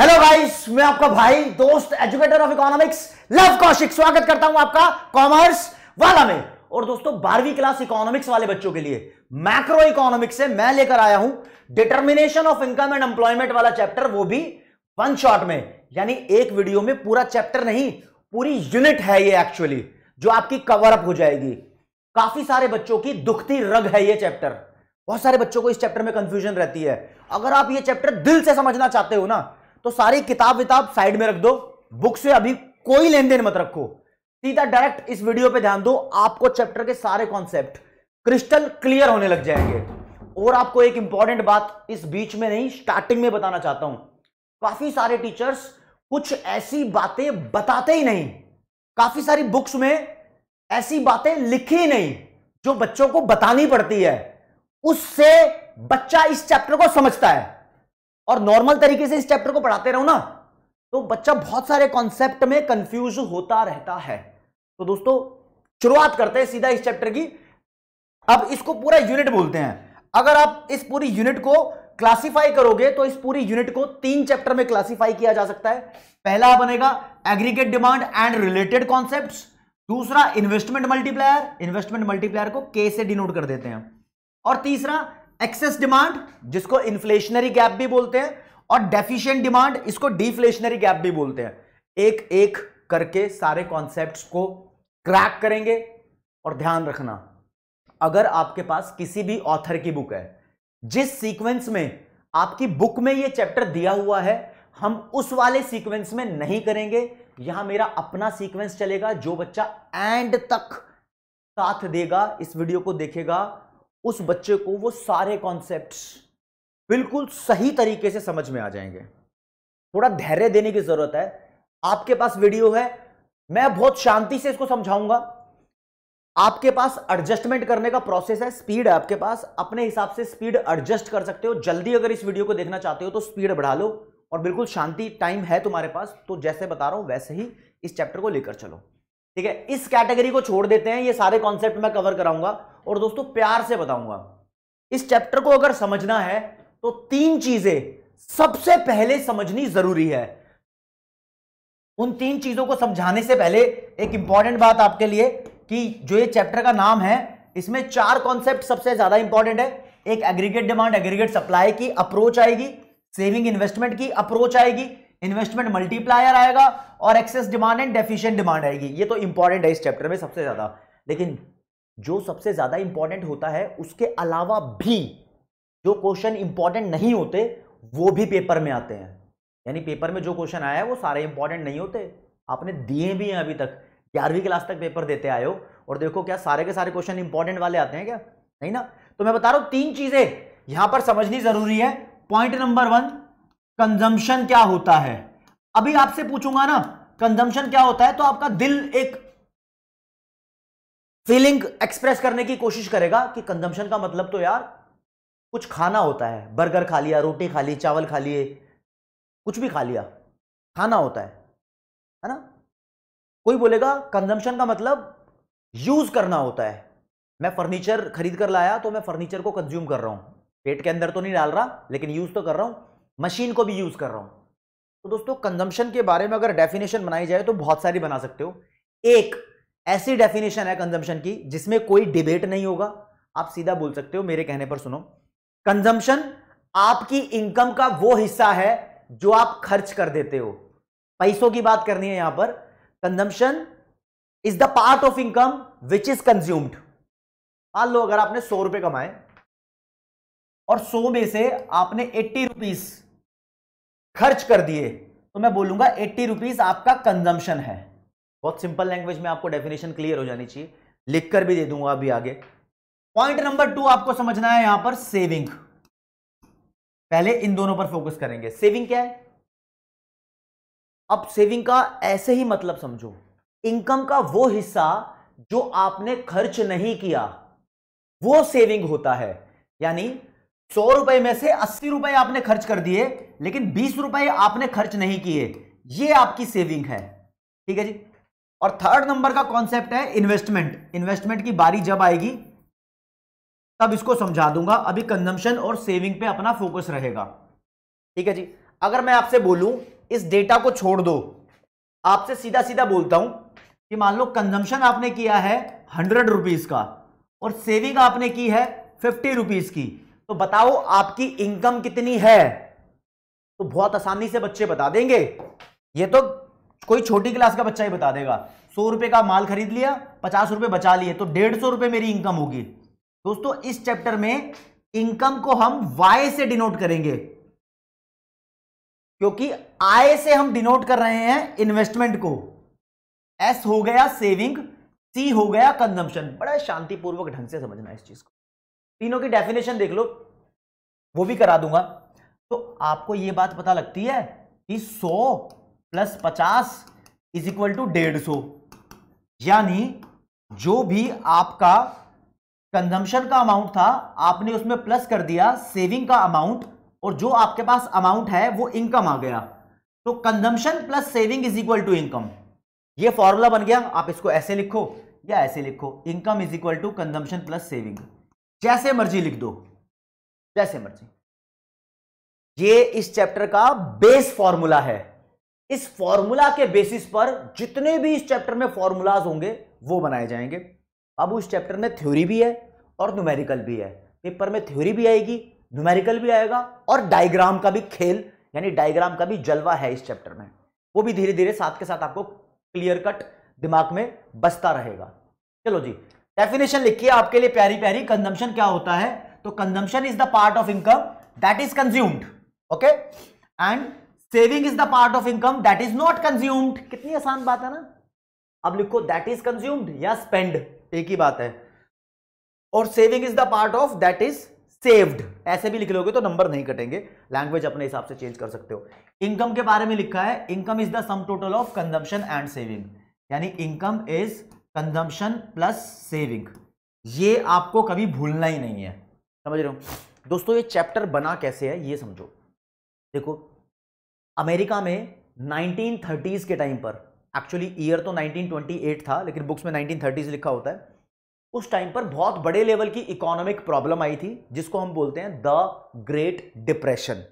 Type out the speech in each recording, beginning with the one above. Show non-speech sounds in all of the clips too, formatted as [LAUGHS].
Hello guys मैं आपका भाई दोस्त educator of economics Luv Kaushik स्वागत करता हूं आपका कॉमर्स वाला में और दोस्तों बारहवीं क्लास इकोनॉमिक्स वाले बच्चों के लिए मैक्रो इकोनॉमिक्स से मैं लेकर आया हूं determination of income and employment वाला चैप्टर वो भी वन शॉट में यानी एक वीडियो में पूरा चैप्टर नहीं पूरी यूनिट है ये एक्चुअली जो आपकी कवर अप हो जाएगी काफी सारे बच्चों की दुखती रग है ये चैप्टर बहुत सारे बच्चों को इस चैप्टर में कंफ्यूजन रहती है अगर आप ये चैप्टर दिल से समझना चाहते हो ना तो सारी किताब विताब साइड में रख दो बुक से अभी कोई लेन देन मत रखो सीधा डायरेक्ट इस वीडियो पे ध्यान दो आपको चैप्टर के सारे कॉन्सेप्ट क्रिस्टल क्लियर होने लग जाएंगे और आपको एक इंपॉर्टेंट बात इस बीच में नहीं स्टार्टिंग में बताना चाहता हूं काफी सारे टीचर्स कुछ ऐसी बातें बताते ही नहीं काफी सारी बुक्स में ऐसी बातें लिखी नहीं जो बच्चों को बतानी पड़ती है उससे बच्चा इस चैप्टर को समझता है और नॉर्मल तरीके से इस चैप्टर को पढ़ाते रहो ना तो बच्चा बहुत सारे कॉन्सेप्ट में कंफ्यूज होता रहता है तो दोस्तों शुरुआत करते हैं सीधा इस चैप्टर की अब इसको पूरा यूनिट बोलते हैं अगर आप इस पूरी यूनिट को क्लासिफाई करोगे तो इस पूरी यूनिट को तीन चैप्टर में क्लासिफाई किया जा सकता है पहला बनेगा aggregate demand and related concept दूसरा इन्वेस्टमेंट मल्टीप्लायर इन्वेस्टमेंट मल्टीप्लायर को के से डिनोट कर देते हैं और तीसरा एक्सेस डिमांड जिसको इन्फ्लेशनरी गैप भी बोलते हैं और डेफिशिएंट डिमांड इसको डिफ्लेशनरी गैप भी बोलते हैं एक एक करके सारे कॉन्सेप्ट्स को क्रैक करेंगे और ध्यान रखना अगर आपके पास किसी भी ऑथर की बुक है जिस सीक्वेंस में आपकी बुक में ये चैप्टर दिया हुआ है हम उस वाले सीक्वेंस में नहीं करेंगे यहां मेरा अपना सीक्वेंस चलेगा जो बच्चा एंड तक साथ देगा इस वीडियो को देखेगा उस बच्चे को वो सारे कॉन्सेप्ट बिल्कुल सही तरीके से समझ में आ जाएंगे थोड़ा धैर्य देने की जरूरत है आपके पास वीडियो है मैं बहुत शांति से इसको समझाऊंगा आपके पास एडजस्टमेंट करने का प्रोसेस है स्पीड है आपके पास अपने हिसाब से स्पीड एडजस्ट कर सकते हो जल्दी अगर इस वीडियो को देखना चाहते हो तो स्पीड बढ़ा लो और बिल्कुल शांति टाइम है तुम्हारे पास तो जैसे बता रहा हूं वैसे ही इस चैप्टर को लेकर चलो ठीक है इस कैटेगरी को छोड़ देते हैं ये सारे कॉन्सेप्ट मैं कवर कराऊंगा और दोस्तों प्यार से बताऊंगा इस चैप्टर को अगर समझना है तो तीन चीजें सबसे पहले समझनी जरूरी है उन तीन चीजों को समझाने से पहले एक इंपॉर्टेंट बात आपके लिए कि जो ये चैप्टर का नाम है इसमें चार कॉन्सेप्ट सबसे ज्यादा इंपॉर्टेंट है एक एग्रीगेट डिमांड एग्रीगेट सप्लाई की अप्रोच आएगी सेविंग इन्वेस्टमेंट की अप्रोच आएगी इन्वेस्टमेंट मल्टीप्लायर आएगा और excess demand and deficient demand आएगी ये तो इंपॉर्टेंट है इस चैप्टर में सबसे ज्यादा लेकिन जो सबसे ज्यादा इंपॉर्टेंट होता है उसके अलावा भी जो क्वेश्चन इंपॉर्टेंट नहीं होते वो भी पेपर में आते हैं यानी पेपर में जो क्वेश्चन आया है वो सारे इंपॉर्टेंट नहीं होते आपने दिए भी हैं अभी तक ग्यारहवीं क्लास तक पेपर देते आए हो और देखो क्या सारे के सारे क्वेश्चन इंपॉर्टेंट वाले आते हैं क्या नहीं ना तो मैं बता रहा हूं तीन चीजें यहां पर समझनी जरूरी है पॉइंट नंबर वन कंजम्पशन क्या होता है अभी आपसे पूछूंगा ना कंजम्पशन क्या होता है तो आपका दिल एक फीलिंग एक्सप्रेस करने की कोशिश करेगा कि कंजम्पशन का मतलब तो यार कुछ खाना होता है बर्गर खा लिया रोटी खा ली चावल खा लिए कुछ भी खा लिया खाना होता है है ना कोई बोलेगा कंजम्पशन का मतलब यूज करना होता है मैं फर्नीचर खरीद कर लाया तो मैं फर्नीचर को कंज्यूम कर रहा हूं पेट के अंदर तो नहीं डाल रहा लेकिन यूज तो कर रहा हूं मशीन को भी यूज़ कर रहा हूं तो दोस्तों कंजम्पशन के बारे में अगर डेफिनेशन बनाई जाए तो बहुत सारी बना सकते हो एक ऐसी डेफिनेशन है कंजम्पशन की जिसमें कोई डिबेट नहीं होगा आप सीधा बोल सकते हो मेरे कहने पर सुनो कंजम्पशन आपकी इनकम का वो हिस्सा है जो आप खर्च कर देते हो पैसों की बात करनी है यहां पर consumption is the part of income which is consumed मान लो अगर आपने सौ रुपए कमाए और सौ में से आपने एट्टी रुपीज खर्च कर दिए तो मैं बोलूंगा एट्टी रुपीज आपका कंजम्पशन है बहुत सिंपल लैंग्वेज में आपको डेफिनेशन क्लियर हो जानी चाहिए लिखकर भी दे दूंगा अभी आगे पॉइंट नंबर टू आपको समझना है यहां पर सेविंग पहले इन दोनों पर फोकस करेंगे सेविंग क्या है अब सेविंग का ऐसे ही मतलब समझो इनकम का वो हिस्सा जो आपने खर्च नहीं किया वो सेविंग होता है यानी सौ रुपए में से अस्सी रुपए आपने खर्च कर दिए लेकिन बीस रुपए आपने खर्च नहीं किए ये आपकी सेविंग है ठीक है जी और थर्ड नंबर का कॉन्सेप्ट है इन्वेस्टमेंट इन्वेस्टमेंट की बारी जब आएगी तब इसको समझा दूंगा अभी कंजम्पशन और सेविंग पे अपना फोकस रहेगा ठीक है जी अगर मैं आपसे बोलूं इस डेटा को छोड़ दो आपसे सीधा सीधा बोलता हूं कि मान लो कंजम्पशन आपने किया है हंड्रेड रुपीज का और सेविंग आपने की है फिफ्टी रुपीज की तो बताओ आपकी इनकम कितनी है तो बहुत आसानी से बच्चे बता देंगे ये तो कोई छोटी क्लास का बच्चा ही बता देगा सौ रुपए का माल खरीद लिया पचास रुपए बचा लिए तो डेढ़ सौ रुपए मेरी इनकम होगी दोस्तों इस चैप्टर में इनकम को हम वाई से डिनोट करेंगे क्योंकि आय से हम डिनोट कर रहे हैं इन्वेस्टमेंट को एस हो गया सेविंग सी हो गया कंजम्पशन बड़ा शांतिपूर्वक ढंग से समझना इस चीज को तीनों की डेफिनेशन देख लो वो भी करा दूंगा तो आपको ये बात पता लगती है कि 100 प्लस पचास इज इक्वल टू डेढ़ सौ यानी जो भी आपका कंजम्पशन का अमाउंट था आपने उसमें प्लस कर दिया सेविंग का अमाउंट और जो आपके पास अमाउंट है वो इनकम आ गया तो consumption plus saving is equal to income ये फॉर्मूला बन गया आप इसको ऐसे लिखो या ऐसे लिखो income is equal to consumption plus saving जैसे मर्जी लिख दो जैसे मर्जी ये इस चैप्टर का बेस फॉर्मूला है इस फॉर्मूला के बेसिस पर जितने भी इस चैप्टर में फॉर्मूलाज होंगे वो बनाए जाएंगे अब उस चैप्टर में थ्योरी भी है और न्यूमेरिकल भी है पेपर में थ्योरी भी आएगी न्यूमेरिकल भी आएगा और डायग्राम का भी खेल यानी डायग्राम का भी जलवा है इस चैप्टर में वो भी धीरे धीरे साथ के साथ आपको क्लियर कट दिमाग में बसता रहेगा चलो जी डेफिनेशन लिखिए आपके लिए प्यारी प्यारी कंजम्पशन क्या होता है तो consumption is the part of income that is consumed okay and saving is the part of income that is not consumed कितनी आसान बात है ना अब लिखो दैट इज कंज्यूम्ड या स्पेंड एक ही बात है और saving is the part of that is saved ऐसे भी लिख लोगे तो नंबर नहीं कटेंगे लैंग्वेज अपने हिसाब से चेंज कर सकते हो इनकम के बारे में लिखा है income is the sum total of consumption and saving यानी income is consumption plus saving ये आपको कभी भूलना ही नहीं है समझ रहे हो दोस्तों ये चैप्टर बना कैसे है ये समझो देखो अमेरिका में 1930s के टाइम पर एक्चुअली ईयर तो 1928 था लेकिन बुक्स में 1930s लिखा होता है उस टाइम पर बहुत बड़े लेवल की इकोनॉमिक प्रॉब्लम आई थी जिसको हम बोलते हैं द ग्रेट डिप्रेशन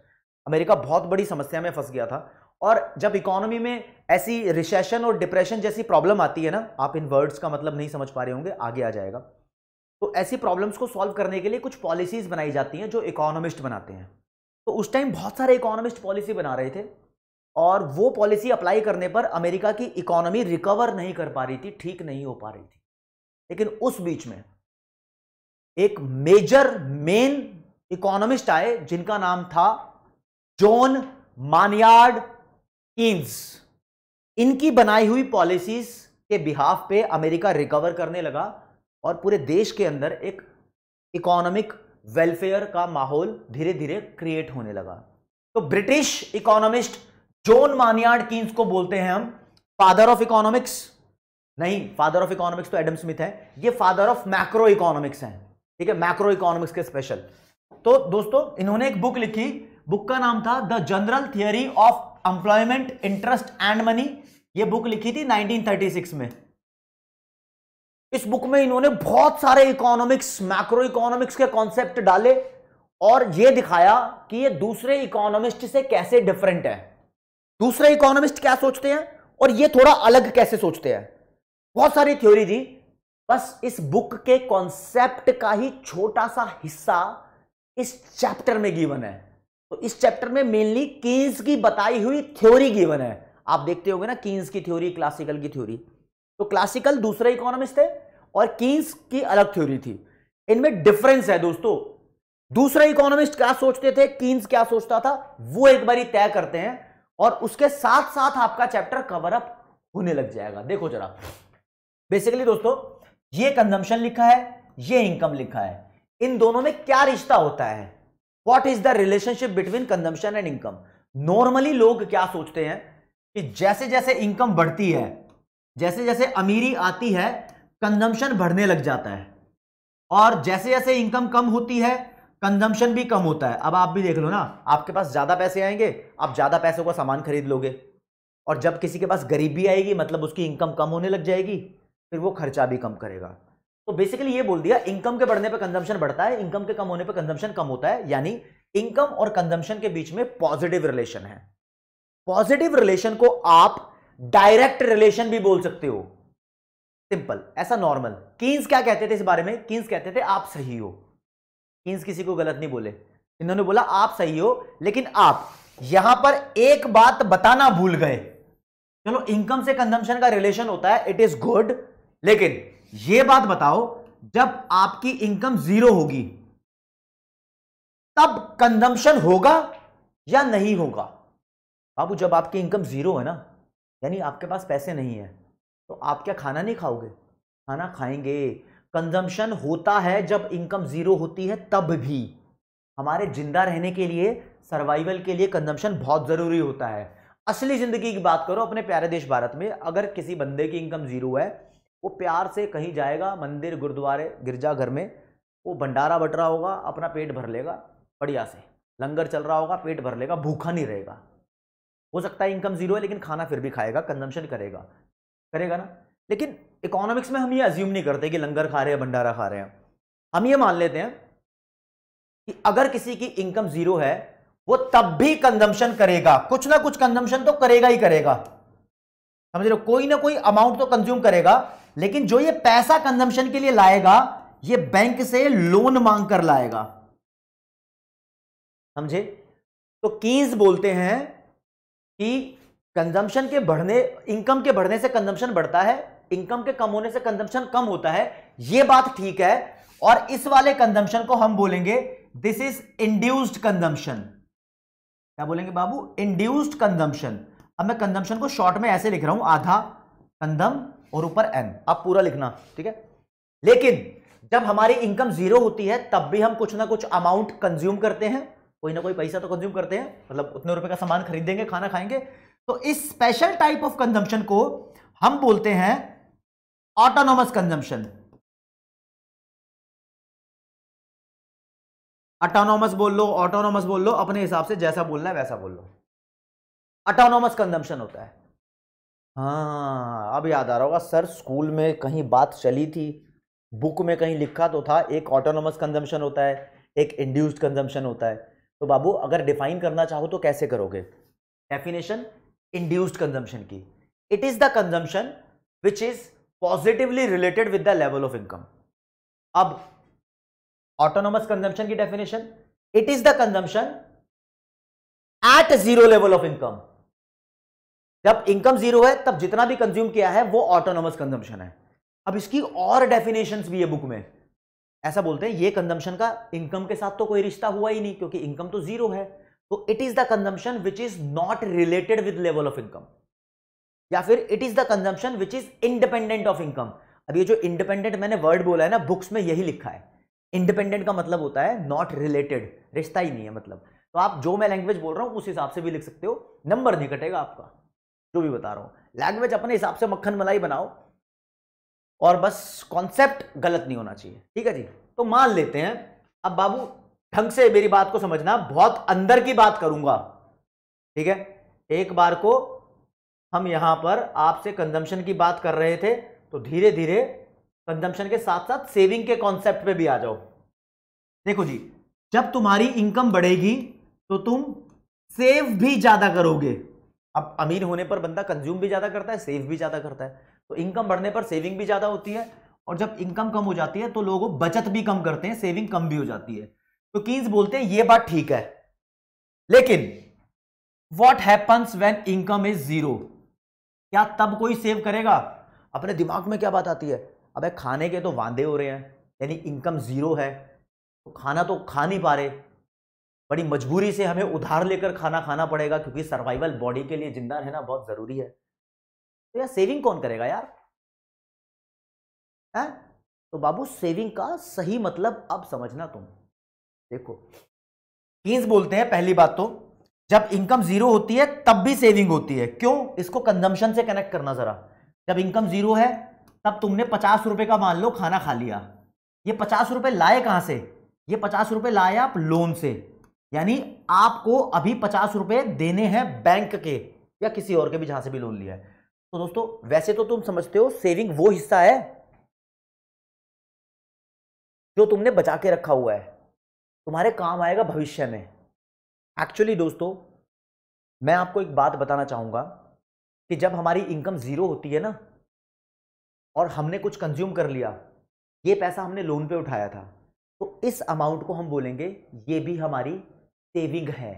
अमेरिका बहुत बड़ी समस्या में फंस गया था और जब इकोनॉमी में ऐसी रिसेशन और डिप्रेशन जैसी प्रॉब्लम आती है ना आप इन वर्ड्स का मतलब नहीं समझ पा रहे होंगे आगे आ जाएगा तो ऐसी प्रॉब्लम्स को सॉल्व करने के लिए कुछ पॉलिसीज बनाई जाती हैं जो इकोनॉमिस्ट बनाते हैं तो उस टाइम बहुत सारे इकोनॉमिस्ट पॉलिसी बना रहे थे और वो पॉलिसी अप्लाई करने पर अमेरिका की इकोनॉमी रिकवर नहीं कर पा रही थी ठीक नहीं हो पा रही थी लेकिन उस बीच में एक मेजर मेन इकोनॉमिस्ट आए जिनका नाम था जॉन मानियार्ड कीन्स इनकी बनाई हुई पॉलिसीज के बिहाफ पे अमेरिका रिकवर करने लगा और पूरे देश के अंदर एक इकोनॉमिक वेलफेयर का माहौल धीरे धीरे क्रिएट होने लगा तो British economist John Maynard Keynes को बोलते हैं हम फादर ऑफ इकोनॉमिक्स नहीं फादर ऑफ इकोनॉमिक्स तो एडम स्मिथ है ये फादर ऑफ मैक्रो इकोनॉमिक्स हैं ठीक है मैक्रो इकोनॉमिक्स के स्पेशल तो दोस्तों इन्होंने एक बुक लिखी बुक का नाम था the general theory of employment interest and money ये बुक लिखी थी 1936 में इस बुक में इन्होंने बहुत सारे इकोनॉमिक्स मैक्रो इकोनॉमिक्स के कॉन्सेप्ट डाले और ये दिखाया कि ये दूसरे इकोनॉमिस्ट से कैसे डिफरेंट है दूसरे इकोनॉमिस्ट क्या सोचते हैं और ये थोड़ा अलग कैसे सोचते हैं बहुत सारी थ्योरी थी बस इस बुक के कॉन्सेप्ट का ही छोटा सा हिस्सा इस चैप्टर में गिवन है तो इस चैप्टर में मेनली कीन्स की बताई हुई थ्योरी गिवन है आप देखते होंगे ना कीन्स की थ्योरी क्लासिकल की थ्योरी तो क्लासिकल दूसरे इकोनॉमिस्ट थे और कीन्स की अलग थ्योरी थी इनमें डिफरेंस है दोस्तों दूसरे इकोनॉमिस्ट क्या सोचते थे कीन्स क्या सोचता था वो एक बार तय करते हैं और उसके साथ साथ आपका चैप्टर कवर अप होने लग जाएगा देखो जरा बेसिकली दोस्तों ये कंजम्पशन लिखा है ये इनकम लिखा है इन दोनों में क्या रिश्ता होता है what is the relationship between consumption and income normally लोग क्या सोचते हैं कि जैसे जैसे इनकम बढ़ती है जैसे जैसे अमीरी आती है कंजम्पशन बढ़ने लग जाता है और जैसे जैसे इनकम कम होती है कंजम्पशन भी कम होता है अब आप भी देख लो ना आपके पास ज़्यादा पैसे आएंगे आप ज़्यादा पैसों का सामान खरीद लोगे और जब किसी के पास गरीबी आएगी मतलब उसकी इनकम कम होने लग जाएगी फिर वो खर्चा भी कम करेगा तो बेसिकली ये बोल दिया इनकम के बढ़ने पर कंजम्पशन बढ़ता है इनकम के कम होने पर कंजम्पशन कम होता है यानी इनकम और कंजम्पशन के बीच में पॉजिटिव रिलेशन है पॉजिटिव रिलेशन को आप डायरेक्ट रिलेशन भी बोल सकते हो सिंपल ऐसा नॉर्मल किन्स क्या कहते थे इस बारे में किन्स कहते थे आप सही हो किन्स किसी को गलत नहीं बोले इन्होंने बोला आप सही हो लेकिन आप यहां पर एक बात बताना भूल गए चलो इनकम से कंजम्पशन का रिलेशन होता है इट इज गुड लेकिन ये बात बताओ जब आपकी इनकम जीरो होगी तब कंजम्पशन होगा या नहीं होगा बाबू जब आपकी इनकम जीरो है ना यानी आपके पास पैसे नहीं है तो आप क्या खाना नहीं खाओगे खाना खाएंगे कंजम्पशन होता है जब इनकम जीरो होती है तब भी हमारे जिंदा रहने के लिए सर्वाइवल के लिए कंजम्पशन बहुत ज़रूरी होता है असली ज़िंदगी की बात करो अपने प्यारे देश भारत में अगर किसी बंदे की इनकम ज़ीरो है वो प्यार से कहीं जाएगा मंदिर गुरुद्वारे गिरजाघर में वो भंडारा बट रहा होगा अपना पेट भर लेगा बढ़िया से लंगर चल रहा होगा पेट भर लेगा भूखा नहीं रहेगा हो सकता है इनकम जीरो है लेकिन खाना फिर भी खाएगा कंजम्पशन करेगा करेगा ना लेकिन इकोनॉमिक्स में हम ये अज्यूम नहीं करते कि लंगर खा रहे हैं भंडारा खा रहे हैं हम ये मान लेते हैं कि अगर किसी की इनकम जीरो है वो तब भी कंजम्पशन करेगा कुछ ना कुछ कंजम्पशन तो करेगा ही करेगा समझ रहे हो कोई ना कोई अमाउंट तो कंज्यूम करेगा लेकिन जो ये पैसा कंजम्पशन के लिए लाएगा ये बैंक से लोन मांग कर लाएगा समझे तो कीज बोलते हैं कि कंजम्पशन के बढ़ने इनकम के बढ़ने से कंजम्पशन बढ़ता है इनकम के कम होने से कंजम्पशन कम होता है यह बात ठीक है और इस वाले कंजम्पशन को हम बोलेंगे दिस इज इंड्यूस्ड कंजम्पशन क्या बोलेंगे बाबू इंड्यूस्ड कंजम्पशन अब मैं कंजम्पशन को शॉर्ट में ऐसे लिख रहा हूं आधा कंजम और ऊपर एन आप पूरा लिखना ठीक है लेकिन जब हमारी इनकम जीरो होती है तब भी हम कुछ ना कुछ अमाउंट कंज्यूम करते हैं कोई ना कोई पैसा तो कंज्यूम करते हैं मतलब उतने रुपए का सामान खरीदेंगे खाना खाएंगे तो इस स्पेशल टाइप ऑफ कंजम्पशन को हम बोलते हैं ऑटोनोमस कंजम्पशन ऑटोनोमस बोल लो ऑटोनोमस बोल लो अपने हिसाब से जैसा बोलना है वैसा बोल लो ऑटोनोमस कंजम्पशन होता है हाँ अब याद आ रहा होगा सर स्कूल में कहीं बात चली थी बुक में कहीं लिखा तो था एक ऑटोनोमस कंजम्पशन होता है एक इंड्यूस्ड कंजम्पशन होता है तो बाबू अगर डिफाइन करना चाहो तो कैसे करोगे डेफिनेशन इंड्यूस्ड कंजम्पशन की it is the consumption which is positively related with the level of income अब ऑटोनोमस कंजम्पशन की definition it is the consumption at zero level of income जब इनकम जीरो है तब जितना भी कंज्यूम किया है वो ऑटोनोमस कंजम्पशन है अब इसकी और डेफिनेशन भी है बुक में ऐसा बोलते हैं ये कंजम्पशन का इनकम के साथ तो कोई रिश्ता हुआ ही नहीं क्योंकि इनकम तो जीरो है तो it is the consumption which is not related with level of income या फिर it is the consumption which is independent of income अब ये जो इंडिपेंडेंट मैंने वर्ड बोला है ना बुक्स में यही लिखा है इंडिपेंडेंट का मतलब होता है नॉट रिलेटेड रिश्ता ही नहीं है मतलब तो आप जो मैं लैंग्वेज बोल रहा हूँ उस हिसाब से भी लिख सकते हो नंबर नहीं कटेगा आपका जो भी बता रहा हूं लैंग्वेज अपने हिसाब से मक्खन मलाई बनाओ और बस कॉन्सेप्ट गलत नहीं होना चाहिए ठीक है जी तो मान लेते हैं अब बाबू ढंग से मेरी बात को समझना बहुत अंदर की बात करूंगा ठीक है एक बार को हम यहां पर आपसे कंजम्पशन की बात कर रहे थे तो धीरे धीरे कंजम्पशन के साथ साथ सेविंग के कॉन्सेप्ट पे भी आ जाओ देखो जी जब तुम्हारी इनकम बढ़ेगी तो तुम सेव भी ज्यादा करोगे अब अमीर होने पर बंदा कंज्यूम भी ज़्यादा करता है सेव भी ज़्यादा करता है तो इनकम बढ़ने पर सेविंग भी ज़्यादा होती है और जब इनकम कम हो जाती है तो लोग बचत भी कम करते हैं सेविंग कम भी हो जाती है तो कीन्स बोलते हैं ये बात ठीक है लेकिन what happens when income is zero क्या तब कोई सेव करेगा अपने दिमाग में क्या बात आती है अब खाने के तो वादे हो रहे हैं यानी इनकम जीरो है तो खाना तो खा नहीं पा रहे बड़ी मजबूरी से हमें उधार लेकर खाना खाना पड़ेगा क्योंकि सर्वाइवल बॉडी के लिए जिंदा रहना बहुत जरूरी है तो यार सेविंग कौन करेगा यार है तो बाबू सेविंग का सही मतलब अब समझना तुम देखो कीन्स बोलते हैं पहली बात तो जब इनकम जीरो होती है तब भी सेविंग होती है क्यों इसको कंजम्पशन से कनेक्ट करना जरा जब इनकम जीरो है तब तुमने पचास रुपए का मान लो खाना खा लिया ये पचास रुपए लाए कहां से ये पचास रुपए लाए आप लोन से यानी आपको अभी पचास रुपए देने हैं बैंक के या किसी और के भी जहां से भी लोन लिया है तो दोस्तों वैसे तो तुम समझते हो सेविंग वो हिस्सा है जो तुमने बचा के रखा हुआ है तुम्हारे काम आएगा भविष्य में एक्चुअली दोस्तों मैं आपको एक बात बताना चाहूँगा कि जब हमारी इनकम ज़ीरो होती है ना और हमने कुछ कंज्यूम कर लिया ये पैसा हमने लोन पे उठाया था तो इस अमाउंट को हम बोलेंगे ये भी हमारी सेविंग है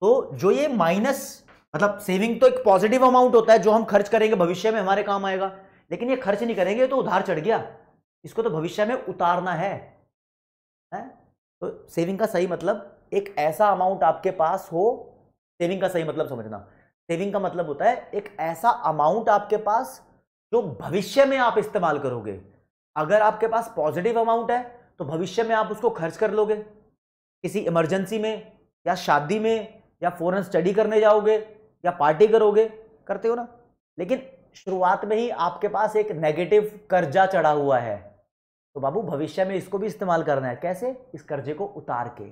तो जो ये माइनस मतलब सेविंग तो एक पॉजिटिव अमाउंट होता है जो हम खर्च करेंगे भविष्य में हमारे काम आएगा लेकिन ये खर्च नहीं करेंगे तो उधार चढ़ गया इसको तो भविष्य में उतारना है, है? तो सेविंग का सही मतलब एक ऐसा अमाउंट आपके पास हो सेविंग का सही मतलब समझना सेविंग का मतलब होता है एक ऐसा अमाउंट आपके पास जो भविष्य में आप इस्तेमाल करोगे अगर आपके पास पॉजिटिव अमाउंट है तो भविष्य में आप उसको खर्च कर लोगे किसी इमरजेंसी में या शादी में या फॉरन स्टडी करने जाओगे या पार्टी करोगे करते हो ना लेकिन शुरुआत में ही आपके पास एक नेगेटिव कर्जा चढ़ा हुआ है तो बाबू भविष्य में इसको भी इस्तेमाल करना है कैसे इस कर्जे को उतार के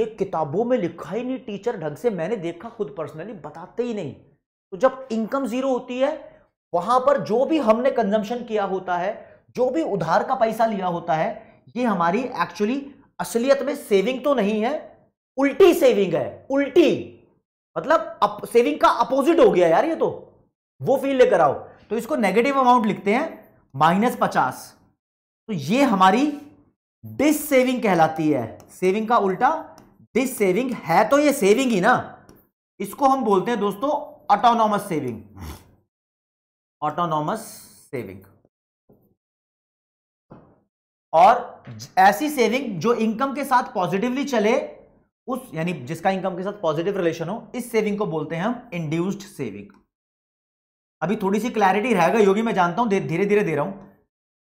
ये किताबों में लिखा ही नहीं टीचर ढंग से मैंने देखा खुद पर्सनली बताते ही नहीं तो जब इनकम जीरो होती है वहां पर जो भी हमने कंजम्पशन किया होता है जो भी उधार का पैसा लिया होता है ये हमारी एक्चुअली असलियत में सेविंग तो नहीं है उल्टी सेविंग है उल्टी मतलब अप, सेविंग का अपोजिट हो गया यार ये तो वो फील लेकर आओ तो इसको नेगेटिव अमाउंट लिखते हैं माइनस पचास तो ये हमारी डिस सेविंग कहलाती है सेविंग का उल्टा डिस सेविंग है तो ये सेविंग ही ना इसको हम बोलते हैं दोस्तों ऑटोनॉमस सेविंग ऑटोनॉमस सेविंग और ऐसी सेविंग जो इनकम के साथ पॉजिटिवली चले उस यानी जिसका इनकम के साथ पॉजिटिव रिलेशन हो इस सेविंग को बोलते हैं हम इंड्यूस्ड सेविंग अभी थोड़ी सी क्लैरिटी रहेगा योगी मैं जानता हूं धीरे धीरे दे रहा हूं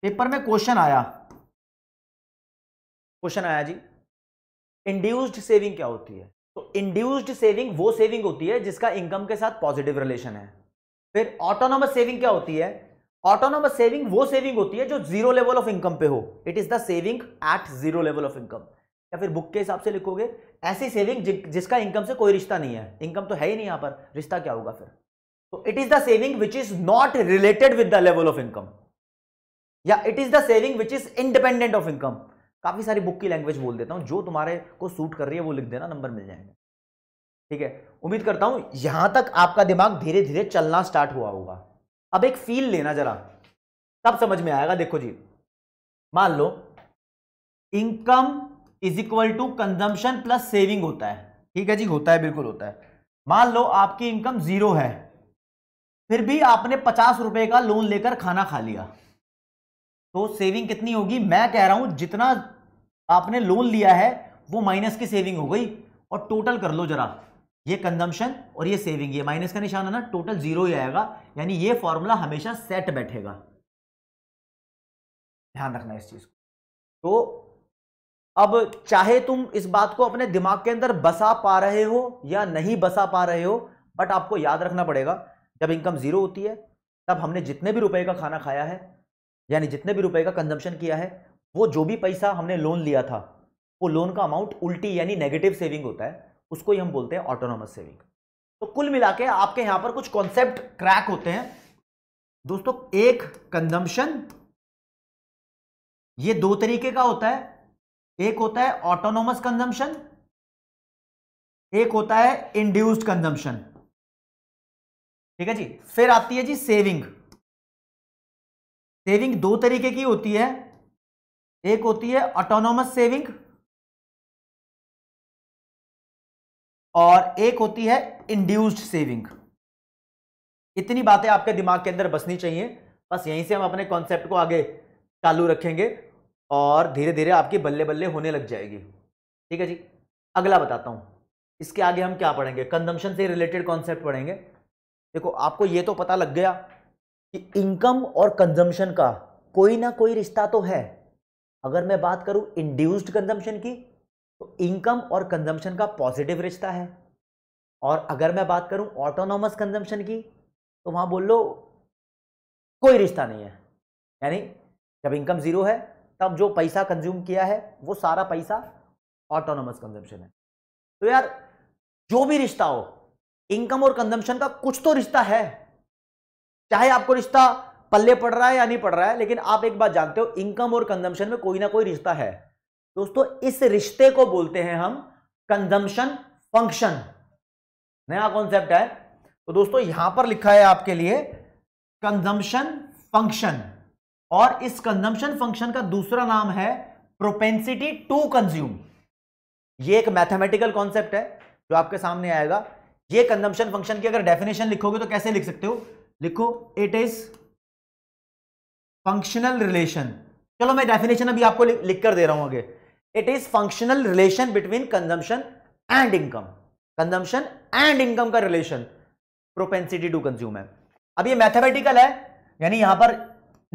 पेपर में क्वेश्चन आया क्वेश्चन आया जी इंड्यूस्ड सेविंग क्या होती है तो इंड्यूस्ड सेविंग वो सेविंग होती है जिसका इनकम के साथ पॉजिटिव रिलेशन है फिर ऑटोनोमस सेविंग क्या होती है ऑटोनोमस सेविंग वो सेविंग होती है जो जीरो लेवल ऑफ इनकम पे हो it is the saving at zero level of income या फिर बुक के हिसाब से लिखोगे ऐसी सेविंग जि, जिसका इनकम से कोई रिश्ता नहीं है इनकम तो है ही नहीं यहां पर रिश्ता क्या होगा फिर तो it is the saving which is not related with the level of income या it is the saving which is independent of income काफी सारी बुक की लैंग्वेज बोल देता हूँ जो तुम्हारे को सूट कर रही है वो लिख देना नंबर मिल जाएंगे ठीक है उम्मीद करता हूं यहां तक आपका दिमाग धीरे धीरे चलना स्टार्ट हुआ होगा अब एक फील लेना जरा तब समझ में आएगा देखो जी मान लो income is equal to consumption plus saving होता है ठीक है जी होता है बिल्कुल होता है मान लो आपकी इनकम जीरो है फिर भी आपने पचास रुपए का लोन लेकर खाना खा लिया तो सेविंग कितनी होगी मैं कह रहा हूं जितना आपने लोन लिया है वो माइनस की सेविंग हो गई और टोटल कर लो जरा ये कंजम्पशन और ये सेविंग ये माइनस का निशान है ना टोटल जीरो ही आएगा यानी ये फॉर्मूला हमेशा सेट बैठेगा ध्यान रखना इस चीज को तो अब चाहे तुम इस बात को अपने दिमाग के अंदर बसा पा रहे हो या नहीं बसा पा रहे हो बट आपको याद रखना पड़ेगा जब इनकम जीरो होती है तब हमने जितने भी रुपए का खाना खाया है यानी जितने भी रुपए का कंजम्पशन किया है वो जो भी पैसा हमने लोन लिया था वो लोन का अमाउंट उल्टी यानी नेगेटिव सेविंग होता है उसको ही हम बोलते हैं ऑटोनोमस सेविंग तो कुल मिला के आपके यहां पर कुछ कॉन्सेप्ट क्रैक होते हैं दोस्तों एक कंजम्पशन ये दो तरीके का होता है एक होता है ऑटोनोमस कंजम्पशन एक होता है इंड्यूस्ड कंजम्पशन ठीक है जी फिर आती है जी सेविंग सेविंग दो तरीके की होती है एक होती है ऑटोनोमस सेविंग और एक होती है इंड्यूस्ड सेविंग इतनी बातें आपके दिमाग के अंदर बसनी चाहिए बस यहीं से हम अपने कॉन्सेप्ट को आगे चालू रखेंगे और धीरे धीरे आपकी बल्ले बल्ले होने लग जाएगी ठीक है जी अगला बताता हूँ इसके आगे हम क्या पढ़ेंगे कंजम्पशन से रिलेटेड कॉन्सेप्ट पढ़ेंगे देखो आपको ये तो पता लग गया कि इनकम और कंजम्पशन का कोई ना कोई रिश्ता तो है अगर मैं बात करूँ इंड्यूस्ड कंजम्पशन की तो इनकम और कंजम्पशन का पॉजिटिव रिश्ता है और अगर मैं बात करूं ऑटोनॉमस कंजम्पशन की तो वहां बोल लो कोई रिश्ता नहीं है यानी जब इनकम ज़ीरो है तब जो पैसा कंज्यूम किया है वो सारा पैसा ऑटोनॉमस कंजम्पशन है तो यार जो भी रिश्ता हो इनकम और कंजम्पशन का कुछ तो रिश्ता है चाहे आपको रिश्ता पल्ले पड़ रहा है या नहीं पड़ रहा है लेकिन आप एक बात जानते हो इनकम और कंजम्पशन में कोई ना कोई रिश्ता है दोस्तों इस रिश्ते को बोलते हैं हम कंजम्पशन फंक्शन नया कॉन्सेप्ट है तो दोस्तों यहां पर लिखा है आपके लिए कंजम्पशन फंक्शन और इस कंजम्पशन फंक्शन का दूसरा नाम है प्रोपेंसिटी टू कंज्यूम ये एक मैथमेटिकल कॉन्सेप्ट है जो आपके सामने आएगा ये कंजम्पशन फंक्शन की अगर डेफिनेशन लिखोगे तो कैसे लिख सकते हो लिखो इट इज फंक्शनल रिलेशन चलो मैं डेफिनेशन अभी आपको लिख, कर दे रहा हूं आगे it is functional relation between consumption and income consumption and income का रिलेशन प्रोपेंसिटी टू कंज्यूम है अब ये मैथमेटिकल है यानी यहां पर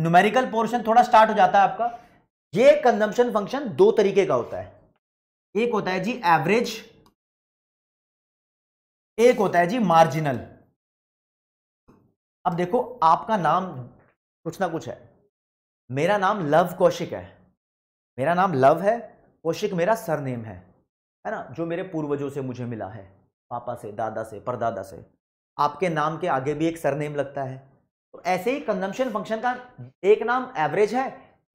न्यूमेरिकल पोर्शन थोड़ा स्टार्ट हो जाता है आपका ये कंजम्पन फंक्शन दो तरीके का होता है एक होता है जी एवरेज एक होता है जी मार्जिनल अब देखो आपका नाम कुछ ना कुछ है मेरा नाम लव कौशिक है मेरा नाम लव है कौशिक मेरा सरनेम है है ना जो मेरे पूर्वजों से मुझे मिला है पापा से दादा से परदादा से आपके नाम के आगे भी एक सरनेम लगता है तो ऐसे ही कंजम्पशन फंक्शन का एक नाम एवरेज है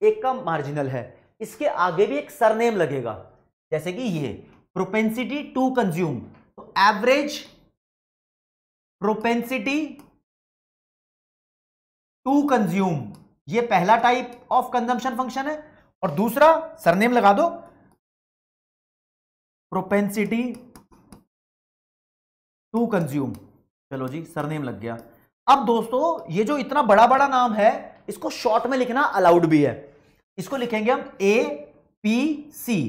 एक का मार्जिनल है इसके आगे भी एक सरनेम लगेगा जैसे कि ये प्रोपेंसिटी टू कंज्यूम तो एवरेज प्रोपेंसिटी टू कंज्यूम ये पहला टाइप ऑफ कंजम्पशन फंक्शन है और दूसरा सरनेम लगा दो प्रोपेंसिटी टू कंज्यूम चलो जी सरनेम लग गया अब दोस्तों ये जो इतना बड़ा बड़ा नाम है इसको शॉर्ट में लिखना अलाउड भी है इसको लिखेंगे हम ए पी सी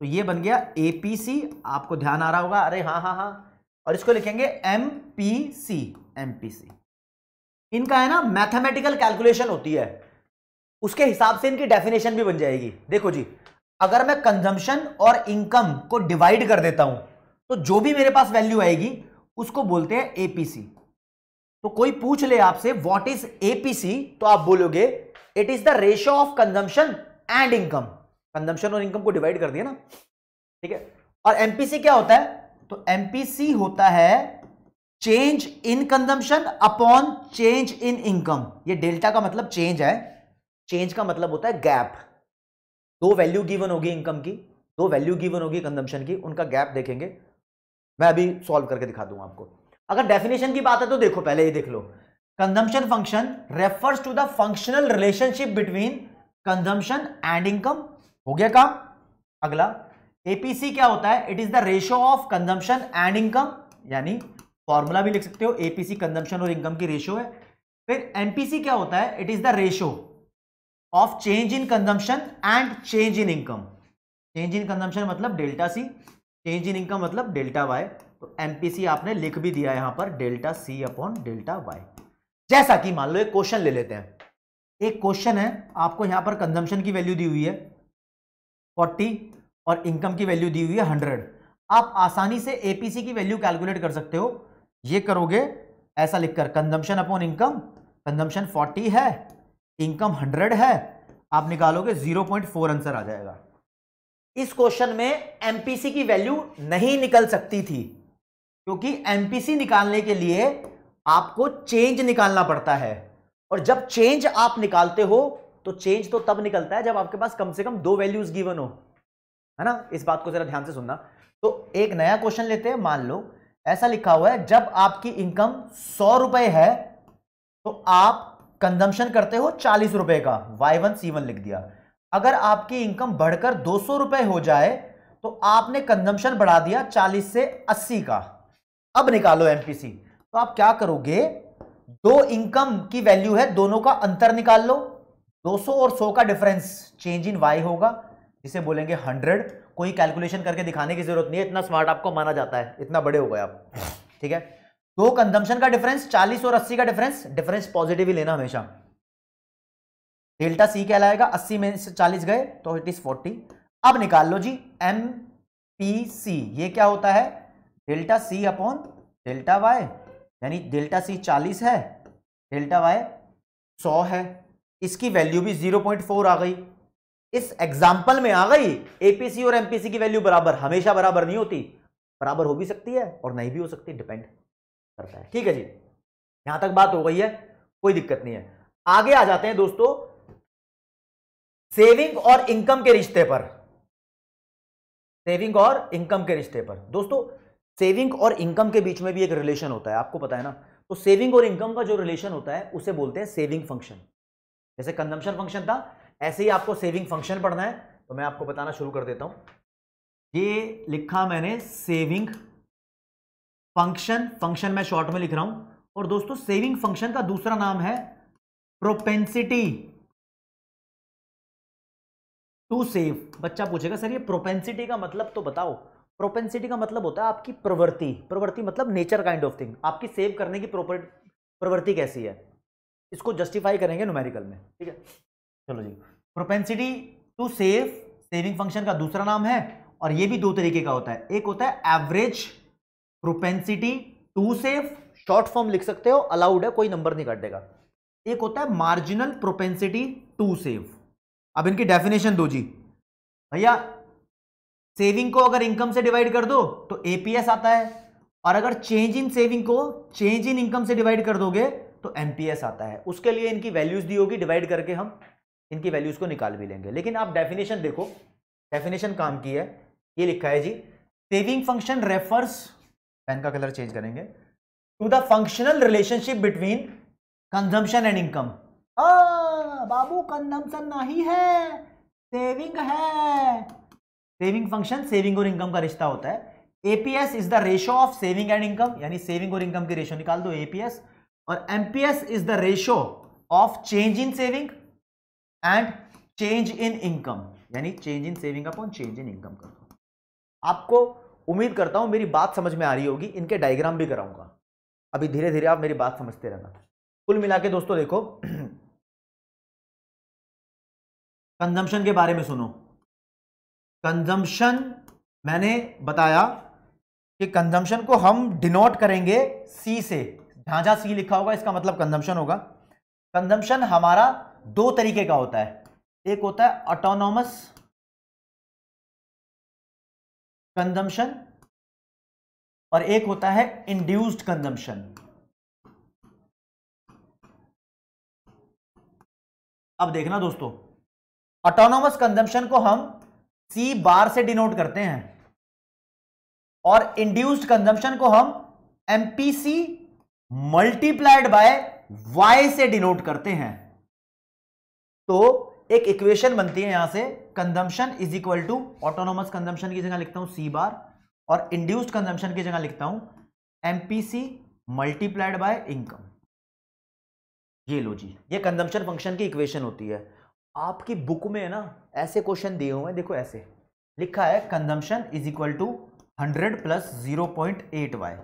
तो ये बन गया ए पी सी आपको ध्यान आ रहा होगा अरे हाँ हाँ हाँ और इसको लिखेंगे M P C M P C इनका है ना मैथमेटिकल कैलकुलेशन होती है उसके हिसाब से इनकी डेफिनेशन भी बन जाएगी देखो जी अगर मैं कंजम्पशन और इनकम को डिवाइड कर देता हूं तो जो भी मेरे पास वैल्यू आएगी उसको बोलते हैं एपीसी तो कोई पूछ ले आपसे व्हाट इज एपीसी तो आप बोलोगे it is the ratio of consumption and income consumption और इनकम को डिवाइड कर दिया ना ठीक है और एमपीसी क्या होता है तो एमपीसी होता है change in consumption upon change in income ये डेल्टा का मतलब चेंज है चेंज का मतलब होता है गैप दो वैल्यू गिवन होगी इनकम की दो वैल्यू गिवन होगी कंजम्पशन की उनका गैप देखेंगे मैं अभी सॉल्व करके दिखा दूंगा आपको अगर डेफिनेशन की बात है तो देखो पहले ये देख लो consumption function refers to the functional relationship between consumption and income हो गया काम अगला एपीसी क्या होता है it is the ratio of consumption and income यानी फॉर्मूला भी लिख सकते हो एपीसी कंजम्पशन और इनकम की रेशियो है फिर एनपीसी क्या होता है it is the ratio of change in consumption and change in income change in consumption मतलब delta C change in income मतलब डेल्टा वाई तो एमपीसी आपने लिख भी दिया यहां पर delta C upon delta Y जैसा कि मान लो एक क्वेश्चन ले लेते हैं एक क्वेश्चन है आपको यहां पर कंजम्पशन की वैल्यू दी हुई है फोर्टी और इनकम की वैल्यू दी हुई है हंड्रेड आप आसानी से एपीसी की वैल्यू कैलकुलेट कर सकते हो ये करोगे ऐसा लिखकर consumption upon income consumption forty है इनकम हंड्रेड है आप निकालोगे जीरो पॉइंट फोर आंसर आ जाएगा इस क्वेश्चन में एमपीसी की वैल्यू नहीं निकल सकती थी क्योंकि एमपीसी निकालने के लिए आपको चेंज निकालना पड़ता है और जब चेंज आप निकालते हो तो चेंज तो तब निकलता है जब आपके पास कम से कम दो वैल्यूज गिवन हो है ना इस बात को जरा ध्यान से सुनना तो एक नया क्वेश्चन लेते हैं मान लो ऐसा लिखा हुआ है जब आपकी इनकम सौ रुपए है तो आप कंजम्पशन करते हो चालीस रुपए का वाई वन सी वन लिख दिया अगर आपकी इनकम बढ़कर दो सौ रुपए हो जाए तो आपने कंजम्पशन बढ़ा दिया चालीस से अस्सी का अब निकालो एमपीसी तो आप क्या करोगे दो इनकम की वैल्यू है दोनों का अंतर निकाल लो 200 और 100 का डिफरेंस चेंज इन वाई होगा जिसे बोलेंगे 100 कोई कैलकुलेशन करके दिखाने की जरूरत नहीं है इतना स्मार्ट आपको माना जाता है इतना बड़े हो गए आप ठीक है तो कंजम्पन का डिफरेंस 40 और 80 का डिफरेंस डिफरेंस पॉजिटिव ही लेना हमेशा डेल्टा सी कहलाएगा 80 में से 40 गए तो इट इज 40 अब निकाल लो जी एम पी सी ये क्या होता है delta C upon delta Y यानी डेल्टा सी 40 है डेल्टा वाई 100 है इसकी वैल्यू भी 0.4 आ गई इस एग्जाम्पल में आ गई एपीसी और एमपीसी की वैल्यू बराबर हमेशा बराबर नहीं होती बराबर हो भी सकती है और नहीं भी हो सकती डिपेंड करता है ठीक है जी यहां तक बात हो गई है कोई दिक्कत नहीं है आगे आ जाते हैं दोस्तों सेविंग और इनकम के रिश्ते पर सेविंग और इनकम के रिश्ते पर दोस्तों सेविंग और इनकम के बीच में भी एक रिलेशन होता है आपको पता है ना तो सेविंग और इनकम का जो रिलेशन होता है उसे बोलते हैं सेविंग फंक्शन जैसे कंजम्पशन फंक्शन था ऐसे ही आपको सेविंग फंक्शन पढ़ना है तो मैं आपको बताना शुरू कर देता हूं ये लिखा मैंने सेविंग फंक्शन फंक्शन मैं शॉर्ट में लिख रहा हूं और दोस्तों सेविंग फंक्शन का दूसरा नाम है प्रोपेंसिटी टू सेव बच्चा पूछेगा सर ये प्रोपेंसिटी का मतलब तो बताओ प्रोपेंसिटी का मतलब होता है आपकी प्रवृत्ति प्रवृत्ति मतलब नेचर काइंड ऑफ थिंग आपकी सेव करने की प्रवृत्ति कैसी है इसको जस्टिफाई करेंगे न्यूमेरिकल में ठीक है चलो जी propensity to save saving function का दूसरा नाम है और ये भी दो तरीके का होता है एक होता है average propensity to save short form लिख सकते हो अलाउड है कोई नंबर नहीं काट देगा एक होता है मार्जिनल प्रोपेंसिटी टू सेव अब इनकी डेफिनेशन दो जी भैया सेविंग को अगर इनकम से डिवाइड कर दो तो एपीएस आता है और अगर चेंज इन सेविंग को चेंज इन इनकम से डिवाइड कर दोगे तो एमपीएस आता है उसके लिए इनकी वैल्यूज दी होगी डिवाइड करके हम इनकी वैल्यूज को निकाल भी लेंगे लेकिन आप डेफिनेशन देखो डेफिनेशन काम की है ये लिखा है जी सेविंग फंक्शन रेफर्स पेन का कलर चेंज करेंगे to the functional relationship between consumption and income बाबू कंजम्पशन नहीं है सेविंग है सेविंग फंक्शन सेविंग और इनकम का रिश्ता होता है APS is the ratio of saving and income यानी सेविंग और इनकम की रेशो निकाल दो एपीएस और MPS is the ratio of change in saving and change in income यानी change in saving upon change in income कर दो आपको उम्मीद करता हूँ मेरी बात समझ में आ रही होगी इनके डायग्राम भी कराऊंगा अभी धीरे धीरे आप मेरी बात समझते रहना कुल मिला के दोस्तों देखो कंजम्पशन [CLEARS THROAT] के बारे में सुनो कंजम्पशन मैंने बताया कि कंजम्पशन को हम डिनोट करेंगे सी से जहां सी लिखा होगा इसका मतलब कंजम्पशन होगा कंजम्पशन हमारा दो तरीके का होता है एक होता है ऑटोनॉमस कंजम्पशन और एक होता है इंड्यूस्ड कंजम्पशन अब देखना दोस्तों ऑटोनोमस कंजम्पशन को हम सी बार से डिनोट करते हैं और इंड्यूस्ड कंजम्पशन को हम एमपीसी मल्टीप्लाइड बाय वाई से डिनोट करते हैं तो एक इक्वेशन बनती है यहां से consumption is equal to autonomous consumption की जगह लिखता हूं सी बार और इंड्यूस्ड कंजम्पशन की जगह लिखता हूं एमपीसी मल्टीप्लाइड बाय इनकम ये लो जी ये कंजम्पशन फंक्शन की इक्वेशन होती है आपकी बुक में ना ऐसे क्वेश्चन दिए हुए हैं देखो ऐसे लिखा है consumption is equal to hundred plus zero point eight Y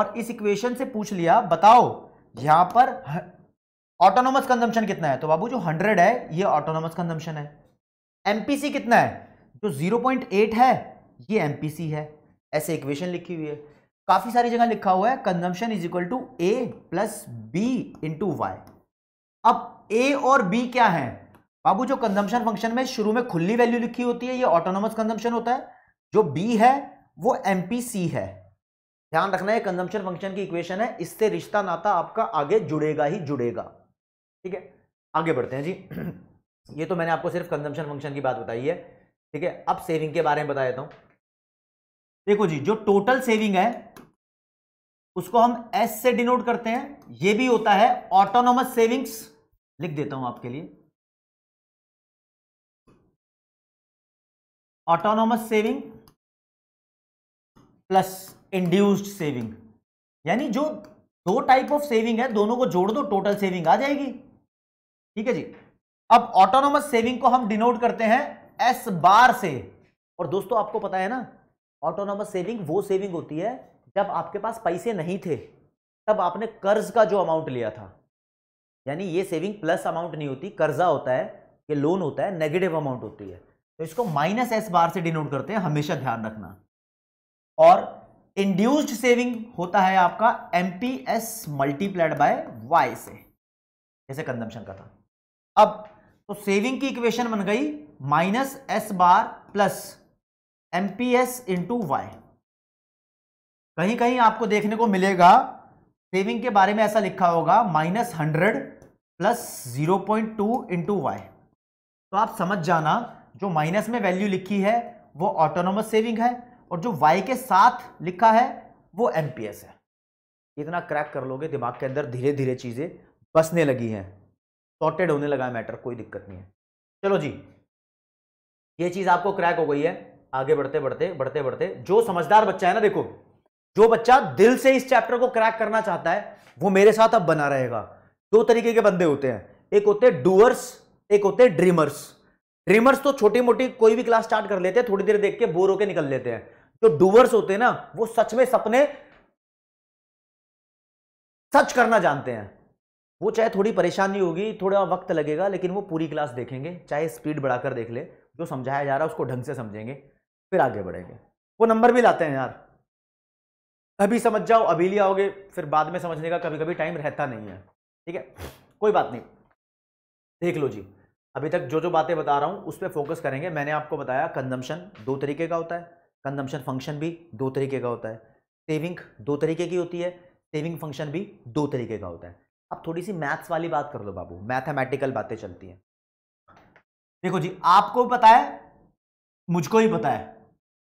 और इस इक्वेशन से पूछ लिया बताओ यहां पर ऑटोनोमस कंजम्पशन कितना है तो बाबू जो हंड्रेड है ये ऑटोनोमस कंजम्पशन है एमपीसी कितना है जो जीरो पॉइंट एट है ये एमपीसी है ऐसे इक्वेशन लिखी हुई है काफ़ी सारी जगह लिखा हुआ है consumption is equal to A plus B into Y अब ए और बी क्या है बाबू जो कंजम्पशन फंक्शन में शुरू में खुली वैल्यू लिखी होती है ये ऑटोनोमस कंजम्पशन होता है जो बी है वो एम है ध्यान रखना है कंजम्पशन फंक्शन की इक्वेशन है इससे रिश्ता नाता आपका आगे जुड़ेगा ही जुड़ेगा ठीक है आगे बढ़ते हैं जी [CLEARS THROAT] ये तो मैंने आपको सिर्फ कंजम्पशन फंक्शन की बात बताई है ठीक है अब सेविंग के बारे में बता देता हूं देखो जी जो टोटल सेविंग है उसको हम एस से डिनोट करते हैं ये भी होता है ऑटोनोमस सेविंग्स लिख देता हूं आपके लिए autonomous saving plus induced saving यानी जो दो टाइप ऑफ सेविंग है दोनों को जोड़ दो टोटल सेविंग आ जाएगी ठीक है जी अब ऑटोनोमस सेविंग को हम डिनोट करते हैं एस बार से और दोस्तों आपको पता है ना ऑटोनोमस सेविंग वो सेविंग होती है जब आपके पास पैसे नहीं थे तब आपने कर्ज का जो अमाउंट लिया था यानी ये सेविंग प्लस अमाउंट नहीं होती कर्जा होता है ये लोन होता है नेगेटिव अमाउंट होती है तो इसको माइनस एस बार से डिनोट करते हैं हमेशा ध्यान रखना और इंड्यूस्ड सेविंग होता है आपका M P S multiplied by Y से जैसे कंजम्पशन का था अब तो सेविंग की इक्वेशन बन गई minus S bar plus M P S into Y कहीं कहीं आपको देखने को मिलेगा सेविंग के बारे में ऐसा लिखा होगा minus hundred plus zero point two into Y तो आप समझ जाना जो माइनस में वैल्यू लिखी है वो ऑटोनोमस सेविंग है और जो वाई के साथ लिखा है वो एम है इतना क्रैक कर लोगे दिमाग के अंदर धीरे धीरे चीज़ें बसने लगी हैं सॉर्टेड होने लगा है मैटर कोई दिक्कत नहीं है चलो जी ये चीज़ आपको क्रैक हो गई है आगे बढ़ते बढ़ते बढ़ते बढ़ते जो समझदार बच्चा है ना देखो जो बच्चा दिल से इस चैप्टर को क्रैक करना चाहता है वो मेरे साथ अब बना रहेगा दो तरीके के बंदे होते हैं एक होते डूअर्स एक होते ड्रीमर्स ड्रीमर्स तो छोटी मोटी कोई भी क्लास स्टार्ट कर लेते हैं थोड़ी देर देख के बोर होकर निकल लेते हैं जो डूअर्स होते हैं ना वो सच में सपने सच करना जानते हैं वो चाहे थोड़ी परेशानी होगी थोड़ा वक्त लगेगा लेकिन वो पूरी क्लास देखेंगे चाहे स्पीड बढ़ाकर देख ले जो समझाया जा रहा है उसको ढंग से समझेंगे फिर आगे बढ़ेंगे वो नंबर भी लाते हैं यार अभी समझ जाओ अभी ले आओगे फिर बाद में समझने का कभी कभी टाइम रहता नहीं है ठीक है कोई बात नहीं देख लो जी अभी तक जो जो बातें बता रहा हूँ उस पर फोकस करेंगे मैंने आपको बताया कंजम्पशन दो तरीके का होता है कंजम्पशन फंक्शन भी दो तरीके का होता है सेविंग दो तरीके की होती है सेविंग फंक्शन भी दो तरीके का होता है अब थोड़ी सी मैथ्स वाली बात कर लो बाबू मैथमेटिकल बातें चलती हैं देखो जी आपको पता है मुझको ही पता है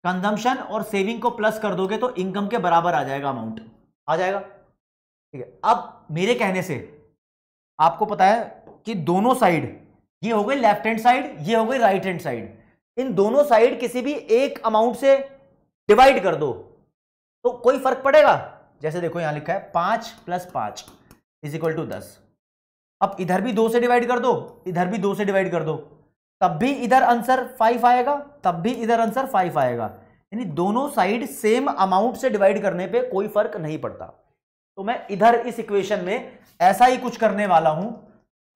कंजम्पशन और सेविंग को प्लस कर दोगे तो इनकम के बराबर आ जाएगा अमाउंट आ जाएगा ठीक है अब मेरे कहने से आपको पता है कि दोनों साइड ये हो गई लेफ्ट हैंड साइड ये हो गई राइट हैंड साइड इन दोनों साइड किसी भी एक अमाउंट से डिवाइड कर दो तो कोई फर्क पड़ेगा जैसे देखो यहां लिखा है पांच प्लस पांच इज इक्वल टू दस अब इधर भी दो से डिवाइड कर दो इधर भी दो से डिवाइड कर दो तब भी इधर आंसर फाइव आएगा तब भी इधर आंसर फाइव आएगा यानी दोनों साइड सेम अमाउंट से डिवाइड करने पे कोई फर्क नहीं पड़ता तो मैं इधर इस इक्वेशन में ऐसा ही कुछ करने वाला हूं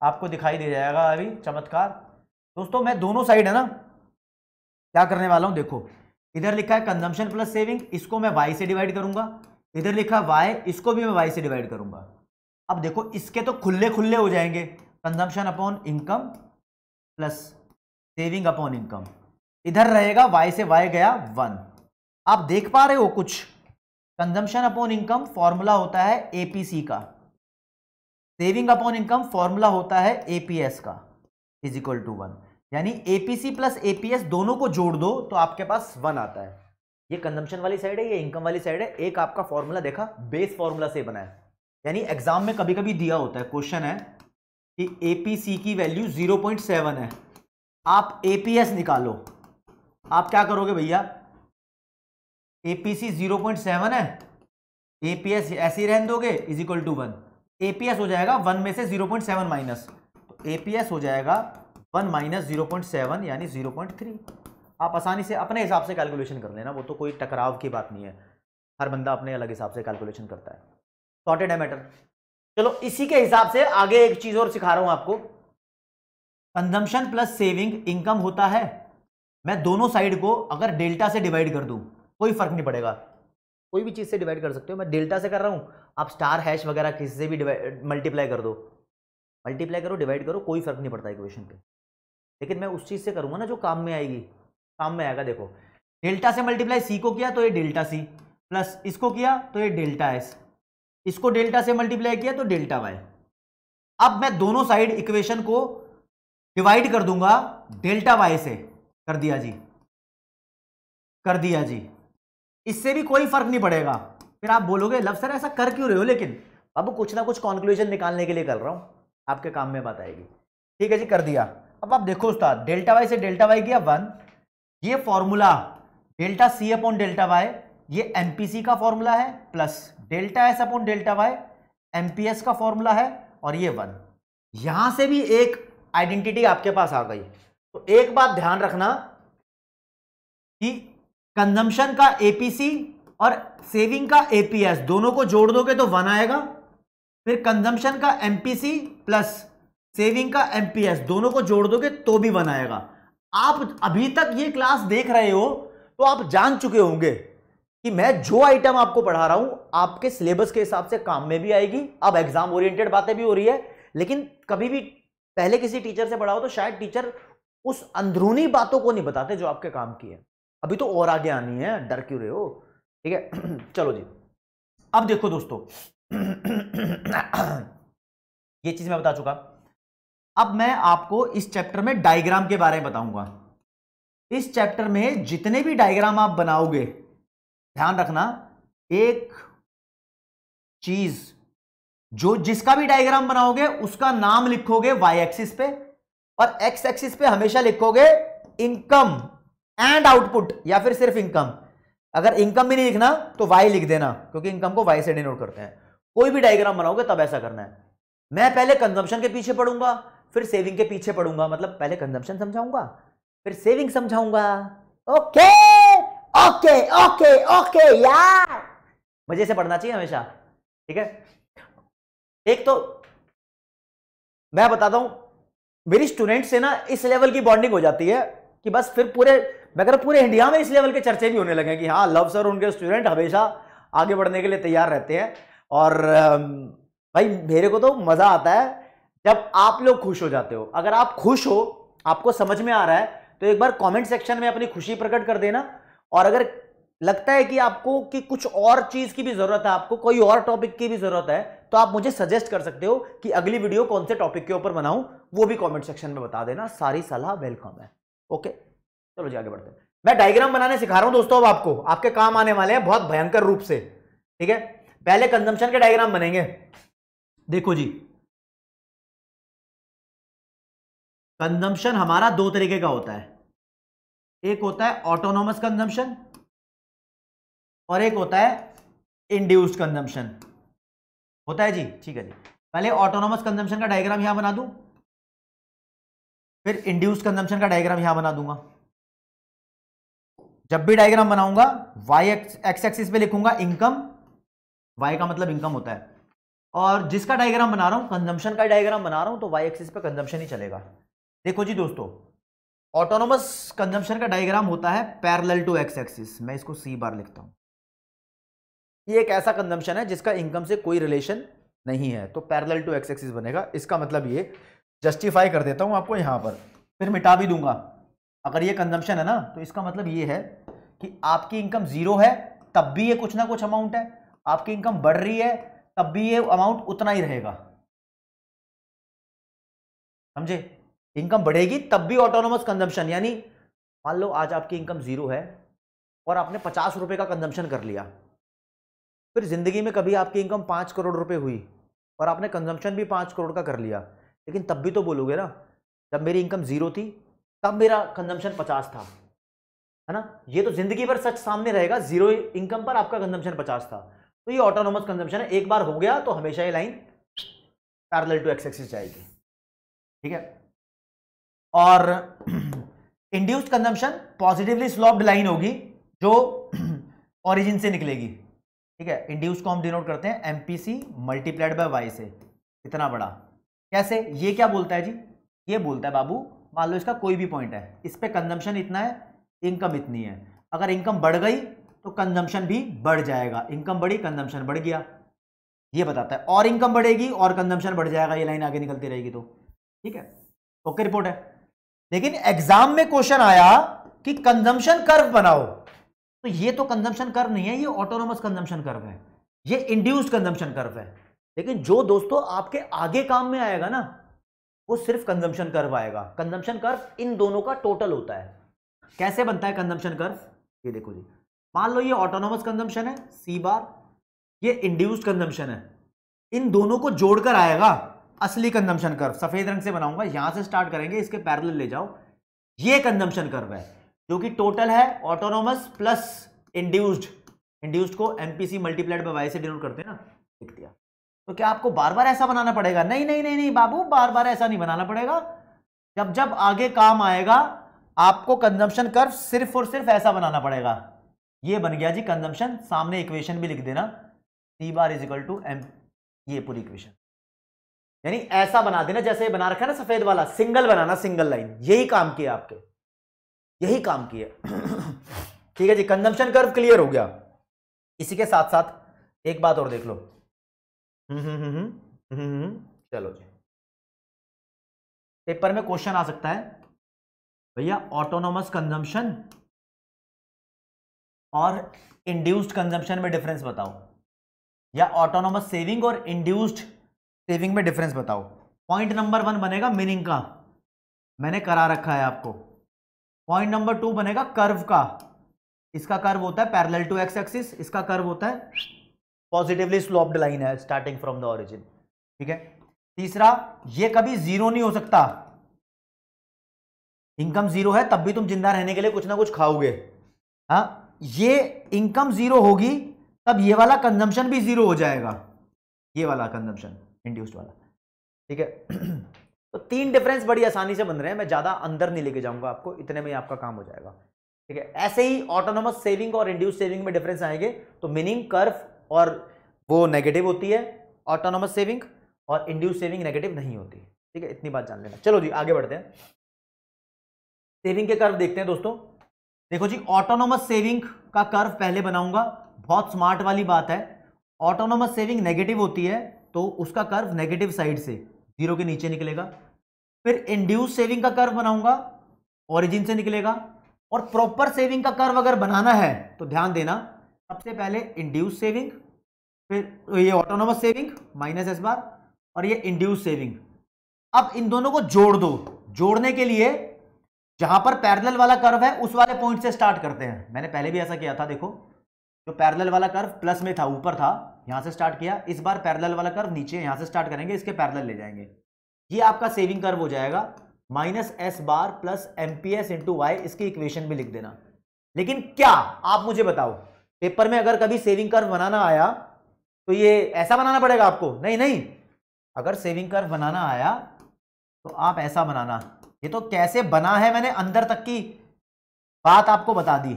आपको दिखाई दे जाएगा अभी चमत्कार दोस्तों मैं दोनों साइड है ना क्या करने वाला हूं देखो इधर लिखा है कंजम्पशन प्लस सेविंग इसको मैं वाई से डिवाइड करूंगा इधर लिखा वाई इसको भी मैं वाई से डिवाइड करूंगा अब देखो इसके तो खुले खुले हो जाएंगे consumption upon income plus saving upon income इधर रहेगा वाई से वाई गया वन आप देख पा रहे हो कुछ कंजम्पशन अपॉन इनकम फॉर्मूला होता है एपीसी का सेविंग अपॉन इनकम फॉर्मूला होता है एपीएस का इज इक्वल टू वन यानी एपीसी प्लस एपीएस दोनों को जोड़ दो तो आपके पास वन आता है ये कंजम्पशन वाली साइड है ये इनकम वाली साइड है एक आपका फॉर्मूला देखा बेस फॉर्मूला से बनाया यानी एग्जाम में कभी कभी दिया होता है क्वेश्चन है कि एपीसी की वैल्यू 0.7 है आप एपीएस निकालो आप क्या करोगे भैया एपीसी 0.7 है एपीएस ऐसे ही रहने दोगे is equal to one APS हो जाएगा वन में से 0.7 माइनस तो एपीएस हो जाएगा one minus zero point seven यानी जीरो पॉइंट थ्री आप आसानी से अपने हिसाब से कैलकुलेशन कर लेना वो तो कोई टकराव की बात नहीं है हर बंदा अपने अलग हिसाब से कैलकुलेशन करता है सॉर्टेड है मैटर चलो इसी के हिसाब से आगे एक चीज और सिखा रहा हूं आपको कंजम्पशन प्लस सेविंग इनकम होता है मैं दोनों साइड को अगर डेल्टा से डिवाइड कर दूं कोई फर्क नहीं पड़ेगा कोई भी चीज़ से डिवाइड कर सकते हो मैं डेल्टा से कर रहा हूं आप स्टार हैश वगैरह किसी से भी मल्टीप्लाई कर दो मल्टीप्लाई करो डिवाइड करो कोई फर्क नहीं पड़ता इक्वेशन पे लेकिन मैं उस चीज़ से करूंगा ना जो काम में आएगी काम में आएगा देखो डेल्टा से मल्टीप्लाई सी को किया तो ये डेल्टा सी प्लस इसको किया तो ये डेल्टा एस इसको डेल्टा से मल्टीप्लाई किया तो डेल्टा वाई अब मैं दोनों साइड इक्वेशन को डिवाइड कर दूंगा डेल्टा वाई से कर दिया जी कर दिया जी इससे भी कोई फर्क नहीं पड़ेगा फिर आप बोलोगे लव सर ऐसा कर क्यों रहे हो लेकिन अब कुछ ना कुछ कॉन्क्लूजन निकालने के लिए कर रहा हूं आपके काम में बात आएगी ठीक है जी कर दिया अब आप देखो उस्ताद डेल्टा वाई से डेल्टा वाई किया वन ये formula delta C upon delta Y ये एमपीसी का फॉर्मूला है plus delta S upon delta Y MPS का फॉर्मूला है और ये वन यहां से भी एक आइडेंटिटी आपके पास आ गई तो एक बात ध्यान रखना कि कंजम्पशन का एपीसी और सेविंग का एपीएस दोनों को जोड़ दोगे तो वन आएगा फिर कंजम्पशन का एमपीसी प्लस सेविंग का एमपीएस दोनों को जोड़ दोगे तो भी वन आएगा आप अभी तक ये क्लास देख रहे हो तो आप जान चुके होंगे कि मैं जो आइटम आपको पढ़ा रहा हूं आपके सिलेबस के हिसाब से काम में भी आएगी अब एग्जाम ओरिएंटेड बातें भी हो रही है लेकिन कभी भी पहले किसी टीचर से पढ़ाओ तो शायद टीचर उस अंदरूनी बातों को नहीं बताते जो आपके काम की है अभी तो और आगे आनी है डर क्यों रहे हो ठीक है [CLEARS THROAT] चलो जी अब देखो दोस्तों [CLEARS THROAT] ये चीज मैं बता चुका अब मैं आपको इस चैप्टर में डायग्राम के बारे में बताऊंगा इस चैप्टर में जितने भी डायग्राम आप बनाओगे ध्यान रखना एक चीज जो जिसका भी डायग्राम बनाओगे उसका नाम लिखोगे वाई एक्सिस पे और एक्स एक्सिस पे हमेशा लिखोगे इनकम एंड आउटपुट या फिर सिर्फ इनकम अगर इनकम भी नहीं लिखना तो वाई लिख देना क्योंकि इनकम को वाई से डिनोट करते हैं कोई भी डायग्राम बनाओगे तब ऐसा करना है मैं पहले कंजम्पशन के पीछे पढ़ूंगा फिर सेविंग के पीछे पढ़ूंगा मतलब पहले कंजम्पशन समझाऊंगा फिर सेविंग समझाऊंगा okay okay! Okay okay okay यार मजे से पढ़ना चाहिए हमेशा ठीक है एक तो मैं बताता हूं मेरी स्टूडेंट से ना इस लेवल की बॉन्डिंग हो जाती है कि बस फिर पूरे मैं कह पूरे इंडिया में इस लेवल के चर्चे भी होने लगे कि हाँ लव सर उनके स्टूडेंट हमेशा आगे बढ़ने के लिए तैयार रहते हैं और भाई मेरे को तो मज़ा आता है जब आप लोग खुश हो जाते हो अगर आप खुश हो आपको समझ में आ रहा है तो एक बार कमेंट सेक्शन में अपनी खुशी प्रकट कर देना और अगर लगता है कि आपको कि कुछ और चीज की भी जरूरत है आपको कोई और टॉपिक की भी जरूरत है तो आप मुझे सजेस्ट कर सकते हो कि अगली वीडियो कौन से टॉपिक के ऊपर बनाऊं वो भी कमेंट सेक्शन में बता देना सारी सलाह वेलकम है ओके चलो जी आगे बढ़ते हैं मैं डायग्राम बनाने सिखा रहा हूं दोस्तों अब आपको आपके काम आने वाले हैं बहुत भयंकर रूप से ठीक है पहले कंजम्पशन के डायग्राम बनेंगे देखो जी कंजम्पशन हमारा दो तरीके का होता है एक होता है ऑटोनोमस कंजम्पशन और एक होता है इंड्यूस्ड कंजम्पशन होता है जी ठीक है जी पहले ऑटोनोमस कंजम्पशन का डायग्राम यहां बना दू फिर इंड्यूस कंजम्पशन का डायग्राम यहां बना दूंगा जब भी डायग्राम बनाऊंगा वाई एक्स एक्सिस पे लिखूंगा इनकम वाई का मतलब इनकम होता है और जिसका डायग्राम बना रहा हूं कंजम्पशन का डायग्राम बना रहा हूं तो वाई एक्सिस पे कंजम्पशन ही चलेगा देखो जी दोस्तों ऑटोनोमस कंजम्पशन का डायग्राम होता है पैरेलल टू एक्स एक्सिस मैं इसको सी बार लिखता हूं ये एक ऐसा कंजम्पशन है जिसका इनकम से कोई रिलेशन नहीं है तो पैरेलल टू एक्स एक्सिस बनेगा इसका मतलब ये जस्टिफाई कर देता हूं आपको यहां पर फिर मिटा भी दूंगा अगर ये कंजम्पशन है ना तो इसका मतलब ये है कि आपकी इनकम ज़ीरो है तब भी ये कुछ ना कुछ अमाउंट है आपकी इनकम बढ़ रही है तब भी ये अमाउंट उतना ही रहेगा समझे इनकम बढ़ेगी तब भी ऑटोनोमस कंजम्पशन यानी मान लो आज आपकी इनकम जीरो है और आपने पचास रुपये का कंजम्पशन कर लिया फिर ज़िंदगी में कभी आपकी इनकम पाँच करोड़ रुपये हुई और आपने कंजम्पशन भी पाँच करोड़ का कर लिया लेकिन तब भी तो बोलोगे ना जब मेरी इनकम ज़ीरो थी तब मेरा कंजम्पशन पचास था है ना ये तो ज़िंदगी भर सच सामने रहेगा ज़ीरो इनकम पर आपका कंजम्पशन पचास था तो ये ऑटोनोमस कंजम्पशन है एक बार हो गया तो हमेशा ये line parallel to X axis जाएगी ठीक है और induced consumption positively sloped line होगी जो ओरिजिन से निकलेगी ठीक है इंड्यूस को हम डिनोट करते हैं एमपीसी मल्टीप्लाइड बाय वाई से इतना बड़ा कैसे ये क्या बोलता है जी ये बोलता है बाबू मान लो इसका कोई भी पॉइंट है इस पर कंजम्पशन इतना है इनकम इतनी है अगर इनकम बढ़ गई तो कंजम्पशन भी बढ़ जाएगा इनकम बढ़ी कंजम्पशन बढ़ गया ये बताता है और इनकम बढ़ेगी और कंजम्पशन बढ़ जाएगा ये लाइन आगे निकलती रहेगी तो ठीक है ओके रिपोर्ट है लेकिन एग्जाम में क्वेश्चन आया कि कंजम्पशन कर्व बनाओ तो ये तो कंजम्पशन कर्व नहीं है ये ऑटोनोमस कंजम्पशन कर्व है ये इंड्यूस्ड कंजम्पशन कर्व है लेकिन जो दोस्तों आपके आगे काम में आएगा ना वो सिर्फ कंजम्पशन कर्व आएगा कंजम्पशन कर्व इन दोनों का टोटल होता है कैसे बनता है कंजम्पशन कर्व ये देखो जी मान लो ये ऑटोनोमस कंजम्पशन है सी बार ये इंड्यूस्ड कंजम्पशन है इन दोनों को जोड़कर आएगा असली कंजम्पशन कर्व सफेद रंग से बनाऊंगा यहां से स्टार्ट करेंगे इसके पैरल ले जाओ ये कंजम्पशन कर्व है जो कि टोटल है ऑटोनोमस प्लस इंड्यूस्ड इंड्यूस्ड को एमपीसी मल्टीप्लाइड बाय वाई से डिनोट करते हैं ना लिख दिया तो क्या आपको बार बार ऐसा बनाना पड़ेगा नहीं नहीं नहीं नहीं बाबू बार बार ऐसा नहीं बनाना पड़ेगा जब जब आगे काम आएगा आपको कंजम्पशन कर्व सिर्फ और सिर्फ ऐसा बनाना पड़ेगा ये बन गया जी कंजम्पशन सामने इक्वेशन भी लिख देना C bar is equal to M ये पूरी इक्वेशन यानी ऐसा बना देना जैसे बना रखा ना सफेद वाला सिंगल बनाना सिंगल लाइन यही काम किया आपके यही काम किया [CLEARS THROAT] ठीक है जी कंजम्पशन कर्व क्लियर हो गया इसी के साथ साथ एक बात और देख लो हम्म, हम्म, हम्म, चलो जी पेपर में क्वेश्चन आ सकता है भैया ऑटोनोमस कंजम्पशन और इंड्यूस्ड कंजम्पशन में डिफरेंस बताओ या ऑटोनोमस सेविंग और इंड्यूस्ड सेविंग में डिफरेंस बताओ पॉइंट नंबर वन बनेगा मीनिंग का मैंने करा रखा है आपको पॉइंट नंबर टू बनेगा कर्व का इसका कर्व होता है पैरेलल टू एक्स एक्सिस इसका कर्व होता है पॉजिटिवली स्लोप्ड लाइन है स्टार्टिंग फ्रॉम द ओरिजिन ठीक है तीसरा ये कभी जीरो नहीं हो सकता इनकम जीरो है तब भी तुम जिंदा रहने के लिए कुछ ना कुछ खाओगे हाँ ये इनकम जीरो होगी तब ये वाला कंजम्पशन भी जीरो हो जाएगा ये वाला कंजम्पशन इंड्यूस्ड वाला ठीक है [CLEARS THROAT] तो तीन डिफरेंस बड़ी आसानी से बन रहे हैं मैं ज़्यादा अंदर नहीं लेके जाऊंगा आपको इतने में आपका काम हो जाएगा ठीक है ऐसे ही ऑटोनोमस सेविंग और इंड्यूस सेविंग में डिफरेंस आएंगे तो मीनिंग कर्व और वो नेगेटिव होती है ऑटोनोमस सेविंग और इंड्यूस सेविंग नेगेटिव नहीं होती ठीक है इतनी बात जान लेना चलो जी आगे बढ़ते हैं सेविंग के कर्व देखते हैं दोस्तों देखो जी ऑटोनोमस सेविंग का कर्व पहले बनाऊंगा बहुत स्मार्ट वाली बात है ऑटोनोमस सेविंग नेगेटिव होती है तो उसका कर्व नेगेटिव साइड से जीरो के नीचे निकलेगा फिर इंड्यूस सेविंग का कर्व बनाऊंगा ओरिजिन से निकलेगा और प्रॉपर सेविंग का कर्व अगर बनाना है तो ध्यान देना सबसे पहले इंड्यूस सेविंग फिर ये autonomous saving minus S bar और ये इंड्यूस सेविंग अब इन दोनों को जोड़ दो जोड़ने के लिए जहां पर पैरेलल वाला कर्व है उस वाले पॉइंट से स्टार्ट करते हैं मैंने पहले भी ऐसा किया था देखो तो पैरेलल वाला कर्व प्लस में था ऊपर था यहाँ से स्टार्ट किया इस बार पैरेलल वाला कर्व नीचे यहाँ से स्टार्ट करेंगे इसके पैरेलल ले जाएंगे ये आपका सेविंग कर्व हो जाएगा minus S bar plus M P S into Y इसकी इक्वेशन भी लिख देना लेकिन क्या आप मुझे बताओ पेपर में अगर कभी सेविंग कर्व बनाना आया तो ये ऐसा बनाना पड़ेगा आपको नहीं नहीं अगर सेविंग कर्व बनाना आया तो आप ऐसा बनाना ये तो कैसे बना है मैंने अंदर तक की बात आपको बता दी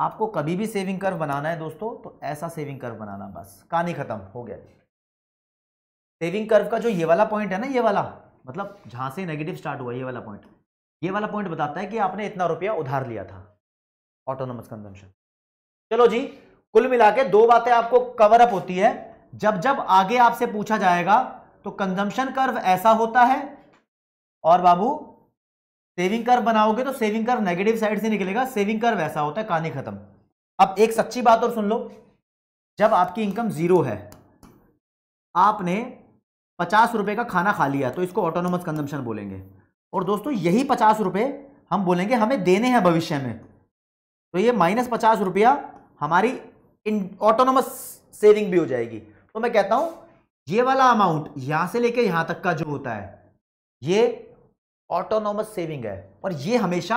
आपको कभी भी सेविंग कर्व बनाना है दोस्तों तो ऐसा सेविंग कर्व बनाना बस कहानी खत्म हो गया सेविंग कर्व का जो ये वाला पॉइंट है ना ये वाला मतलब जहां से नेगेटिव स्टार्ट हुआ ये वाला पॉइंट ये वाला पॉइंट बताता है कि आपने इतना रुपया उधार लिया था ऑटोनोमस कंजम्पशन चलो जी कुल मिला के दो बातें आपको कवर अप होती है जब जब आगे आपसे पूछा जाएगा तो कंजम्पशन कर्व ऐसा होता है और बाबू सेविंग कर बनाओगे तो सेविंग कर नेगेटिव साइड से निकलेगा सेविंग कर वैसा होता है कहानी खत्म अब एक सच्ची बात और सुन लो जब आपकी इनकम जीरो है आपने पचास रुपए का खाना खा लिया तो इसको ऑटोनोमस कंजम्पशन बोलेंगे और दोस्तों यही पचास रुपए हम बोलेंगे हमें देने हैं भविष्य में तो ये माइनस पचास रुपया हमारी ऑटोनोमस सेविंग भी हो जाएगी तो मैं कहता हूं ये वाला अमाउंट यहां से लेके यहां तक का जो होता है ये ऑटोनोमस सेविंग है और ये हमेशा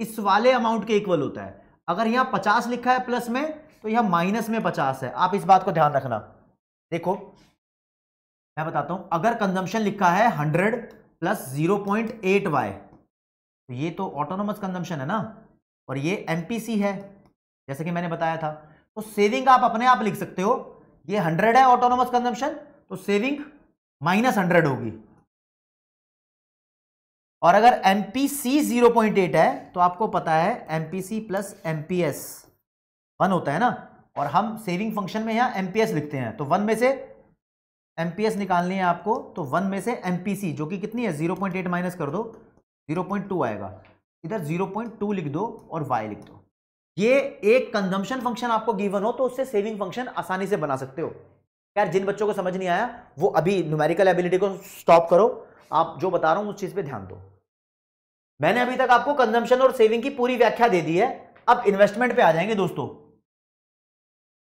इस वाले अमाउंट के इक्वल होता है अगर यहां पचास लिखा है प्लस में तो यहां माइनस में पचास है आप इस बात को ध्यान रखना देखो मैं बताता हूं अगर कंजम्पशन लिखा है hundred plus zero point eight Y तो ये तो ऑटोनोमस कंजम्पशन है ना और ये एम है जैसे कि मैंने बताया था तो सेविंग आप अपने आप लिख सकते हो ये हंड्रेड है ऑटोनोमस कंजम्पशन तो सेविंग माइनस हंड्रेड होगी और अगर M P C zero point eight है तो आपको पता है M P C plus M P S one होता है ना और हम सेविंग फंक्शन में यहाँ एम पी एस लिखते हैं तो वन में से एम पी एस निकालनी है आपको तो वन में से एम पी सी जो कि कितनी है जीरो पॉइंट एट माइनस कर दो जीरो पॉइंट टू आएगा इधर जीरो पॉइंट टू लिख दो और वाई लिख दो ये एक कंजम्पशन फंक्शन आपको गिवन हो तो उससे सेविंग फंक्शन आसानी से बना सकते हो यार जिन बच्चों को समझ नहीं आया वो अभी न्यूमेरिकल एबिलिटी को स्टॉप करो आप जो बता रहा हूँ उस चीज़ पे ध्यान दो मैंने अभी तक आपको कंजम्पशन और सेविंग की पूरी व्याख्या दे दी है अब इन्वेस्टमेंट पे आ जाएंगे दोस्तों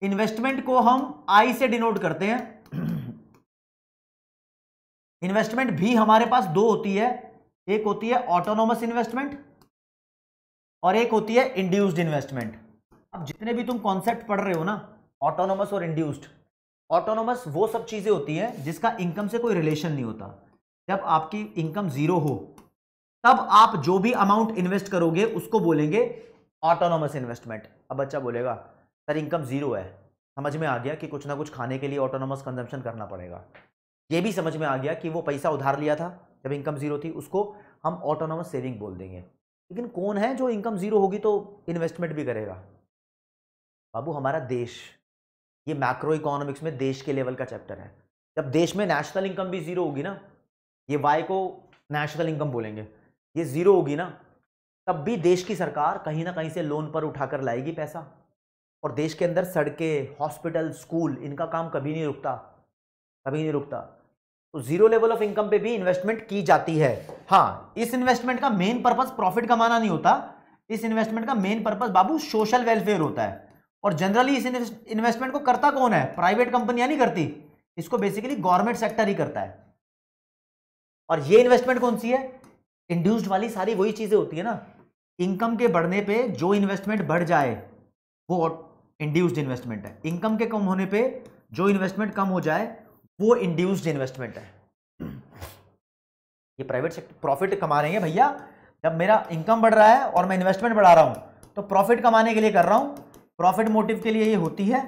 इन्वेस्टमेंट को हम आई से डिनोट करते हैं इन्वेस्टमेंट भी हमारे पास दो होती है एक होती है ऑटोनोमस इन्वेस्टमेंट और एक होती है इंड्यूस्ड इन्वेस्टमेंट अब जितने भी तुम कॉन्सेप्ट पढ़ रहे हो ना ऑटोनोमस और इंड्यूस्ड ऑटोनोमस वो सब चीज़ें होती हैं जिसका इनकम से कोई रिलेशन नहीं होता जब आपकी इनकम ज़ीरो हो तब आप जो भी अमाउंट इन्वेस्ट करोगे उसको बोलेंगे ऑटोनॉमस इन्वेस्टमेंट अब बच्चा बोलेगा सर इनकम जीरो है समझ में आ गया कि कुछ ना कुछ खाने के लिए ऑटोनॉमस कंजम्पशन करना पड़ेगा ये भी समझ में आ गया कि वो पैसा उधार लिया था जब इनकम जीरो थी उसको हम ऑटोनॉमस सेविंग बोल देंगे लेकिन कौन है जो इनकम जीरो होगी तो इन्वेस्टमेंट भी करेगा बाबू हमारा देश ये मैक्रो इकोनॉमिक्स में देश के लेवल का चैप्टर है जब देश में नेशनल इनकम भी जीरो होगी ना ये वाई को नेशनल इनकम बोलेंगे ये ज़ीरो होगी ना तब भी देश की सरकार कहीं ना कहीं से लोन पर उठाकर लाएगी पैसा और देश के अंदर सड़कें हॉस्पिटल स्कूल इनका काम कभी नहीं रुकता कभी नहीं रुकता तो जीरो लेवल ऑफ इनकम पे भी इन्वेस्टमेंट की जाती है हाँ इस इन्वेस्टमेंट का मेन पर्पज प्रॉफिट कमाना नहीं होता इस इन्वेस्टमेंट का मेन पर्पज बाबू सोशल वेलफेयर होता है और जनरली इस इन्वेस्टमेंट को करता कौन है प्राइवेट कंपनियां नहीं करती इसको बेसिकली गवर्नमेंट सेक्टर ही करता है और ये इन्वेस्टमेंट कौन सी है इंड्यूस्ड वाली सारी वही चीज़ें होती है ना इनकम के बढ़ने पे जो इन्वेस्टमेंट बढ़ जाए वो इंड्यूस्ड इन्वेस्टमेंट है इनकम के कम होने पे जो इन्वेस्टमेंट कम हो जाए वो इंड्यूस्ड इन्वेस्टमेंट है ये प्राइवेट सेक्टर प्रॉफिट कमा रहे हैं भैया जब मेरा इनकम बढ़ रहा है और मैं इन्वेस्टमेंट बढ़ा रहा हूँ तो प्रॉफिट कमाने के लिए कर रहा हूँ प्रॉफिट मोटिव के लिए ये होती है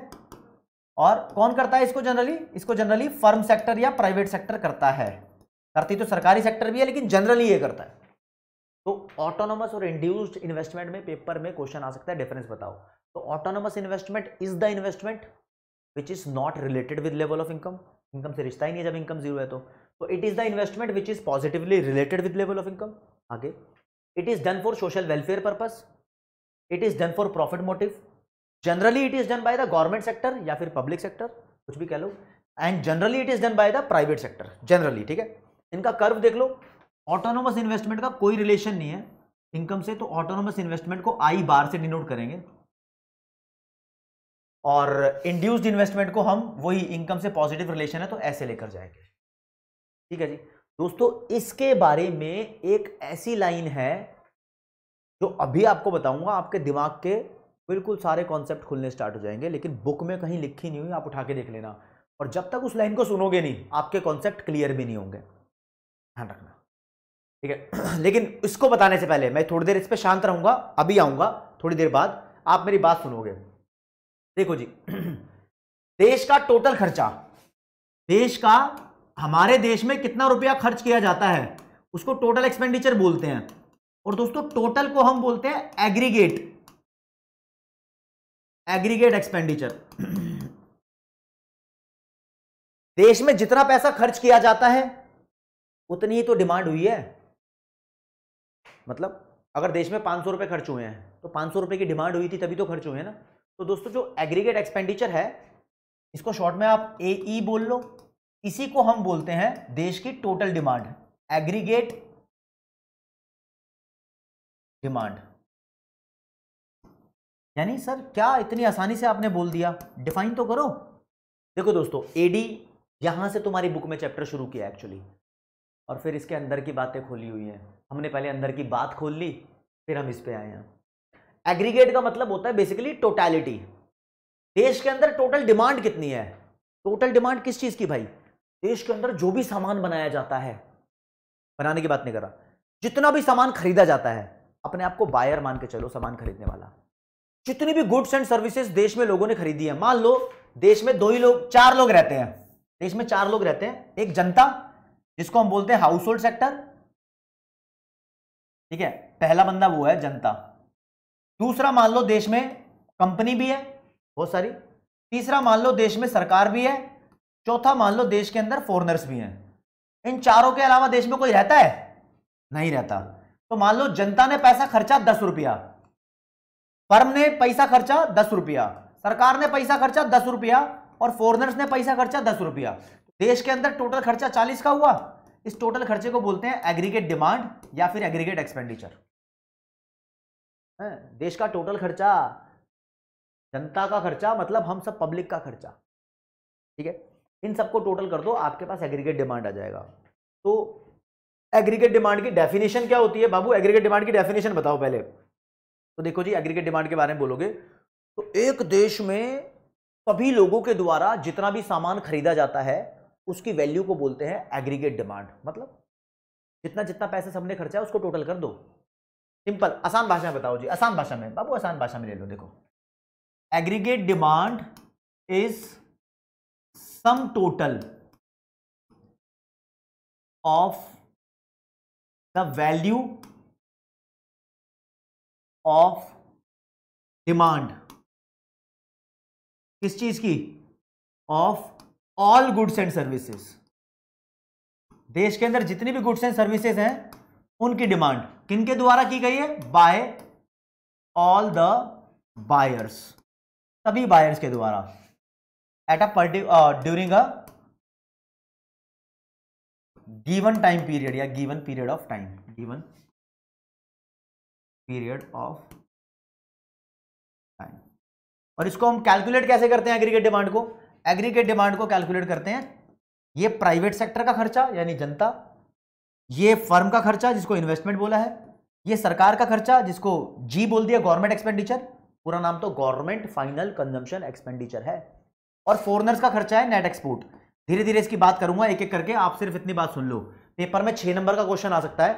और कौन करता है इसको जनरली इसको जनरली फर्म सेक्टर या प्राइवेट सेक्टर करता है करती तो सरकारी सेक्टर भी है लेकिन जनरली ये करता है तो ऑटोनोमस और इंड्यूस्ड इन्वेस्टमेंट में पेपर में क्वेश्चन आ सकता है डिफरेंस बताओ तो autonomous investment is the investment which is not related with level of income income से रिश्ता ही नहीं है जब इनकम जीरो है तो तो it is the investment which is positively related with level of income आगे it is done for social welfare purpose it is done for profit motive generally it is done by the government sector या फिर public sector कुछ भी कह लो and generally it is done by the private sector generally ठीक है इनका curve देख लो ऑटोनोमस इन्वेस्टमेंट का कोई रिलेशन नहीं है इनकम से तो ऑटोनोमस इन्वेस्टमेंट को आई बार से डिनोट करेंगे और इंड्यूस्ड इन्वेस्टमेंट को हम वही इनकम से पॉजिटिव रिलेशन है तो ऐसे लेकर जाएंगे ठीक है जी दोस्तों इसके बारे में एक ऐसी लाइन है जो अभी आपको बताऊंगा आपके दिमाग के बिल्कुल सारे कॉन्सेप्ट खुलने स्टार्ट हो जाएंगे लेकिन बुक में कहीं लिखी नहीं हुई आप उठा के देख लेना और जब तक उस लाइन को सुनोगे नहीं आपके कॉन्सेप्ट क्लियर भी नहीं होंगे ध्यान रखना ठीक है [CLEARS THROAT] लेकिन इसको बताने से पहले मैं थोड़ी देर इस पर शांत रहूंगा अभी आऊंगा थोड़ी देर बाद आप मेरी बात सुनोगे देखो जी [CLEARS THROAT] देश का टोटल खर्चा देश का हमारे देश में कितना रुपया खर्च किया जाता है उसको टोटल एक्सपेंडिचर बोलते हैं और दोस्तों टोटल को हम बोलते हैं एग्रीगेट एग्रीगेट एक्सपेंडिचर देश में जितना पैसा खर्च किया जाता है उतनी ही तो डिमांड हुई है मतलब अगर देश में पाँच सौ रुपये खर्च हुए हैं तो पाँच सौ रुपये की डिमांड हुई थी तभी तो खर्च हुए हैं ना तो दोस्तों जो एग्रीगेट एक्सपेंडिचर है इसको शॉर्ट में आप ए ई e बोल लो इसी को हम बोलते हैं देश की टोटल डिमांड एग्रीगेट डिमांड यानी सर क्या इतनी आसानी से आपने बोल दिया डिफाइन तो करो देखो दोस्तों एडी यहां से तुम्हारी बुक में चैप्टर शुरू किया एक्चुअली और फिर इसके अंदर की बातें खोली हुई हैं हमने पहले अंदर की बात खोल ली फिर हम इस पे आए हैं एग्रीगेट का मतलब होता है बेसिकली टोटैलिटी देश के अंदर टोटल डिमांड कितनी है टोटल डिमांड किस चीज़ की भाई देश के अंदर जो भी सामान बनाया जाता है बनाने की बात नहीं कर रहा जितना भी सामान खरीदा जाता है अपने आप को बायर मान के चलो सामान खरीदने वाला जितनी भी गुड्स एंड सर्विसेज देश में लोगों ने खरीदी है मान लो देश में दो ही लोग चार लोग रहते हैं देश में चार लोग रहते हैं एक जनता इसको हम बोलते हैं हाउस होल्ड सेक्टर ठीक है पहला बंदा वो है जनता दूसरा मान लो देश में कंपनी भी है बहुत oh, सारी तीसरा मान लो देश में सरकार भी है चौथा मान लो देश के अंदर फॉरनर्स भी हैं इन चारों के अलावा देश में कोई रहता है नहीं रहता तो मान लो जनता ने पैसा खर्चा दस रुपया फर्म ने पैसा खर्चा दस रुपया सरकार ने पैसा खर्चा दस रुपया और फॉरनर्स ने पैसा खर्चा दस रुपया देश के अंदर टोटल खर्चा चालीस का हुआ इस टोटल खर्चे को बोलते हैं एग्रीगेट डिमांड या फिर एग्रीगेट एक्सपेंडिचर देश का टोटल खर्चा जनता का खर्चा मतलब हम सब पब्लिक का खर्चा ठीक है इन सबको टोटल कर दो आपके पास एग्रीगेट डिमांड आ जाएगा तो एग्रीगेट डिमांड की डेफिनेशन क्या होती है बाबू एग्रीगेट डिमांड की डेफिनेशन बताओ पहले तो देखो जी एग्रीगेट डिमांड के बारे में बोलोगे तो एक देश में सभी लोगों के द्वारा जितना भी सामान खरीदा जाता है उसकी वैल्यू को बोलते हैं एग्रीगेट डिमांड मतलब जितना जितना पैसे सबने खर्चा है उसको टोटल कर दो सिंपल आसान भाषा में बताओ जी आसान भाषा में बाबू आसान भाषा में ले लो देखो aggregate demand is sum total of the value of demand किस चीज की of all goods and services देश के अंदर जितनी भी गुड्स एंड सर्विसेज हैं उनकी डिमांड किनके द्वारा की गई है बाय ऑल द बायर्स सभी बायर्स के द्वारा at a particular during a given time period या given period of time given period of time और इसको हम कैलकुलेट कैसे करते हैं एग्रीगेट डिमांड को एग्रीगेट डिमांड को कैलकुलेट करते हैं ये प्राइवेट सेक्टर का खर्चा यानी जनता ये फर्म का खर्चा जिसको इन्वेस्टमेंट बोला है ये सरकार का खर्चा जिसको जी बोल दिया गवर्नमेंट एक्सपेंडिचर पूरा नाम तो गवर्नमेंट फाइनल कंजम्पशन एक्सपेंडिचर है और फॉरनर्स का खर्चा है नेट एक्सपोर्ट धीरे धीरे इसकी बात करूंगा एक एक करके आप सिर्फ इतनी बात सुन लो पेपर में छह नंबर का क्वेश्चन आ सकता है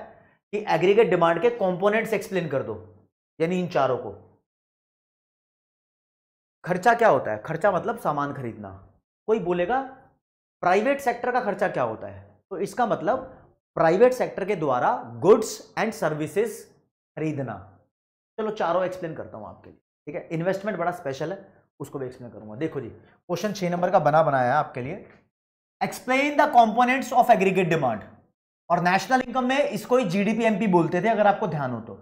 कि एग्रीगेट डिमांड के कॉम्पोनेंट्स एक्सप्लेन कर दो यानी इन चारों को खर्चा क्या होता है खर्चा मतलब सामान खरीदना कोई बोलेगा प्राइवेट सेक्टर का खर्चा क्या होता है तो इसका मतलब प्राइवेट सेक्टर के द्वारा गुड्स एंड सर्विसेज खरीदना चलो चारों एक्सप्लेन करता हूं आपके लिए ठीक है इन्वेस्टमेंट बड़ा स्पेशल है उसको भी एक्सप्लेन करूंगा देखो जी क्वेश्चन छह नंबर का बना बनाया है आपके लिए explain the components of aggregate demand और नेशनल इनकम में इसको ही डी बोलते थे अगर आपको ध्यान हो तो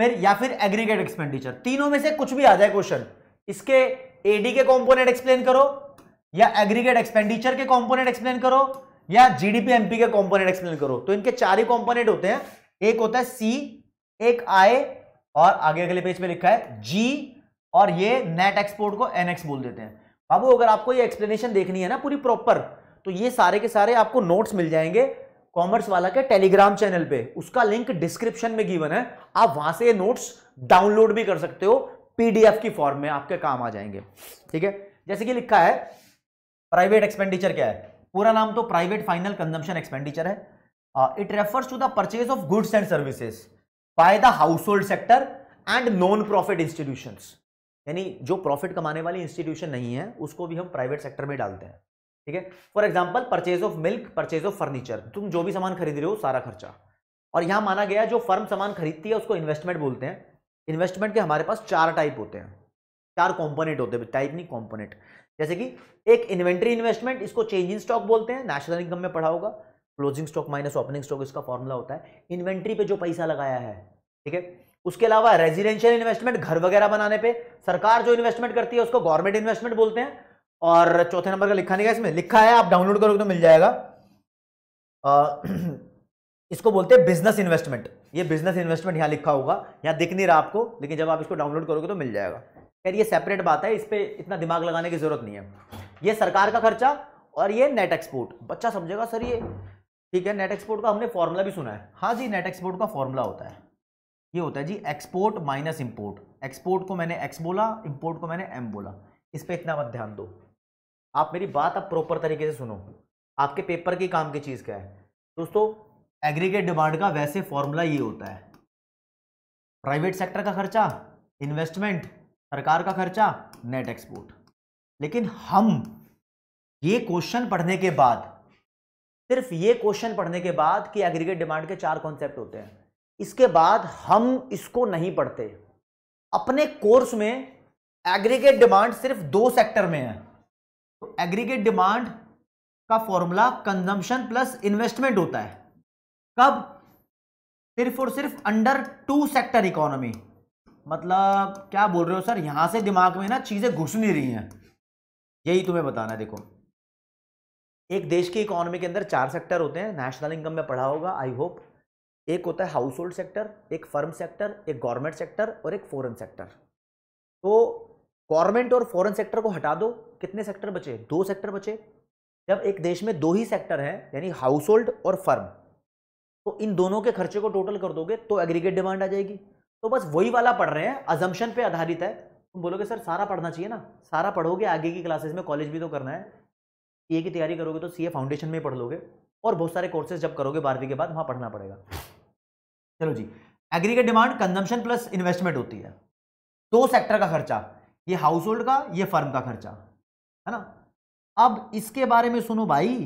फिर या फिर एग्रीगेट एक्सपेंडिचर तीनों में से कुछ भी आ जाए क्वेश्चन इसके एडी के कंपोनेंट एक्सप्लेन करो या एग्रीगेट एक्सपेंडिचर के कंपोनेंट एक्सप्लेन करो या जीडीपी एमपी के कंपोनेंट एक्सप्लेन करो तो इनके चार ही कंपोनेंट होते हैं एक होता है सी एक आई और आगे अगले पेज पे लिखा है जी और ये नेट एक्सपोर्ट को एनएक्स बोल देते हैं बाबू अगर आपको ये एक्सप्लेनेशन देखनी है ना पूरी प्रॉपर तो ये सारे के सारे आपको नोट्स मिल जाएंगे कॉमर्स वाला के टेलीग्राम चैनल पे उसका लिंक डिस्क्रिप्शन में गिवन है आप वहां से ये नोट्स डाउनलोड भी कर सकते हो पीडीएफ की फॉर्म में आपके काम आ जाएंगे ठीक है जैसे कि लिखा है प्राइवेट एक्सपेंडिचर क्या है पूरा नाम तो प्राइवेट फाइनल कंजम्पशन एक्सपेंडिचर है it refers to the purchase of goods and services by the household sector and non profit institution यानी जो प्रॉफिट कमाने वाली इंस्टीट्यूशन नहीं है उसको भी हम प्राइवेट सेक्टर में डालते हैं ठीक है for example purchase of milk purchase of furniture तुम जो भी सामान खरीद रहे हो सारा खर्चा और यहां माना गया जो फर्म सामान खरीदती है उसको इन्वेस्टमेंट बोलते हैं इन्वेस्टमेंट के हमारे पास चार टाइप होते हैं चार कंपोनेंट होते हैं टाइप नहीं कंपोनेंट जैसे कि एक इन्वेंट्री इन्वेस्टमेंट इसको चेंज इन स्टॉक बोलते हैं नेशनल इनकम में पढ़ा होगा closing stock minus opening stock इसका फॉर्मूला होता है इन्वेंट्री पे जो पैसा लगाया है ठीक है उसके अलावा रेजिडेंशियल इन्वेस्टमेंट घर वगैरह बनाने पे सरकार जो इन्वेस्टमेंट करती है उसको गवर्नमेंट इन्वेस्टमेंट बोलते हैं और चौथे नंबर का लिखा नहीं गया इसमें लिखा है आप डाउनलोड करोगे तो मिल जाएगा आ, [CLEARS THROAT] इसको बोलते हैं बिजनेस इन्वेस्टमेंट ये बिजनेस इन्वेस्टमेंट यहाँ लिखा होगा यहाँ दिख नहीं रहा आपको लेकिन जब आप इसको डाउनलोड करोगे तो मिल जाएगा खैर ये सेपरेट बात है इस पर इतना दिमाग लगाने की ज़रूरत नहीं है ये सरकार का खर्चा और ये नेट एक्सपोर्ट बच्चा समझेगा सर ये ठीक है नेट एक्सपोर्ट का हमने फॉर्मूला भी सुना है हाँ जी नेट एक्सपोर्ट का फॉर्मूला होता है ये होता है जी एक्सपोर्ट माइनस इम्पोर्ट एक्सपोर्ट को मैंने एक्स बोला इम्पोर्ट को मैंने एम बोला इस पर इतना मत ध्यान दो आप मेरी बात अब प्रॉपर तरीके से सुनो आपके पेपर की काम की चीज़ क्या है दोस्तों एग्रीगेट डिमांड का वैसे फॉर्मूला ये होता है प्राइवेट सेक्टर का खर्चा इन्वेस्टमेंट सरकार का खर्चा नेट एक्सपोर्ट लेकिन हम ये क्वेश्चन पढ़ने के बाद सिर्फ ये क्वेश्चन पढ़ने के बाद कि एग्रीगेट डिमांड के चार कॉन्सेप्ट होते हैं इसके बाद हम इसको नहीं पढ़ते अपने कोर्स में एग्रीगेट डिमांड सिर्फ दो सेक्टर में है तो एग्रीगेट डिमांड का फॉर्मूला कंजम्पशन प्लस इन्वेस्टमेंट होता है कब सिर्फ और सिर्फ अंडर टू सेक्टर इकोनॉमी मतलब क्या बोल रहे हो सर यहां से दिमाग में ना चीजें घुस नहीं रही हैं यही तुम्हें बताना है देखो एक देश की इकोनॉमी के अंदर चार सेक्टर होते हैं नेशनल इनकम में पढ़ा होगा आई होप एक होता है हाउस होल्ड सेक्टर एक फर्म सेक्टर एक गवर्नमेंट सेक्टर और एक फॉरेन सेक्टर तो गवर्नमेंट और फॉरेन सेक्टर को हटा दो कितने सेक्टर बचे दो सेक्टर बचे जब एक देश में दो ही सेक्टर हैं यानी हाउस होल्ड और फर्म तो इन दोनों के खर्चे को टोटल कर दोगे तो एग्रीगेट डिमांड आ जाएगी तो बस वही वाला पढ़ रहे हैं अजम्पन पे आधारित है तुम बोलोगे सर सारा पढ़ना चाहिए ना सारा पढ़ोगे आगे की क्लासेस में कॉलेज भी तो करना है सीए की तैयारी करोगे तो सी फाउंडेशन में पढ़ लोगे और बहुत सारे कोर्सेज जब करोगे बारहवीं के बाद वहाँ पढ़ना पड़ेगा चलो जी aggregate demand consumption plus investment होती है दो सेक्टर का खर्चा ये हाउस होल्ड का ये फर्म का खर्चा है ना अब इसके बारे में सुनो भाई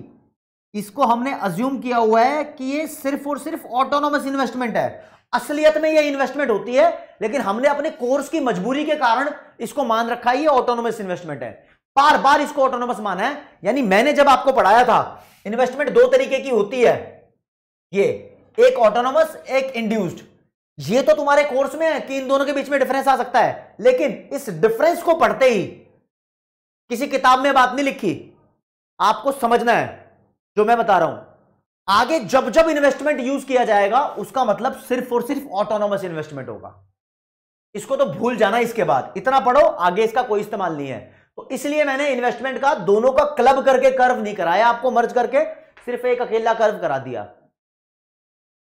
इसको हमने अज्यूम किया हुआ है कि ये सिर्फ और सिर्फ ऑटोनोमस इन्वेस्टमेंट है असलियत में ये इन्वेस्टमेंट होती है लेकिन हमने अपने कोर्स की मजबूरी के कारण इसको मान रखा है ये ऑटोनोमस इन्वेस्टमेंट है बार बार इसको ऑटोनोमस माना है यानी मैंने जब आपको पढ़ाया था इन्वेस्टमेंट दो तरीके की होती है ये एक ऑटोनोमस एक इंड्यूस्ड ये तो तुम्हारे कोर्स में है कि इन दोनों के बीच में डिफरेंस आ सकता है लेकिन इस डिफरेंस को पढ़ते ही किसी किताब में बात नहीं लिखी आपको समझना है जो मैं बता रहा हूं आगे जब जब इन्वेस्टमेंट यूज किया जाएगा उसका मतलब सिर्फ और सिर्फ ऑटोनोमस इन्वेस्टमेंट होगा इसको तो भूल जाना इसके बाद इतना पढ़ो आगे इसका कोई इस्तेमाल नहीं है तो इसलिए मैंने इन्वेस्टमेंट का दोनों का क्लब करके कर्व नहीं कराया आपको मर्ज करके सिर्फ एक अकेला कर्व करा दिया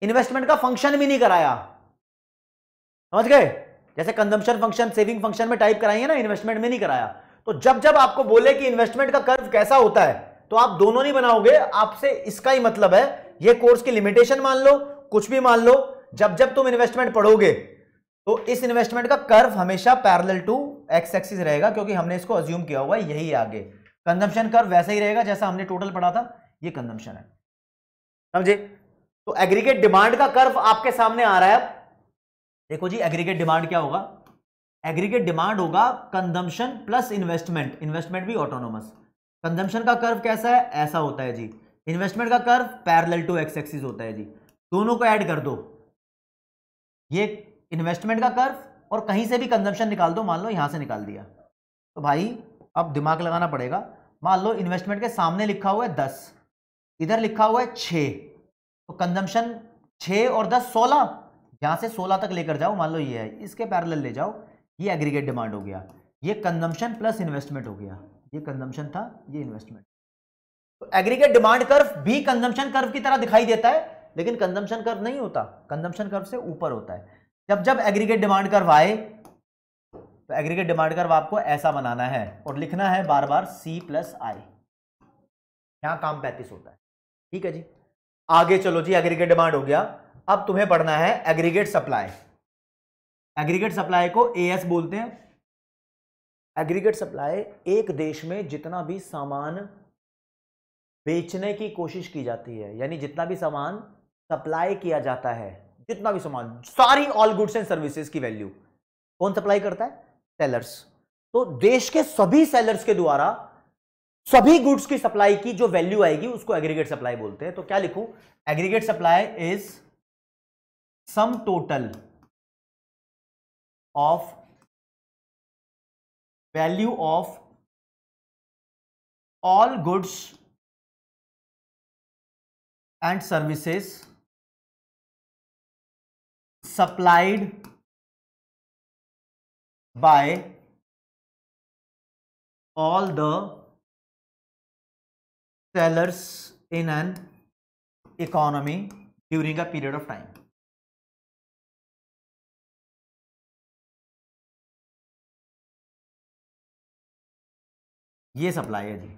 इन्वेस्टमेंट का फंक्शन भी नहीं कराया समझ गए जैसे कंजम्पशन फंक्शन सेविंग फंक्शन में टाइप कराइए ना इन्वेस्टमेंट में नहीं कराया तो जब जब आपको बोले कि इन्वेस्टमेंट का कर्व कैसा होता है तो आप दोनों नहीं बनाओगे आपसे इसका ही मतलब है ये कोर्स की लिमिटेशन मान लो कुछ भी मान लो जब जब तुम इन्वेस्टमेंट पढ़ोगे तो इस इन्वेस्टमेंट का कर्व हमेशा पैरेलल टू एक्स एक्सिस रहेगा क्योंकि हमने इसको अज्यूम किया हुआ यही आगे कंजम्पशन कर्व वैसा ही रहेगा जैसा हमने टोटल पढ़ा था ये कंजम्पशन है समझे तो एग्रीगेट डिमांड का कर्व आपके सामने आ रहा है देखो जी एग्रीगेट डिमांड क्या होगा एग्रीगेट डिमांड होगा कंजम्पशन प्लस इन्वेस्टमेंट इन्वेस्टमेंट भी ऑटोनोमस कंजम्पन का कर्व कैसा है ऐसा होता है जी इन्वेस्टमेंट का curve parallel to X axis होता है जी दोनों को ऐड कर दो ये इन्वेस्टमेंट का कर्व और कहीं से भी कंजम्पन निकाल दो मान लो यहां से निकाल दिया तो भाई अब दिमाग लगाना पड़ेगा मान लो इन्वेस्टमेंट के सामने लिखा हुआ है दस इधर लिखा हुआ है छ तो कंजम्पन छः और दस सोलह यहां से सोलह तक लेकर जाओ मान लो ये है इसके पैरल ले जाओ ये एग्रीगेट डिमांड हो गया ये कंजम्पन प्लस इन्वेस्टमेंट हो गया ये कंजम्पशन था ये इन्वेस्टमेंट तो एग्रीगेट डिमांड कर्व भी कंजम्पशन कर्व की तरह दिखाई देता है लेकिन कंजम्पशन कर्व नहीं होता कंजम्पशन कर्व से ऊपर होता है जब जब एग्रीगेट डिमांड कर्व आए तो एग्रीगेट डिमांड कर्व आपको ऐसा बनाना है और लिखना है बार बार सी प्लस आई यहां काम पैंतीस होता है ठीक है जी आगे चलो जी एग्रीगेट डिमांड हो गया अब तुम्हें पढ़ना है एग्रीगेट सप्लाई एग्रीगेट सप्लाई को ए बोलते हैं एग्रीगेट सप्लाई एक देश में जितना भी सामान बेचने की कोशिश की जाती है यानी जितना भी सामान सप्लाई किया जाता है जितना भी सामान सारी ऑल गुड्स एंड सर्विसेज की वैल्यू कौन सप्लाई करता है सेलर्स तो देश के सभी सेलर्स के द्वारा सभी गुड्स की सप्लाई की जो वैल्यू आएगी उसको एग्रीगेट सप्लाई बोलते हैं तो क्या लिखू aggregate supply is sum total of value of all goods and services supplied by all the sellers in an economy during a period of time. ये सप्लाई है जी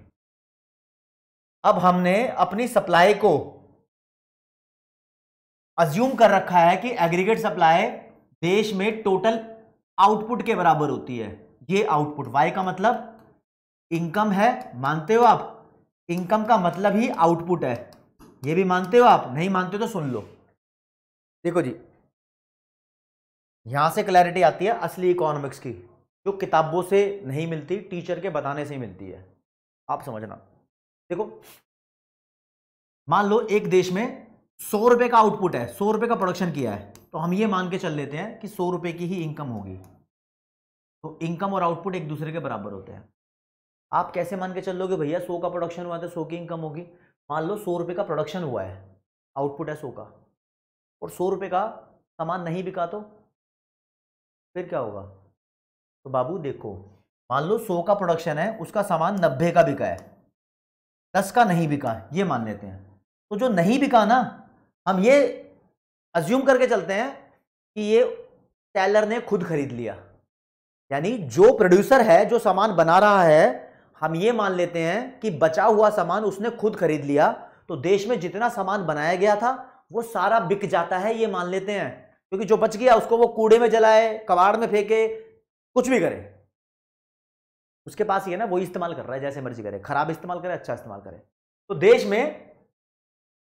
अब हमने अपनी सप्लाई को अज्यूम कर रखा है कि एग्रीगेट सप्लाई देश में टोटल आउटपुट के बराबर होती है ये आउटपुट वाई का मतलब इनकम है मानते हो आप इनकम का मतलब ही आउटपुट है ये भी मानते हो आप नहीं मानते तो सुन लो देखो जी यहां से क्लैरिटी आती है असली इकोनॉमिक्स की जो किताबों से नहीं मिलती टीचर के बताने से ही मिलती है आप समझना देखो मान लो एक देश में सौ रुपये का आउटपुट है सौ रुपये का प्रोडक्शन किया है तो हम ये मान के चल लेते हैं कि सौ रुपये की ही इनकम होगी तो इनकम और आउटपुट एक दूसरे के बराबर होते हैं आप कैसे मान के चल लोगे भैया सौ का प्रोडक्शन हुआ तो सौ की इनकम होगी मान लो सौ रुपये का प्रोडक्शन हुआ है आउटपुट है सौ का और सौ रुपये का सामान नहीं बिका तो फिर क्या होगा तो बाबू देखो मान लो सौ का प्रोडक्शन है उसका सामान नब्बे का बिका है दस का नहीं बिका ये मान लेते हैं तो जो नहीं बिका ना हम ये अज्यूम करके चलते हैं कि ये सेलर ने खुद खरीद लिया यानी जो प्रोड्यूसर है जो सामान बना रहा है हम ये मान लेते हैं कि बचा हुआ सामान उसने खुद खरीद लिया तो देश में जितना सामान बनाया गया था वो सारा बिक जाता है ये मान लेते हैं क्योंकि जो बच गया उसको वो कूड़े में जलाए कबाड़ में फेंके कुछ भी करे उसके पास ही है ना वही इस्तेमाल कर रहा है जैसे मर्जी करे खराब इस्तेमाल करे अच्छा इस्तेमाल करे तो देश में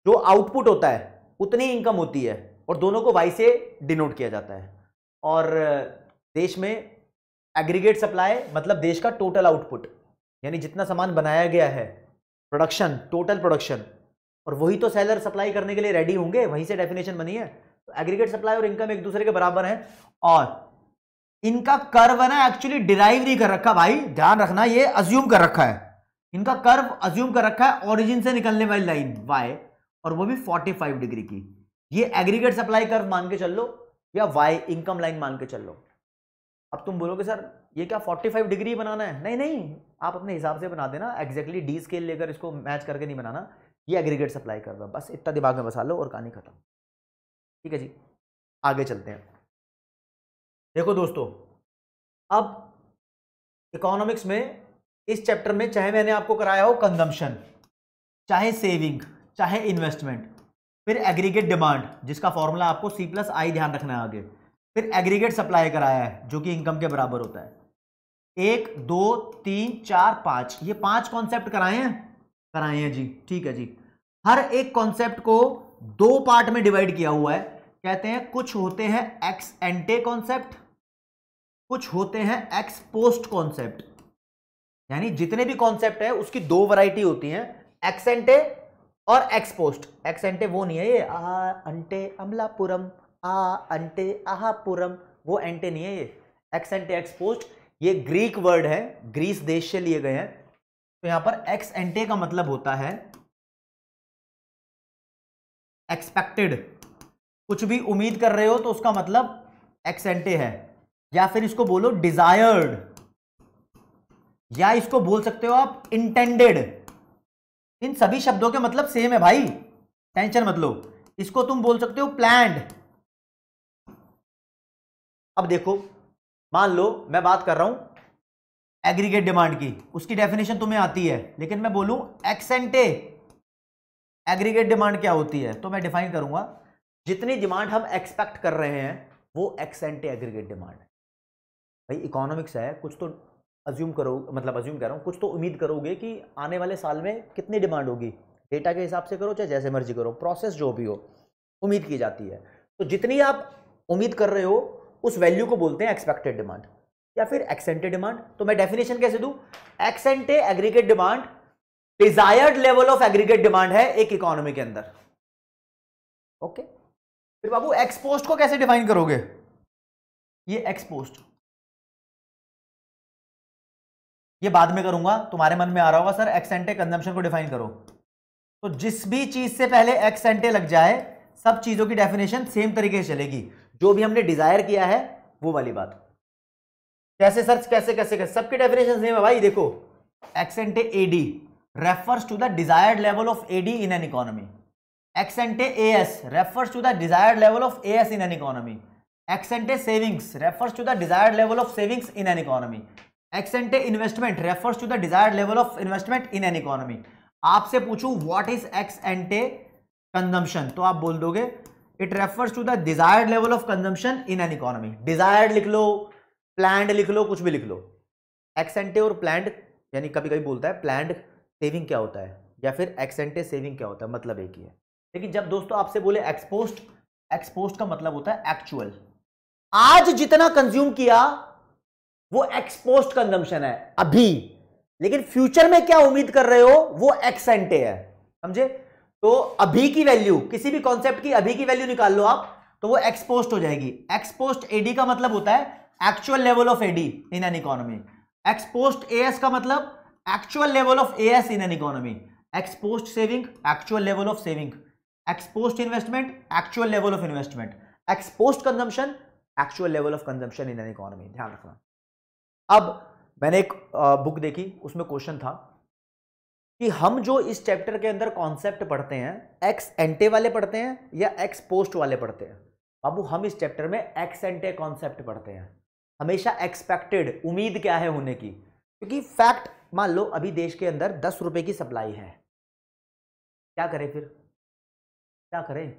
जो आउटपुट होता है उतनी इनकम होती है और दोनों को वाई से डिनोट किया जाता है और देश में एग्रीगेट सप्लाई मतलब देश का टोटल आउटपुट यानी जितना सामान बनाया गया है प्रोडक्शन टोटल प्रोडक्शन और वही तो सेलर सप्लाई करने के लिए रेडी होंगे वहीं से डेफिनेशन बनी है तो एग्रीगेट सप्लाई और इनकम एक दूसरे के बराबर है और इनका कर्व है ना एक्चुअली डिराइव नहीं कर रखा भाई ध्यान रखना ये अज्यूम कर रखा है इनका कर्व अज्यूम कर रखा है ओरिजिन से निकलने वाली लाइन वाई और वो भी 45 डिग्री की ये एग्रीगेट सप्लाई कर्व मान के चल लो या वाई इनकम लाइन मान के चल लो अब तुम बोलोगे सर ये क्या 45 डिग्री बनाना है नहीं नहीं आप अपने हिसाब से बना देना एग्जैक्टली डी स्केल लेकर इसको मैच करके नहीं बनाना ये एग्रीगेट सप्लाई कर्व है बस इतना दिमाग में बसा लो और कहानी खत्म ठीक है जी आगे चलते हैं देखो दोस्तों अब इकोनॉमिक्स में इस चैप्टर में चाहे मैंने आपको कराया हो कंजम्पशन चाहे सेविंग चाहे इन्वेस्टमेंट फिर एग्रीगेट डिमांड जिसका फॉर्मूला आपको सी प्लस आई ध्यान रखना है आगे फिर एग्रीगेट सप्लाई कराया है जो कि इनकम के बराबर होता है एक दो तीन चार पाँच ये पांच कॉन्सेप्ट कराए हैं कराए हैं जी ठीक है जी हर एक कॉन्सेप्ट को दो पार्ट में डिवाइड किया हुआ है कहते हैं कुछ होते हैं एक्स एंटे कॉन्सेप्ट कुछ होते हैं एक्स पोस्ट कॉन्सेप्ट यानी जितने भी कॉन्सेप्ट है उसकी दो वैरायटी होती है एक्सेंटे और एक्सपोस्ट एक्सेंटे वो नहीं है ये आ अंटे अमलापुरम आ अंटे आहापुरम वो एंटे नहीं है ये एक्सेंटे एक्सपोस्ट ये ग्रीक वर्ड है ग्रीस देश से लिए गए हैं तो यहां पर एक्स एंटे का मतलब होता है एक्सपेक्टेड कुछ भी उम्मीद कर रहे हो तो उसका मतलब एक्सेंटे है या फिर इसको बोलो डिजायर्ड या इसको बोल सकते हो आप इंटेंडेड इन सभी शब्दों के मतलब सेम है भाई टेंशन मत लो इसको तुम बोल सकते हो प्लैंड अब देखो मान लो मैं बात कर रहा हूं एग्रीगेट डिमांड की उसकी डेफिनेशन तुम्हें आती है लेकिन मैं बोलू एक्सेंटे एग्रीगेट डिमांड क्या होती है तो मैं डिफाइन करूंगा जितनी डिमांड हम एक्सपेक्ट कर रहे हैं वो एक्सेंटे एग्रीगेट डिमांड है भाई इकोनॉमिक्स है कुछ तो अज्यूम करो मतलब अज्यूम कह रहा हूँ कुछ तो उम्मीद करोगे कि आने वाले साल में कितनी डिमांड होगी डेटा के हिसाब से करो चाहे जैसे मर्जी करो प्रोसेस जो भी हो उम्मीद की जाती है तो जितनी आप उम्मीद कर रहे हो उस वैल्यू को बोलते हैं एक्सपेक्टेड डिमांड या फिर एक्सेंटे डिमांड तो मैं डेफिनेशन कैसे दूँ ex ante aggregate demand desired level of aggregate demand है एक इकोनॉमी के अंदर ओके okay? फिर बाबू एक्सपोस्ट को कैसे डिफाइन करोगे ये एक्सपोस्ट ये बाद में करूंगा तुम्हारे मन में आ रहा होगा सर एक्स एंटे कंजम्पशन को डिफाइन करो तो जिस भी चीज से पहले एक्स एंटे लग जाए सब चीजों की डेफिनेशन सेम तरीके से चलेगी जो भी हमने डिजायर किया है वो वाली बात कैसे सर कैसे कैसे कैसे सबकी डेफिनेशन सेम है भाई देखो ex ante A D refers to the desired level of A D in an economy ex ante A S refers to the desired level of A S in an economy ex ante savings refers to the desired level of savings in an economy ex ante investment refers to the desired level of investment in an economy आपसे पूछूं what is ex ante consumption तो आप बोल दोगे it refers to the desired level of consumption in an economy desired लिख लो planned लिख लो कुछ भी लिख लो एक्सेंटे और प्लैंड यानी कभी कभी बोलता है प्लैंड सेविंग क्या होता है या फिर एक्सेंटे सेविंग क्या होता है मतलब एक ही है लेकिन जब दोस्तों आपसे बोले एक्सपोस्ट एक्सपोस्ट का मतलब होता है एक्चुअल आज जितना कंज्यूम किया वो एक्सपोस्ट कंजम्पशन है अभी लेकिन फ्यूचर में क्या उम्मीद कर रहे हो वो एक्सेंटे है समझे तो अभी की वैल्यू किसी भी कॉन्सेप्ट की अभी की वैल्यू निकाल लो आप तो वो एक्सपोस्ट हो जाएगी एक्सपोस्ट एडी का मतलब होता है actual level of AD in an economy ex post S का मतलब actual level of S in an economy ex post saving actual level of saving ex post investment actual level of investment ex post consumption actual level of consumption in an economy ध्यान रखना अब मैंने एक book देखी उसमें question था कि हम जो इस चैप्टर के अंदर कॉन्सेप्ट पढ़ते हैं एक्स एंटे वाले पढ़ते हैं या एक्स पोस्ट वाले पढ़ते हैं बाबू हम इस चैप्टर में एक्स एंटे कॉन्सेप्ट पढ़ते हैं हमेशा एक्सपेक्टेड उम्मीद क्या है होने की क्योंकि फैक्ट मान लो अभी देश के अंदर दस रुपये की सप्लाई है क्या करें फिर क्या करें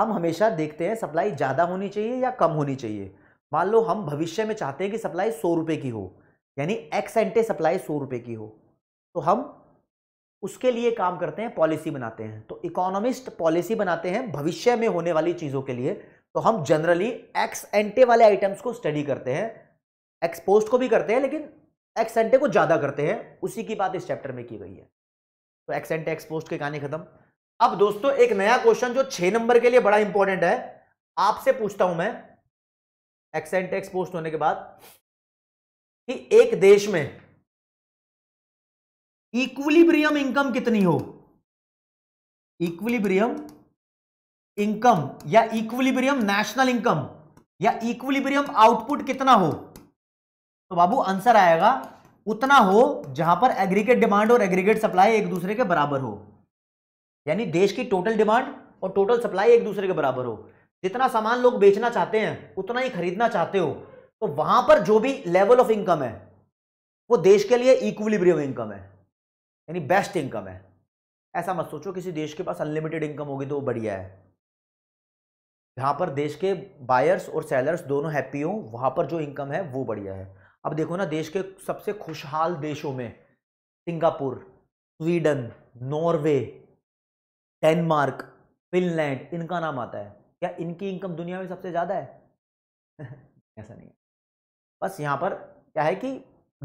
हम हमेशा देखते हैं सप्लाई ज़्यादा होनी चाहिए या कम होनी चाहिए मान लो हम भविष्य में चाहते हैं कि सप्लाई सौ रुपये की हो यानी एक्स एंटे सप्लाई सौ रुपये की हो तो हम उसके लिए काम करते हैं पॉलिसी बनाते हैं तो इकोनॉमिस्ट पॉलिसी बनाते हैं भविष्य में होने वाली चीज़ों के लिए तो हम जनरली एक्स एंटे वाले आइटम्स को स्टडी करते हैं एक्सपोस्ट को भी करते हैं लेकिन एक्स एंटे को ज़्यादा करते हैं उसी की बात इस चैप्टर में की गई है तो एक्स एंटे एक्सपोस्ट के कहानी खत्म अब दोस्तों एक नया क्वेश्चन जो छः नंबर के लिए बड़ा इंपॉर्टेंट है आपसे पूछता हूं मैं एक्सेंट एक्स पोस्ट होने के बाद कि एक देश में इक्विलिब्रियम इनकम कितनी हो इक्विलिब्रियम इनकम या इक्विलिब्रियम नेशनल इनकम या इक्विलिब्रियम आउटपुट कितना हो तो बाबू आंसर आएगा उतना हो जहां पर एग्रीगेट डिमांड और एग्रीगेट सप्लाई एक दूसरे के बराबर हो यानी देश की टोटल डिमांड और टोटल सप्लाई एक दूसरे के बराबर हो जितना सामान लोग बेचना चाहते हैं उतना ही खरीदना चाहते हो तो वहां पर जो भी लेवल ऑफ इनकम है वो देश के लिए इक्विलिब्रियम इनकम है यानी बेस्ट इनकम है ऐसा मत सोचो किसी देश के पास अनलिमिटेड इनकम होगी तो वो बढ़िया है जहाँ पर देश के बायर्स और सेलर्स दोनों हैप्पी हों वहाँ पर जो इनकम है वो बढ़िया है अब देखो ना देश के सबसे खुशहाल देशों में Singapore Sweden Norway Denmark Finland इनका नाम आता है क्या इनकी इनकम दुनिया में सबसे ज़्यादा है [LAUGHS] ऐसा नहीं है बस यहाँ पर क्या है कि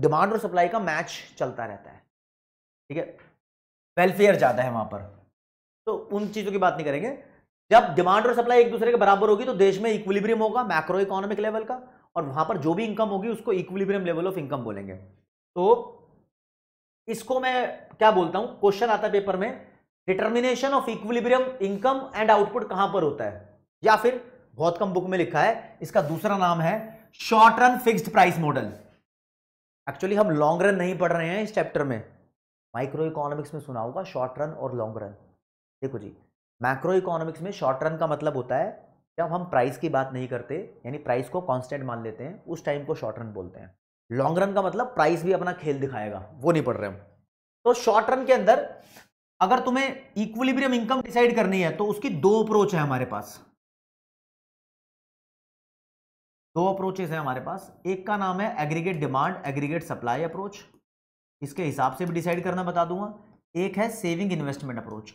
डिमांड और सप्लाई का मैच चलता रहता है ठीक है वेलफेयर ज़्यादा है वहाँ पर तो उन चीज़ों की बात नहीं करेंगे जब डिमांड और सप्लाई एक दूसरे के बराबर होगी तो देश में इक्विलिब्रियम होगा मैक्रो इकोनॉमिक लेवल का और वहाँ पर जो भी इनकम होगी उसको इक्विलिब्रियम लेवल ऑफ इनकम बोलेंगे तो इसको मैं क्या बोलता हूँ क्वेश्चन आता है पेपर में determination of equilibrium income and output कहाँ पर होता है या फिर बहुत कम बुक में लिखा है इसका दूसरा नाम है short run fixed price model actually हम लॉन्ग रन नहीं पढ़ रहे हैं इस चैप्टर में माइक्रो इकोनॉमिक्स में सुना होगा शॉर्ट रन और लॉन्ग रन देखो जी मैक्रो इकोनॉमिक्स में शॉर्ट रन का मतलब होता है जब हम प्राइस की बात नहीं करते यानी प्राइस को कांस्टेंट मान लेते हैं उस टाइम को शॉर्ट रन बोलते हैं लॉन्ग रन का मतलब प्राइस भी अपना खेल दिखाएगा वो नहीं पढ़ रहे हम तो शॉर्ट रन के अंदर अगर तुम्हें इक्विलिब्रियम इनकम डिसाइड करनी है तो उसकी दो अप्रोच है हमारे पास दो अप्रोचेस हैं हमारे पास एक का नाम है aggregate demand aggregate supply approach इसके हिसाब से भी डिसाइड करना बता दूंगा एक है सेविंग इन्वेस्टमेंट अप्रोच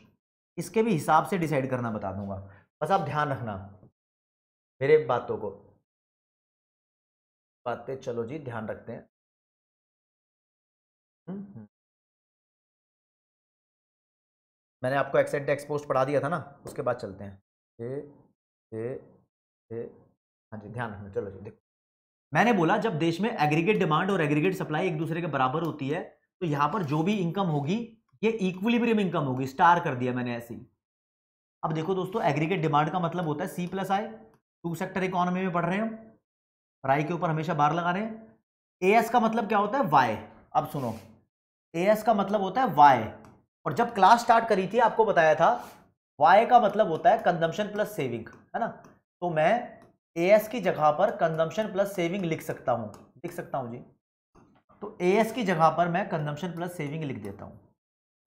इसके भी हिसाब से डिसाइड करना बता दूंगा बस आप ध्यान रखना मेरे बातों को बातें चलो जी ध्यान रखते हैं हम्म, हम्म। मैंने आपको एक्सेंट एक्सपोस्ट पढ़ा दिया था ना उसके बाद चलते हैं ए ए ए हाँ जी ध्यान रखना चलो जी देखो मैंने बोला जब देश में एग्रीगेट डिमांड और एग्रीगेट सप्लाई एक दूसरे के बराबर होती है तो यहाँ पर जो भी इनकम होगी ये इक्विलिब्रियम इनकम होगी स्टार कर दिया मैंने ऐसी अब देखो दोस्तों एग्रीगेट डिमांड का मतलब होता है C plus I two sector economy में पढ़ रहे हैं हम और के ऊपर हमेशा बार लगा रहे हैं ए एस का मतलब क्या होता है वाई अब सुनो ए एस का मतलब होता है वाई और जब क्लास स्टार्ट करी थी आपको बताया था वाई का मतलब होता है कंजम्पशन प्लस सेविंग है ना तो मैं ए की जगह पर कंजम्पशन प्लस सेविंग लिख सकता हूँ लिख सकता हूँ जी तो ए एस की जगह पर मैं कंजम्पशन प्लस सेविंग लिख देता हूँ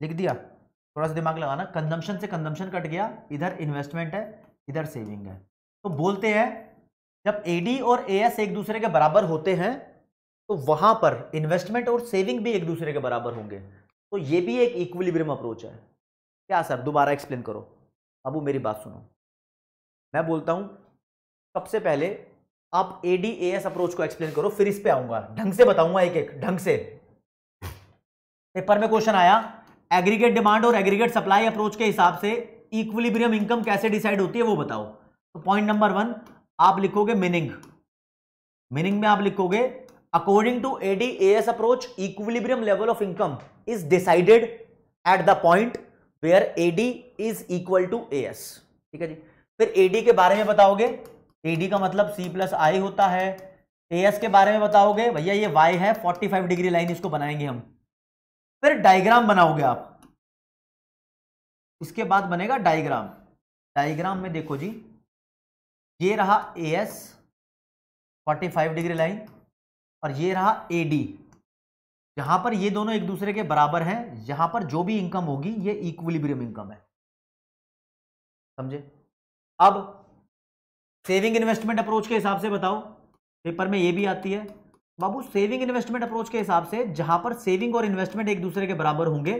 लिख दिया थोड़ा सा दिमाग लगाना कंजम्पशन से कंजम्पशन कट गया इधर इन्वेस्टमेंट है इधर सेविंग है तो बोलते हैं जब ए डी और ए एस एक दूसरे के बराबर होते हैं तो वहां पर इन्वेस्टमेंट और सेविंग भी एक दूसरे के बराबर होंगे तो ये भी एक इक्विलिब्रियम अप्रोच है क्या सर दोबारा एक्सप्लेन करो अबू मेरी बात सुनो मैं बोलता हूँ सबसे पहले आप एडीएस अप्रोच को एक्सप्लेन करो फिर इस पे आऊंगा ढंग से बताऊंगा एक एक ढंग से पेपर में क्वेश्चन आया एग्रीगेट डिमांड और एग्रीगेट सप्लाई अप्रोच के हिसाब से इक्विलिब्रियम इनकम कैसे डिसाइड होती है वो बताओ तो पॉइंट नंबर वन आप लिखोगे मीनिंग मीनिंग में आप लिखोगे according to ADS approach equilibrium level of income is decided at the point where AD is equal to S ठीक है जी फिर एडी के बारे में बताओगे टी का मतलब सी प्लस आई होता है ए के बारे में बताओगे भैया ये वाई है 45 डिग्री लाइन इसको बनाएंगे हम फिर डायग्राम बनाओगे आप उसके बाद बनेगा डायग्राम डायग्राम में देखो जी ये रहा A S forty degree line और ये रहा ए डी यहाँ पर ये दोनों एक दूसरे के बराबर हैं यहाँ पर जो भी इनकम होगी ये इक्विलिब्रियम इनकम है समझे अब सेविंग इन्वेस्टमेंट अप्रोच के हिसाब से बताओ पेपर में ये भी आती है बाबू सेविंग इन्वेस्टमेंट अप्रोच के हिसाब से जहां पर सेविंग और इन्वेस्टमेंट एक दूसरे के बराबर होंगे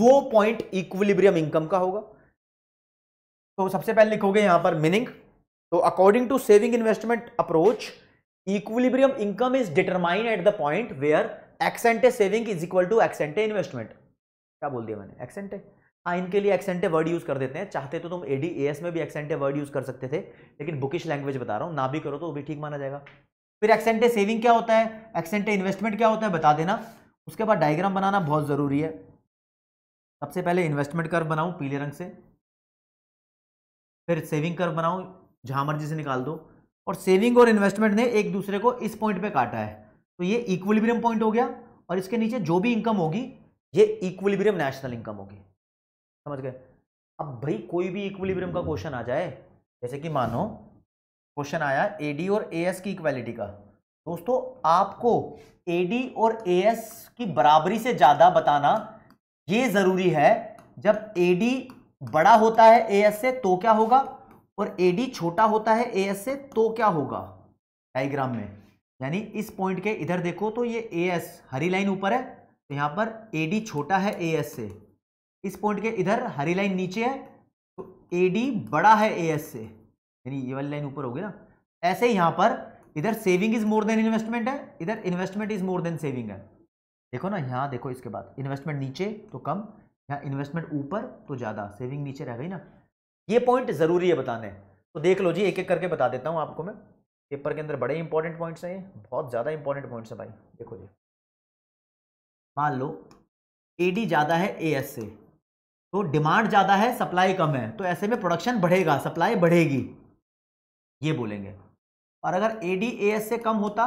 वो पॉइंट इक्विलिब्रियम इनकम का होगा तो सबसे पहले लिखोगे यहां पर मीनिंग तो according to saving investment approach equilibrium income is determine at the point where ex ante saving is equal to ex ante investment क्या बोल दिया मैंने एक्सेंटे हाँ इनके लिए एक्सेंटे वर्ड यूज़ कर देते हैं चाहते तो तुम ए डी ए एस में भी एक्सेंटे वर्ड यूज़ कर सकते थे लेकिन बुकिश लैंग्वेज बता रहा हूँ ना भी करो तो वो भी ठीक माना जाएगा फिर एक्सेंटे सेविंग क्या होता है एक्सेंटे इन्वेस्टमेंट क्या होता है बता देना उसके बाद डायग्राम बनाना बहुत ज़रूरी है सबसे पहले इन्वेस्टमेंट कर्व बनाऊँ पीले रंग से फिर सेविंग कर्व बनाऊँ जहाँ मर्जी से निकाल दो और सेविंग और इन्वेस्टमेंट ने एक दूसरे को इस पॉइंट पर काटा है तो ये इक्विलिब्रियम पॉइंट हो गया और इसके नीचे जो भी इनकम होगी ये इक्विलिब्रियम नेशनल इनकम होगी समझ गए अब भाई कोई भी इक्विलिब्रियम का क्वेश्चन आ जाए जैसे कि मानो क्वेश्चन आया एडी और एएस की इक्वालिटी का दोस्तों आपको एडी और एएस की बराबरी से ज्यादा बताना ये जरूरी है जब एडी बड़ा होता है एएस से तो क्या होगा और एडी छोटा होता है एएस से तो क्या होगा डायग्राम में यानी इस पॉइंट के इधर देखो तो ये एएस हरी लाइन ऊपर है तो यहां पर एडी छोटा है एएस से इस पॉइंट के इधर हरी लाइन नीचे है तो ए डी बड़ा है ए एस से यानी ये वाली लाइन ऊपर हो गई ना ऐसे ही यहाँ पर इधर saving is more than investment है इधर investment is more than saving है देखो ना यहाँ देखो इसके बाद इन्वेस्टमेंट नीचे तो कम यहाँ इन्वेस्टमेंट ऊपर तो ज़्यादा सेविंग नीचे रह गई ना ये पॉइंट ज़रूरी है बताने तो देख लो जी एक एक करके बता देता हूँ आपको मैं पेपर के अंदर बड़े इंपॉर्टेंट पॉइंट्स हैं बहुत ज़्यादा इंपॉर्टेंट पॉइंट्स हैं भाई देखो जी मान लो ए डी ज़्यादा है ए एस से तो डिमांड ज़्यादा है सप्लाई कम है तो ऐसे में प्रोडक्शन बढ़ेगा सप्लाई बढ़ेगी ये बोलेंगे और अगर ए डी ए एस से कम होता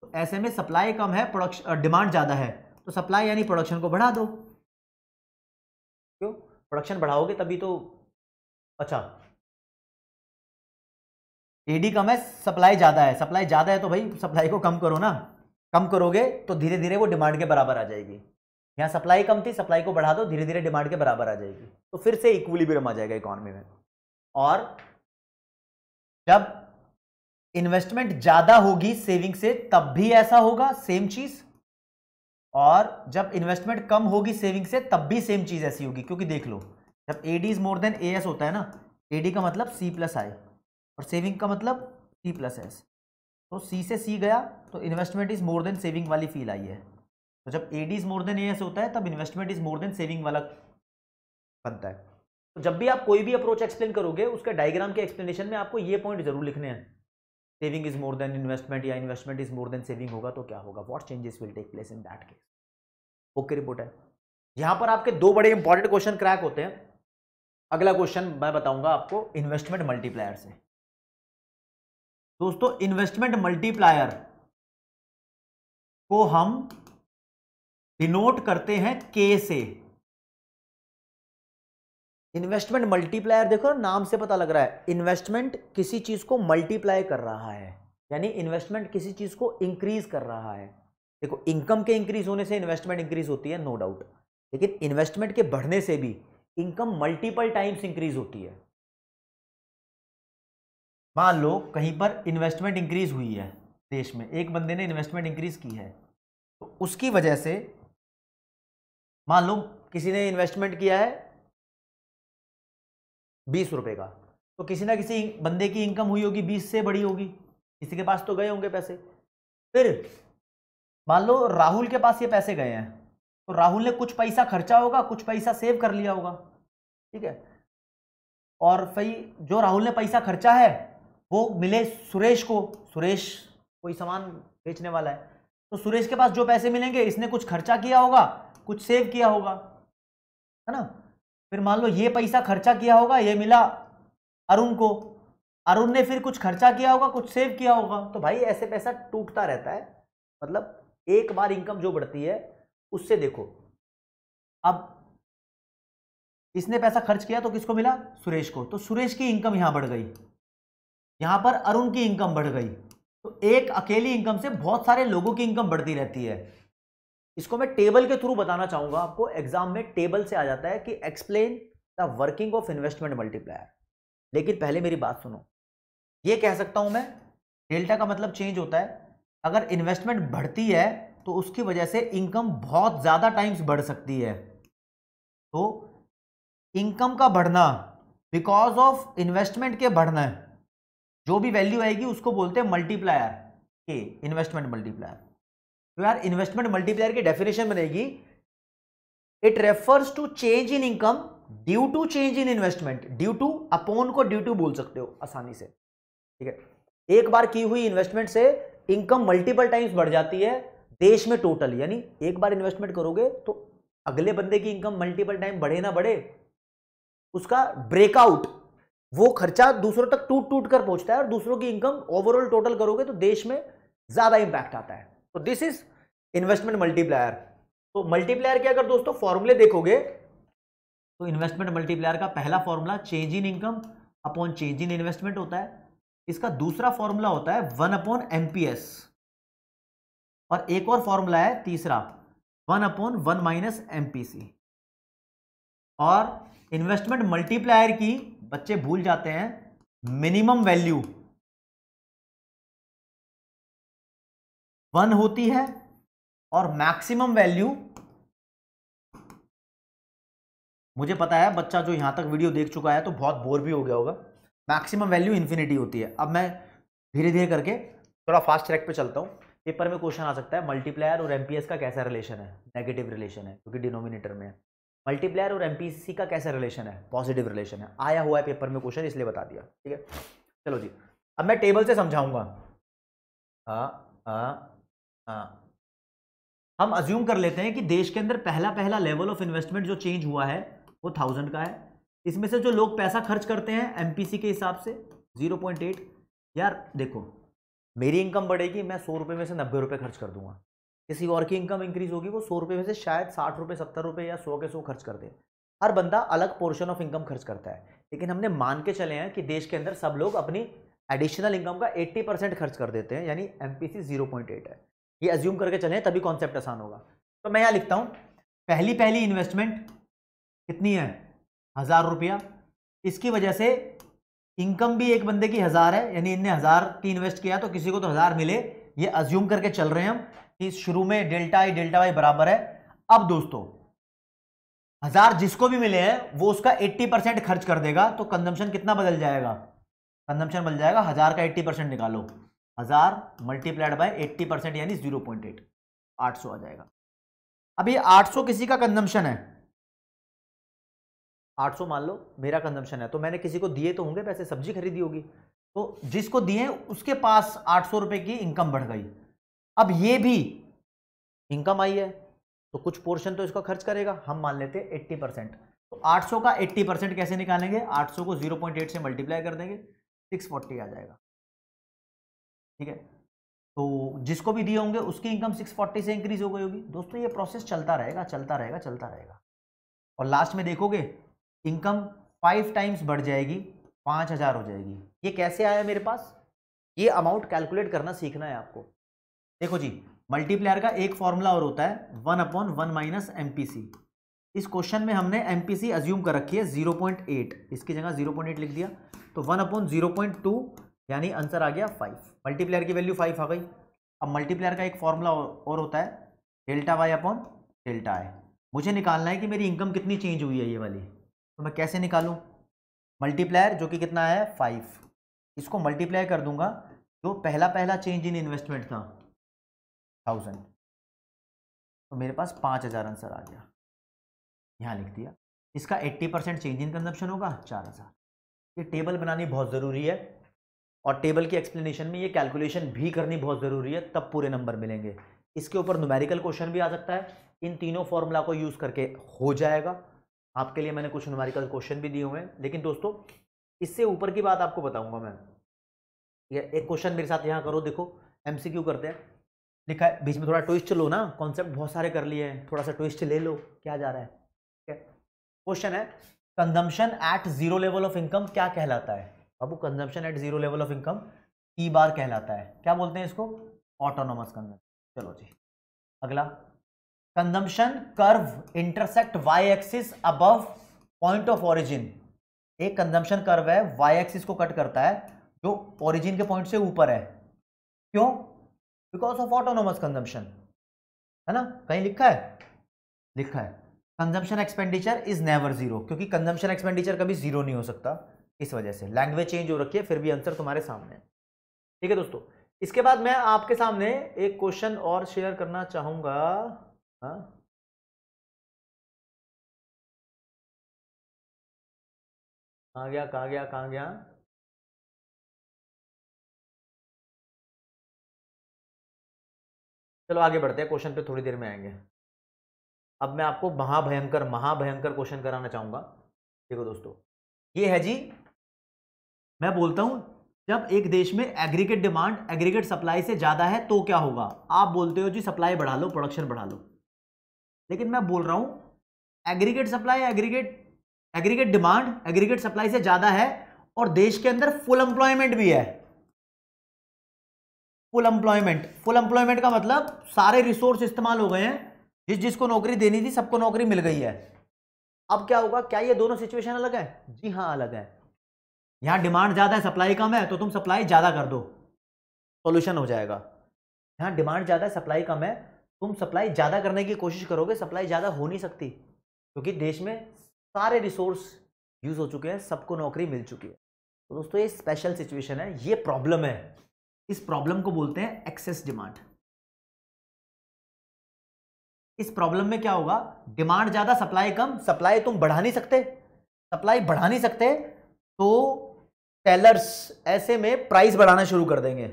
तो ऐसे में सप्लाई कम है प्रोडक्शन डिमांड ज़्यादा है तो सप्लाई यानी प्रोडक्शन को बढ़ा दो क्यों प्रोडक्शन बढ़ाओगे तभी तो अच्छा ए डी कम है सप्लाई ज़्यादा है सप्लाई ज़्यादा है तो भाई सप्लाई को कम करो ना कम करोगे तो धीरे धीरे वो डिमांड के बराबर आ जाएगी यहाँ सप्लाई कम थी सप्लाई को बढ़ा दो धीरे धीरे डिमांड के बराबर आ जाएगी तो फिर से इक्विलिब्रियम आ जाएगा इकोनॉमी में और जब इन्वेस्टमेंट ज्यादा होगी सेविंग से तब भी ऐसा होगा सेम चीज और जब इन्वेस्टमेंट कम होगी सेविंग से तब भी सेम चीज ऐसी होगी क्योंकि देख लो जब AD is more than A S होता है ना एडी का मतलब सी प्लस आई और सेविंग का मतलब सी प्लस एस तो सी से सी गया तो investment is more than saving वाली फील आई है तो जब A D is more than A S होता है तब investment is more than saving वाला बनता है तो जब भी आप कोई भी अप्रोच एक्सप्लेन करोगे उसके डायग्राम के एक्सप्लेनेशन में आपको ये पॉइंट जरूर लिखने हैं saving is more than investment या investment is more than saving होगा तो क्या होगा what changes will take place in that case okay report है यहाँ पर आपके दो बड़े इंपॉर्टेंट क्वेश्चन क्रैक होते हैं अगला क्वेश्चन मैं बताऊंगा आपको इन्वेस्टमेंट मल्टीप्लायर से दोस्तों इन्वेस्टमेंट मल्टीप्लायर को हम डिनोट करते हैं के से इन्वेस्टमेंट मल्टीप्लायर देखो नाम से पता लग रहा है इन्वेस्टमेंट किसी चीज को मल्टीप्लाई कर रहा है यानी इन्वेस्टमेंट किसी चीज को इंक्रीज कर रहा है देखो इनकम के इंक्रीज होने से इन्वेस्टमेंट इंक्रीज होती है नो डाउट लेकिन इन्वेस्टमेंट के बढ़ने से भी इनकम मल्टीपल टाइम्स इंक्रीज होती है मान लो कहीं पर इन्वेस्टमेंट इंक्रीज हुई है देश में एक बंदे ने इन्वेस्टमेंट इंक्रीज की है तो उसकी वजह से मान लो किसी ने इन्वेस्टमेंट किया है बीस रुपए का तो किसी ना किसी बंदे की इनकम हुई होगी बीस से बड़ी होगी किसी के पास तो गए होंगे पैसे फिर मान लो राहुल के पास ये पैसे गए हैं तो राहुल ने कुछ पैसा खर्चा होगा कुछ पैसा सेव कर लिया होगा ठीक है और फिर जो राहुल ने पैसा खर्चा है वो मिले सुरेश को सुरेश कोई सामान बेचने वाला है तो सुरेश के पास जो पैसे मिलेंगे इसने कुछ खर्चा किया होगा कुछ सेव किया होगा है ना फिर मान लो ये पैसा खर्चा किया होगा ये मिला अरुण को अरुण ने फिर कुछ खर्चा किया होगा कुछ सेव किया होगा तो भाई ऐसे पैसा टूटता रहता है मतलब एक बार इनकम जो बढ़ती है उससे देखो अब इसने पैसा खर्च किया तो किसको मिला सुरेश को तो सुरेश की इनकम यहां बढ़ गई यहां पर अरुण की इनकम बढ़ गई तो एक अकेली इनकम से बहुत सारे लोगों की इनकम बढ़ती रहती है इसको मैं टेबल के थ्रू बताना चाहूंगा आपको एग्जाम में टेबल से आ जाता है कि explain the working of investment multiplier लेकिन पहले मेरी बात सुनो ये कह सकता हूं मैं डेल्टा का मतलब चेंज होता है अगर इन्वेस्टमेंट बढ़ती है तो उसकी वजह से इनकम बहुत ज़्यादा टाइम्स बढ़ सकती है तो इनकम का बढ़ना बिकॉज ऑफ इन्वेस्टमेंट के बढ़ना जो भी वैल्यू आएगी उसको बोलते हैं मल्टीप्लायर के इन्वेस्टमेंट मल्टीप्लायर तो यार इन्वेस्टमेंट मल्टीप्लायर की डेफिनेशन बनेगी it refers to change in income due to change in investment due to upon को ड्यू टू बोल सकते हो आसानी से ठीक है एक बार की हुई इन्वेस्टमेंट से इनकम मल्टीपल टाइम्स बढ़ जाती है देश में टोटल यानी एक बार इन्वेस्टमेंट करोगे तो अगले बंदे की इनकम मल्टीपल टाइम बढ़े ना बढ़े उसका ब्रेकआउट वो खर्चा दूसरों तक टूट टूट कर पहुंचता है और दूसरों की इनकम ओवरऑल टोटल करोगे तो देश में ज्यादा इंपैक्ट आता है तो दिस इज इन्वेस्टमेंट मल्टीप्लायर तो मल्टीप्लायर के अगर दोस्तों फॉर्मूले देखोगे तो इन्वेस्टमेंट मल्टीप्लायर का पहला formula change in income upon change in investment होता है इसका दूसरा फॉर्मूला होता है वन अपॉन एमपीएस और एक और फॉर्मूला है तीसरा one upon one minus MPC और इन्वेस्टमेंट मल्टीप्लायर की बच्चे भूल जाते हैं मिनिमम वैल्यू वन होती है और मैक्सिमम वैल्यू मुझे पता है बच्चा जो यहाँ तक वीडियो देख चुका है तो बहुत बोर भी हो गया होगा मैक्सिमम वैल्यू इन्फिनिटी होती है अब मैं धीरे धीरे करके थोड़ा फास्ट ट्रैक पे चलता हूँ पेपर में क्वेश्चन आ सकता है मल्टीप्लायर और एम का कैसा रिलेशन है नेगेटिव रिलेशन है क्योंकि डिनोमिनेटर में है मल्टीप्लायर और एम का कैसा रिलेशन है पॉजिटिव रिलेशन है आया हुआ है पेपर में क्वेश्चन इसलिए बता दिया ठीक है चलो जी अब मैं टेबल से समझाऊंगा हम अज्यूम कर लेते हैं कि देश के अंदर पहला पहला लेवल ऑफ इन्वेस्टमेंट जो चेंज हुआ है वो थाउजेंड का है इसमें से जो लोग पैसा खर्च करते हैं एम के हिसाब से जीरो पॉइंट एट यार देखो मेरी इनकम बढ़ेगी मैं सौ रुपये में से नब्बे रुपये खर्च कर दूंगा किसी और की इनकम इंक्रीज होगी वो सौ रुपये में से शायद साठ रुपये सत्तर रुपये या सौ के सौ खर्च कर दे हर बंदा अलग पोर्शन ऑफ इनकम खर्च करता है लेकिन हमने मान के चले हैं कि देश के अंदर सब लोग अपनी एडिशनल इनकम का एट्टी परसेंट खर्च कर देते हैं यानी M P C zero point eight है ये एज्यूम करके चलें तभी कॉन्सेप्ट आसान होगा तो मैं यहाँ लिखता हूँ पहली पहली इन्वेस्टमेंट कितनी है हज़ार रुपया इसकी वजह से इनकम भी एक बंदे की हज़ार है यानी इनने हज़ार की इन्वेस्ट किया तो किसी को तो हज़ार मिले ये अज्यूम करके चल रहे हैं हम कि शुरू में डेल्टा आई डेल्टा वाई बराबर है अब दोस्तों हज़ार जिसको भी मिले हैं वो उसका 80 परसेंट खर्च कर देगा तो कंजम्पशन कितना बदल जाएगा कंजम्पशन बदल जाएगा हज़ार का 80 परसेंट निकालो हज़ार मल्टीप्लाइड बाय एट्टी परसेंट यानी जीरो पॉइंट एट आठ सौ आ जाएगा अब ये आठ सौ किसी का कंजम्पशन है आठ सौ मान लो मेरा कंजम्पशन है तो मैंने किसी को दिए तो होंगे पैसे सब्जी खरीदी होगी तो जिसको दिए उसके पास आठ सौ रुपये की इनकम बढ़ गई अब ये भी इनकम आई है तो कुछ पोर्शन तो इसका खर्च करेगा हम मान लेते हैं एट्टी परसेंट तो आठ सौ का एट्टी परसेंट कैसे निकालेंगे आठ सौ को जीरो पॉइंट एट से मल्टीप्लाई कर देंगे सिक्स फोर्टी आ जाएगा ठीक है तो जिसको भी दिए होंगे उसकी इनकम 640 से इंक्रीज हो गई होगी दोस्तों ये प्रोसेस चलता रहेगा चलता रहेगा चलता रहेगा और लास्ट में देखोगे इनकम फाइव टाइम्स बढ़ जाएगी पाँच हज़ार हो जाएगी ये कैसे आया मेरे पास ये अमाउंट कैलकुलेट करना सीखना है आपको देखो जी मल्टीप्लेयर का एक फॉर्मूला और होता है one upon one minus M इस क्वेश्चन में हमने एम पी सी अज्यूम कर रखी है जीरो पॉइंट एट इसकी जगह जीरो पॉइंट एट लिख दिया तो one upon zero point two यानी आंसर आ गया फाइव मल्टीप्लायर की वैल्यू फाइव आ गई अब मल्टीप्लायर का एक फॉर्मूला और होता है delta Y upon delta I मुझे निकालना है कि मेरी इनकम कितनी चेंज हुई है ये वाली तो मैं कैसे निकालूँ मल्टीप्लायर जो कि कितना है फाइव इसको मल्टीप्लाई कर दूंगा जो पहला पहला चेंज इन इन्वेस्टमेंट था थाउजेंड तो मेरे पास पाँच हज़ार आंसर आ गया यहाँ लिख दिया इसका eighty percent change in consumption होगा चार हज़ार ये टेबल बनानी बहुत ज़रूरी है और टेबल की एक्सप्लेनेशन में ये कैलकुलेशन भी करनी बहुत ज़रूरी है तब पूरे नंबर मिलेंगे इसके ऊपर नुमेरिकल क्वेश्चन भी आ सकता है इन तीनों फॉर्मूला को यूज़ करके हो जाएगा आपके लिए मैंने कुछ नुमेरिकल क्वेश्चन भी दिए हुए हैं लेकिन दोस्तों इससे ऊपर की बात आपको बताऊँगा मैं ये एक क्वेश्चन मेरे साथ यहाँ करो देखो एम करते हैं लिखा है बीच में थोड़ा ट्विस्ट लो ना कॉन्सेप्ट बहुत सारे कर लिए हैं थोड़ा सा ट्विस्ट ले लो क्या जा रहा है ठीक है क्वेश्चन है consumption at zero level of income क्या कहलाता है बाबू consumption at zero level of income ई बार कहलाता है क्या बोलते हैं इसको ऑटोनोमस कंजम्पन चलो जी अगला consumption curve intersect Y axis above point of origin एक कंजम्पशन कर्व है वाई एक्सिस को कट करता है जो ऑरिजिन के पॉइंट से ऊपर है क्यों बिकॉज ऑफ ऑटोनोमस कंजम्पशन है ना कहीं लिखा है लिखा है consumption expenditure is never zero क्योंकि कंजम्पशन एक्सपेंडिचर कभी जीरो नहीं हो सकता इस वजह से लैंग्वेज चेंज हो रखी है फिर भी आंसर तुम्हारे सामने है ठीक है दोस्तों इसके बाद मैं आपके सामने एक क्वेश्चन और शेयर करना हा? कहा गया कहा गया कहा गया चलो आगे बढ़ते हैं क्वेश्चन पे थोड़ी देर में आएंगे अब मैं आपको महाभयंकर महाभयंकर क्वेश्चन कराना चाहूंगा देखो दोस्तों ये है जी मैं बोलता हूँ जब एक देश में एग्रीगेट डिमांड एग्रीगेट सप्लाई से ज़्यादा है तो क्या होगा आप बोलते हो जी सप्लाई बढ़ा लो प्रोडक्शन बढ़ा लो लेकिन मैं बोल रहा हूँ aggregate supply aggregate aggregate demand aggregate supply से ज़्यादा है और देश के अंदर फुल एम्प्लॉयमेंट भी है फुल एम्प्लॉयमेंट फुल एम्प्लॉयमेंट का मतलब सारे रिसोर्स इस्तेमाल हो गए हैं जिस जिसको नौकरी देनी थी सबको नौकरी मिल गई है अब क्या होगा क्या ये दोनों सिचुएशन अलग है जी हाँ अलग है यहाँ डिमांड ज़्यादा है सप्लाई कम है तो तुम सप्लाई ज़्यादा कर दो सोल्यूशन हो जाएगा यहाँ डिमांड ज़्यादा है सप्लाई कम है तुम सप्लाई ज़्यादा करने की कोशिश करोगे सप्लाई ज़्यादा हो नहीं सकती क्योंकि देश में सारे रिसोर्स यूज़ हो चुके हैं सबको नौकरी मिल चुकी है तो दोस्तों ये स्पेशल सिचुएशन है ये प्रॉब्लम है इस प्रॉब्लम को बोलते हैं एक्सेस डिमांड इस प्रॉब्लम में क्या होगा डिमांड ज़्यादा सप्लाई कम सप्लाई तुम बढ़ा नहीं सकते सप्लाई बढ़ा नहीं सकते तो सेलर्स ऐसे में प्राइस बढ़ाना शुरू कर देंगे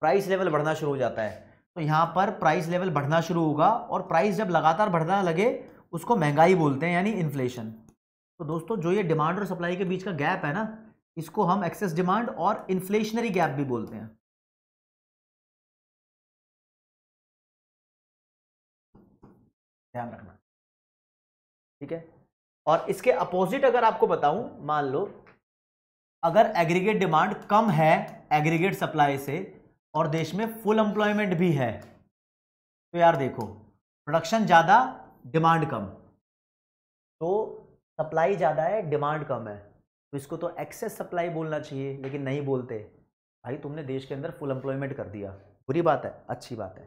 प्राइस लेवल बढ़ना शुरू हो जाता है तो यहाँ पर प्राइस लेवल बढ़ना शुरू होगा और प्राइस जब लगातार बढ़ना लगे उसको महंगाई बोलते हैं यानी इन्फ्लेशन तो दोस्तों जो ये डिमांड और सप्लाई के बीच का गैप है ना इसको हम एक्सेस डिमांड और इन्फ्लेशनरी गैप भी बोलते हैं ध्यान रखना ठीक है और इसके अपोजिट अगर आपको बताऊं मान लो अगर एग्रीगेट डिमांड कम है एग्रीगेट सप्लाई से और देश में फुल एम्प्लॉयमेंट भी है तो यार देखो प्रोडक्शन ज़्यादा डिमांड कम तो सप्लाई ज़्यादा है डिमांड कम है तो इसको तो एक्सेस सप्लाई बोलना चाहिए लेकिन नहीं बोलते भाई तुमने देश के अंदर फुल एम्प्लॉयमेंट कर दिया बुरी बात है अच्छी बात है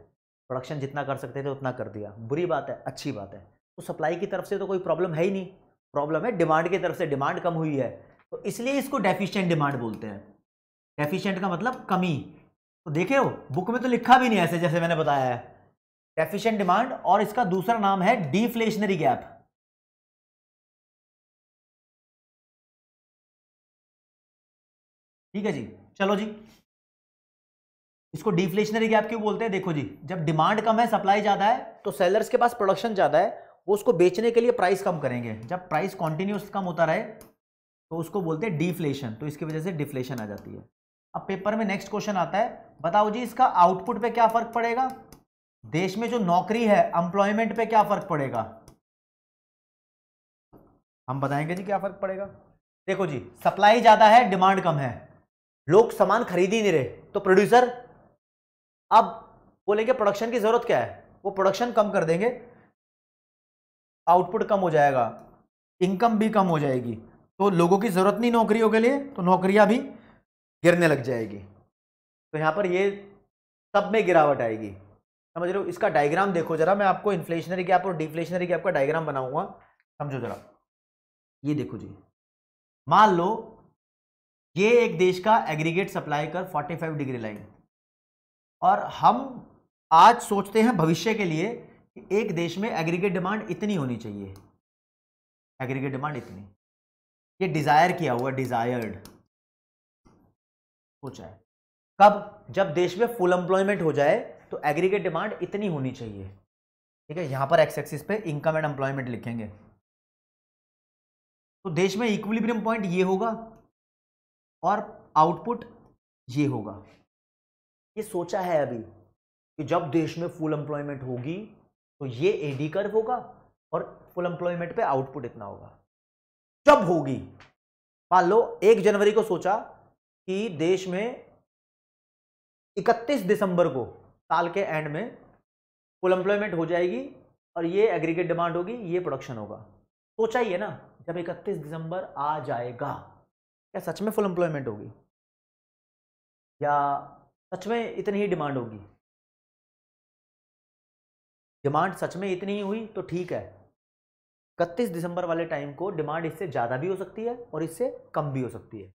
प्रोडक्शन जितना कर सकते थे उतना कर दिया बुरी बात है अच्छी बात है तो सप्लाई की तरफ से तो कोई प्रॉब्लम है ही नहीं प्रॉब्लम है डिमांड की तरफ से डिमांड कम हुई है तो इसलिए इसको डेफिशिएंट डिमांड बोलते हैं डेफिशिएंट का मतलब कमी तो देखे हो बुक में तो लिखा भी नहीं ऐसे जैसे मैंने बताया है डेफिशिएंट डिमांड और इसका दूसरा नाम है डिफ्लेशनरी गैप ठीक है जी चलो जी इसको डिफ्लेशनरी गैप क्यों बोलते हैं देखो जी जब डिमांड कम है सप्लाई ज़्यादा है तो सेलर्स के पास प्रोडक्शन ज़्यादा है वो उसको बेचने के लिए प्राइस कम करेंगे जब प्राइस कॉन्टिन्यूस कम होता रहे तो उसको बोलते हैं डिफ्लेशन तो इसकी वजह से डिफ्लेशन आ जाती है अब पेपर में नेक्स्ट क्वेश्चन आता है बताओ जी इसका आउटपुट पे क्या फर्क पड़ेगा देश में जो नौकरी है एम्प्लॉयमेंट पे क्या फर्क पड़ेगा हम बताएंगे जी क्या फर्क पड़ेगा देखो जी सप्लाई ज्यादा है डिमांड कम है लोग सामान खरीद ही नहीं रहे तो प्रोड्यूसर अब बोलेंगे प्रोडक्शन की जरूरत क्या है वो प्रोडक्शन कम कर देंगे आउटपुट कम हो जाएगा इनकम भी कम हो जाएगी तो लोगों की ज़रूरत नहीं नौकरियों के लिए तो नौकरियां भी गिरने लग जाएगी तो यहां पर ये सब में गिरावट आएगी समझ रहे हो इसका डायग्राम देखो जरा मैं आपको इन्फ्लेशनरी गैप और डिफ्लेशनरी गैप का डायग्राम बनाऊंगा समझो जरा ये देखो जी मान लो ये एक देश का एग्रीगेट सप्लाई कर 45 डिग्री लाइन और हम आज सोचते हैं भविष्य के लिए कि एक देश में एग्रीगेट डिमांड इतनी होनी चाहिए एग्रीगेट डिमांड इतनी ये डिजायर किया हुआ डिजायर्ड सोचा है कब जब देश में फुल एम्प्लॉयमेंट हो जाए तो एग्रीगेट डिमांड इतनी होनी चाहिए ठीक है यहां पर एक्स एक्सिस पे इनकम एंड एम्प्लॉयमेंट लिखेंगे तो देश में इक्विलिब्रियम पॉइंट ये होगा और आउटपुट ये होगा ये सोचा है अभी कि जब देश में फुल एम्प्लॉयमेंट होगी तो ये एडी कर्व होगा और फुल एम्प्लॉयमेंट पे आउटपुट इतना होगा जब होगी मान लो एक जनवरी को सोचा कि देश में 31 दिसंबर को साल के एंड में फुल एम्प्लॉयमेंट हो जाएगी और ये एग्रीगेट डिमांड होगी ये प्रोडक्शन होगा सोचा ही है ना जब 31 दिसंबर आ जाएगा क्या सच में फुल एम्प्लॉयमेंट होगी या सच में इतनी ही डिमांड होगी डिमांड सच में इतनी ही हुई तो ठीक है इकतीस दिसंबर वाले टाइम को डिमांड इससे ज़्यादा भी हो सकती है और इससे कम भी हो सकती है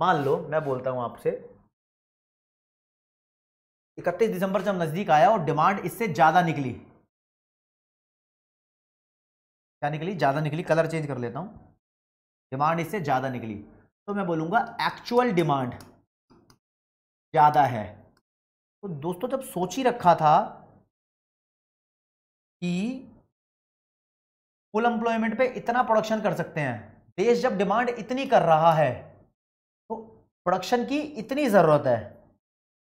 मान लो मैं बोलता हूँ आपसे इकतीस दिसंबर जब नज़दीक आया और डिमांड इससे ज़्यादा निकली क्या निकली ज़्यादा निकली कलर चेंज कर लेता हूँ डिमांड इससे ज़्यादा निकली तो मैं बोलूँगा एक्चुअल डिमांड ज़्यादा है तो दोस्तों जब सोच ही रखा था कि फुल एम्प्लॉयमेंट पे इतना प्रोडक्शन कर सकते हैं देश जब डिमांड इतनी कर रहा है तो प्रोडक्शन की इतनी ज़रूरत है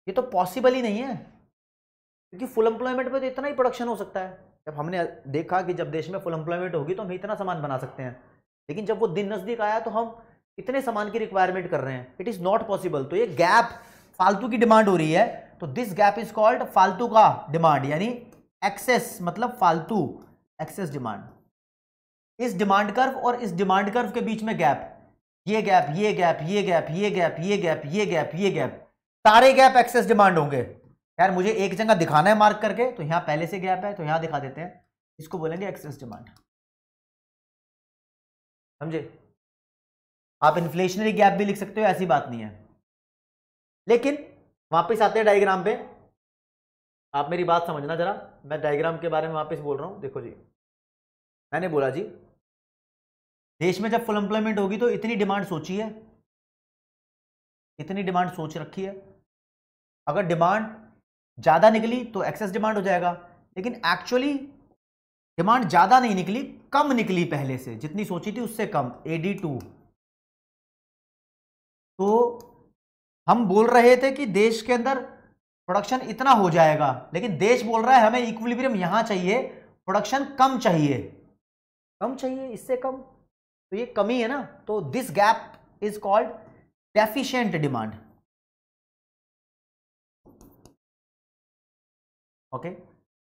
ये तो पॉसिबल ही नहीं है क्योंकि फुल एम्प्लॉयमेंट पे तो इतना ही प्रोडक्शन हो सकता है जब हमने देखा कि जब देश में फुल एम्प्लॉयमेंट होगी तो हम इतना सामान बना सकते हैं लेकिन जब वो दिन नज़दीक आया तो हम इतने सामान की रिक्वायरमेंट कर रहे हैं इट इज़ नॉट पॉसिबल तो ये गैप फालतू की डिमांड हो रही है तो दिस गैप इज कॉल्ड फालतू का डिमांड यानी एक्सेस मतलब फालतू एक्सेस डिमांड इस डिमांड कर्व और इस डिमांड कर्व के बीच में गैप ये गैप ये गैप ये गैप ये गैप ये गैप ये गैप ये गैप सारे गैप एक्सेस डिमांड होंगे यार मुझे एक जगह दिखाना है मार्क करके तो यहां पहले से गैप है तो यहां दिखा देते हैं इसको बोलेंगे एक्सेस डिमांड समझे आप इन्फ्लेशनरी गैप भी लिख सकते हो ऐसी बात नहीं है लेकिन वापस आते हैं डायग्राम पे आप मेरी बात समझना जरा मैं डायग्राम के बारे में वापस बोल रहा हूँ देखो जी मैंने बोला जी देश में जब फुल एम्प्लॉयमेंट होगी तो इतनी डिमांड सोची है इतनी डिमांड सोच रखी है अगर डिमांड ज़्यादा निकली तो एक्सेस डिमांड हो जाएगा लेकिन एक्चुअली डिमांड ज़्यादा नहीं निकली कम निकली पहले से जितनी सोची थी उससे कम ए डी टू तो हम बोल रहे थे कि देश के अंदर प्रोडक्शन इतना हो जाएगा लेकिन देश बोल रहा है हमें इक्विलिब्रियम यहाँ चाहिए प्रोडक्शन कम चाहिए कम चाहिए इससे कम तो ये कमी है ना तो this gap is called deficient demand okay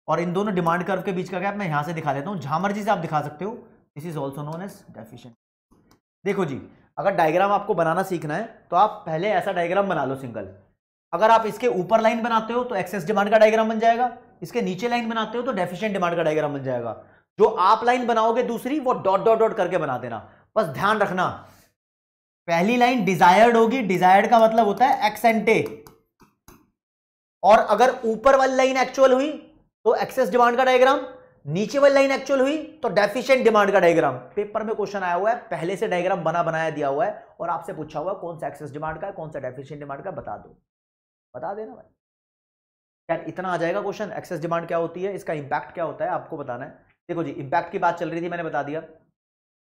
और इन दोनों डिमांड कर्व के बीच का गैप मैं यहां से दिखा देता हूं जहां मर्जी से आप दिखा सकते हो this is also known as deficient देखो जी अगर डायग्राम आपको बनाना सीखना है तो आप पहले ऐसा डायग्राम बना लो सिंगल अगर आप इसके ऊपर लाइन बनाते हो तो एक्सेस डिमांड का डायग्राम बन जाएगा इसके नीचे लाइन बनाते हो तो डेफिशिएंट डिमांड का डायग्राम बन जाएगा जो आप लाइन बनाओगे दूसरी वो डॉट डॉट डॉट करके बना देना बस ध्यान रखना पहली लाइन डिजायर्ड होगी डिजायर्ड का मतलब होता है एक्स टे और अगर ऊपर वाली लाइन एक्चुअल हुई तो एक्सेस डिमांड का डायग्राम नीचे वाली लाइन एक्चुअल हुई तो डेफिशिएंट डिमांड का डायग्राम पेपर में क्वेश्चन आया हुआ है पहले से डायग्राम बना बनाया दिया हुआ है और आपसे पूछा हुआ है कौन सा एक्सेस डिमांड का है कौन सा डेफिशिएंट डिमांड का बता दो बता देना भाई यार इतना आ जाएगा क्वेश्चन एक्सेस डिमांड क्या होती है इसका इंपैक्ट क्या होता है आपको बताना है देखो जी इंपैक्ट की बात चल रही थी मैंने बता दिया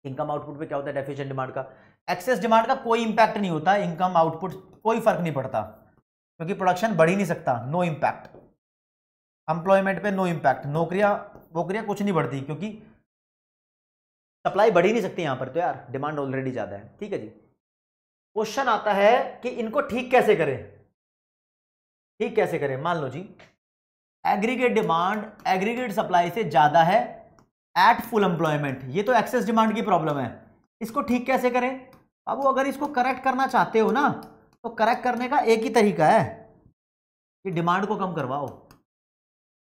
इनकम आउटपुट पे क्या होता है डेफिशिएंट डिमांड का एक्सेस डिमांड का कोई इंपैक्ट नहीं होता इनकम आउटपुट कोई फर्क नहीं पड़ता क्योंकि प्रोडक्शन बढ़ ही नहीं सकता नो इम्पैक्ट एम्प्लॉयमेंट पे नो इम्पैक्ट नौकरियां नौकरियाँ कुछ नहीं बढ़ती क्योंकि सप्लाई बढ़ ही नहीं सकती यहाँ पर तो यार डिमांड ऑलरेडी ज़्यादा है ठीक है जी क्वेश्चन आता है कि इनको ठीक कैसे करें ठीक कैसे करें मान लो जी एग्रीगेट डिमांड एग्रीगेट सप्लाई से ज़्यादा है एट फुल एम्प्लॉयमेंट ये तो एक्सेस डिमांड की प्रॉब्लम है इसको ठीक कैसे करें अब वो अगर इसको करेक्ट करना चाहते हो ना तो करेक्ट करने का एक ही तरीका है कि डिमांड को कम करवाओ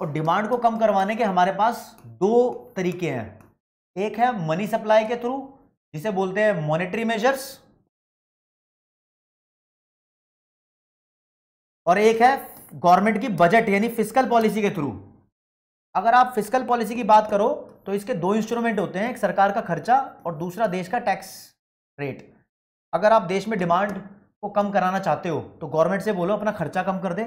और डिमांड को कम करवाने के हमारे पास दो तरीके हैं एक है मनी सप्लाई के थ्रू जिसे बोलते हैं मॉनेटरी मेजर्स और एक है गवर्नमेंट की बजट यानी फिजिकल पॉलिसी के थ्रू अगर आप फिजिकल पॉलिसी की बात करो तो इसके दो इंस्ट्रूमेंट होते हैं एक सरकार का खर्चा और दूसरा देश का टैक्स रेट अगर आप देश में डिमांड को कम कराना चाहते हो तो गवर्नमेंट से बोलो अपना खर्चा कम कर दे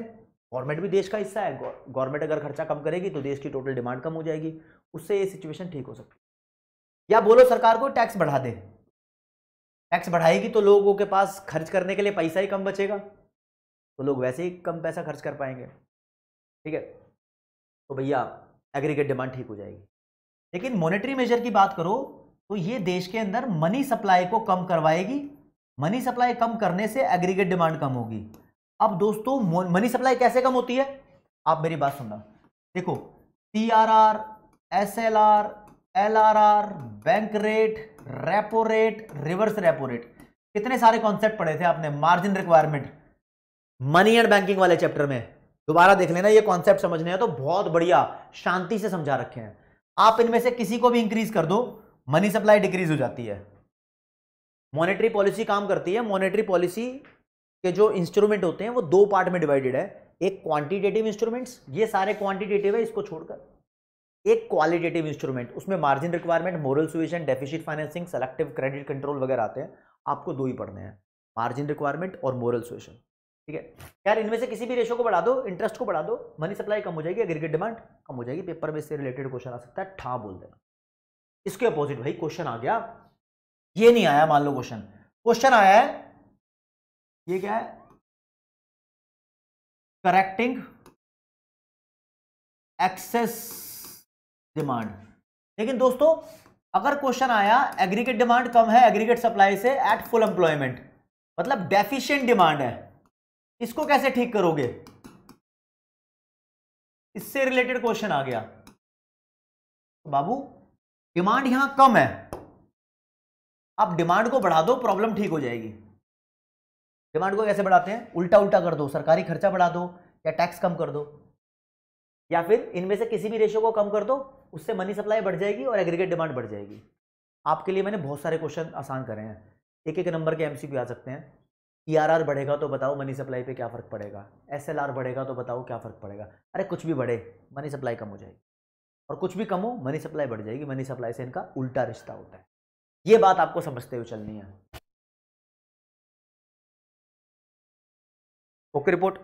गवर्नमेंट भी देश का हिस्सा है गवर्नमेंट अगर खर्चा कम करेगी तो देश की टोटल डिमांड कम हो जाएगी उससे ये सिचुएशन ठीक हो सकती है या बोलो सरकार को टैक्स बढ़ा दे टैक्स बढ़ाएगी तो लोगों के पास खर्च करने के लिए पैसा ही कम बचेगा तो लोग वैसे ही कम पैसा खर्च कर पाएंगे ठीक है तो भैया एग्रीगेट डिमांड ठीक हो जाएगी लेकिन मॉनेटरी मेजर की बात करो तो ये देश के अंदर मनी सप्लाई को कम करवाएगी मनी सप्लाई कम करने से एग्रीगेट डिमांड कम होगी अब दोस्तों मनी सप्लाई कैसे कम होती है आप मेरी बात सुनना देखो T R R S L R L R R bank rate repo rate reverse repo rate कितने सारे कॉन्सेप्ट पढ़े थे आपने margin requirement money and banking वाले चैप्टर में दोबारा देख लेना ये कॉन्सेप्ट समझने हैं तो बहुत बढ़िया शांति से समझा रखे हैं आप इनमें से किसी को भी इंक्रीज कर दो मनी सप्लाई डिक्रीज हो जाती है मॉनेटरी पॉलिसी काम करती है मॉनेटरी पॉलिसी के जो इंस्ट्रूमेंट होते हैं वो दो पार्ट में डिवाइडेड है एक क्वांटिटेटिव इंस्ट्रूमेंट्स ये सारे क्वांटिटेटिव है इसको छोड़कर एक क्वालिटेटिव इंस्ट्रूमेंट उसमें margin requirement moral suasion deficit financing selective credit control वगैरह आते हैं आपको दो ही पढ़ने हैं मार्जिन रिक्वायरमेंट और मोरल सुएशन ठीक है यार इनमें से किसी भी रेशो को बढ़ा दो इंटरेस्ट को बढ़ा दो मनी सप्लाई कम हो जाएगी एग्रीगेट डिमांड कम हो जाएगी पेपर में से रिलेटेड क्वेश्चन आ सकता है ठा बोल देना इसके अपोजिट भाई क्वेश्चन आ गया ये नहीं आया मान लो क्वेश्चन क्वेश्चन आया है ये क्या है करेक्टिंग एक्सेस डिमांड लेकिन दोस्तों अगर क्वेश्चन आया एग्रीगेट डिमांड कम है एग्रीगेट सप्लाई से एट फुल एम्प्लॉयमेंट मतलब डेफिशिएंट डिमांड है इसको कैसे ठीक करोगे इससे रिलेटेड क्वेश्चन आ गया बाबू डिमांड यहां कम है आप डिमांड को बढ़ा दो प्रॉब्लम ठीक हो जाएगी डिमांड को कैसे बढ़ाते हैं उल्टा उल्टा कर दो सरकारी खर्चा बढ़ा दो या टैक्स कम कर दो या फिर इनमें से किसी भी रेशो को कम कर दो उससे मनी सप्लाई बढ़ जाएगी और एग्रीगेट डिमांड बढ़ जाएगी आपके लिए मैंने बहुत सारे क्वेश्चन आसान करे हैं एक एक नंबर के एमसीक्यू आ सकते हैं ई बढ़ेगा तो बताओ मनी सप्लाई पे क्या फ़र्क पड़ेगा एस बढ़ेगा तो बताओ क्या फ़र्क पड़ेगा अरे कुछ भी बढ़े मनी सप्लाई कम हो जाएगी और कुछ भी कम हो मनी सप्लाई बढ़ जाएगी मनी सप्लाई से इनका उल्टा रिश्ता होता है ये बात आपको समझते हुए चलनी है ओके रिपोर्ट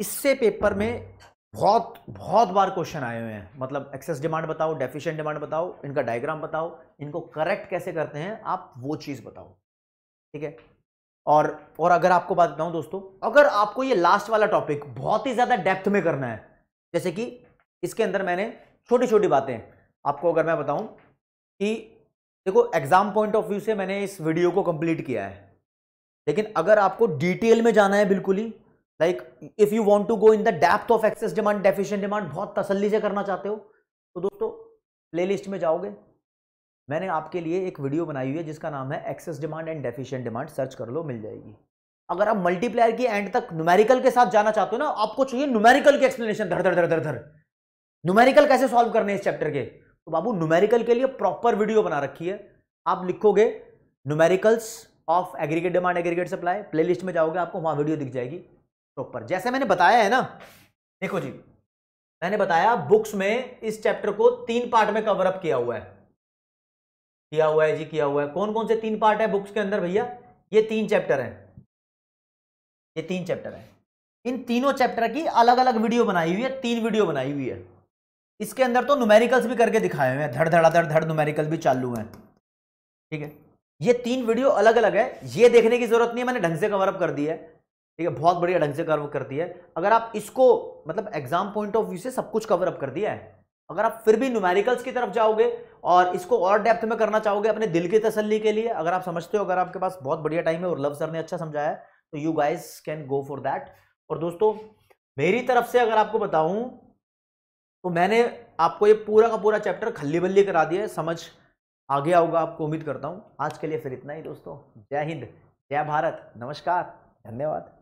इससे पेपर में बहुत बहुत बार क्वेश्चन आए हुए हैं मतलब एक्सेस डिमांड बताओ डेफिशिएंट डिमांड बताओ इनका डायग्राम बताओ इनको करेक्ट कैसे करते हैं आप वो चीज़ बताओ ठीक है और और अगर आपको बात बताऊं दोस्तों अगर आपको ये लास्ट वाला टॉपिक बहुत ही ज़्यादा डेप्थ में करना है जैसे कि इसके अंदर मैंने छोटी छोटी बातें आपको अगर मैं बताऊं कि देखो एग्ज़ाम पॉइंट ऑफ व्यू से मैंने इस वीडियो को कंप्लीट किया है लेकिन अगर आपको डिटेल में जाना है बिल्कुल ही like if you want to go in the depth of excess demand deficient demand बहुत तसली से करना चाहते हो तो दोस्तों प्ले में जाओगे मैंने आपके लिए एक वीडियो बनाई हुई है जिसका नाम है excess demand and deficient demand search कर लो मिल जाएगी अगर आप मल्टीप्लायर की एंड तक न्यूमेरिकल के साथ जाना चाहते हो ना आपको चाहिए न्यूमेरिकल की एक्सप्लेनेशन धर धर धर धर धर न्यूमेरिकल कैसे सॉल्व करने इस चैप्टर के तो बाबू न्यूमेरिकल के लिए प्रॉपर वीडियो बना रखी है आप लिखोगे numericals of aggregate demand aggregate supply play में जाओगे आपको वहां वीडियो दिख जाएगी प्रॉपर जैसे मैंने बताया है ना देखो जी मैंने बताया बुक्स में इस चैप्टर को तीन पार्ट में कवर अप किया हुआ है किया हुआ है जी किया हुआ है कौन कौन से तीन पार्ट है बुक्स के अंदर भैया ये तीन चैप्टर हैं ये तीन चैप्टर हैं इन तीनों चैप्टर की अलग अलग वीडियो बनाई हुई है तीन वीडियो बनाई हुई है इसके अंदर तो न्यूमेरिकल्स भी करके दिखाए हुए हैं धड़ धड़ाधड़ धड़ न्यूमेरिकल भी चालू हैं ठीक है ये तीन वीडियो अलग अलग है ये देखने की जरूरत नहीं है मैंने ढंग से कवरअप कर दिया है ठीक है बहुत बढ़िया ढंग से कवरअप कर दिया है अगर आप इसको मतलब एग्जाम पॉइंट ऑफ व्यू से सब कुछ कवरअप कर दिया है अगर आप फिर भी न्यूमेरिकल्स की तरफ जाओगे और इसको और डेप्थ में करना चाहोगे अपने दिल की तसल्ली के लिए अगर आप समझते हो अगर आपके पास बहुत बढ़िया टाइम है और लव सर ने अच्छा समझाया तो you guys can go for that और दोस्तों मेरी तरफ से अगर आपको बताऊं तो मैंने आपको ये पूरा का पूरा चैप्टर खल्ली बल्ली करा दिया है समझ आगे आऊगा आपको उम्मीद करता हूँ आज के लिए फिर इतना ही दोस्तों जय हिंद जय भारत नमस्कार धन्यवाद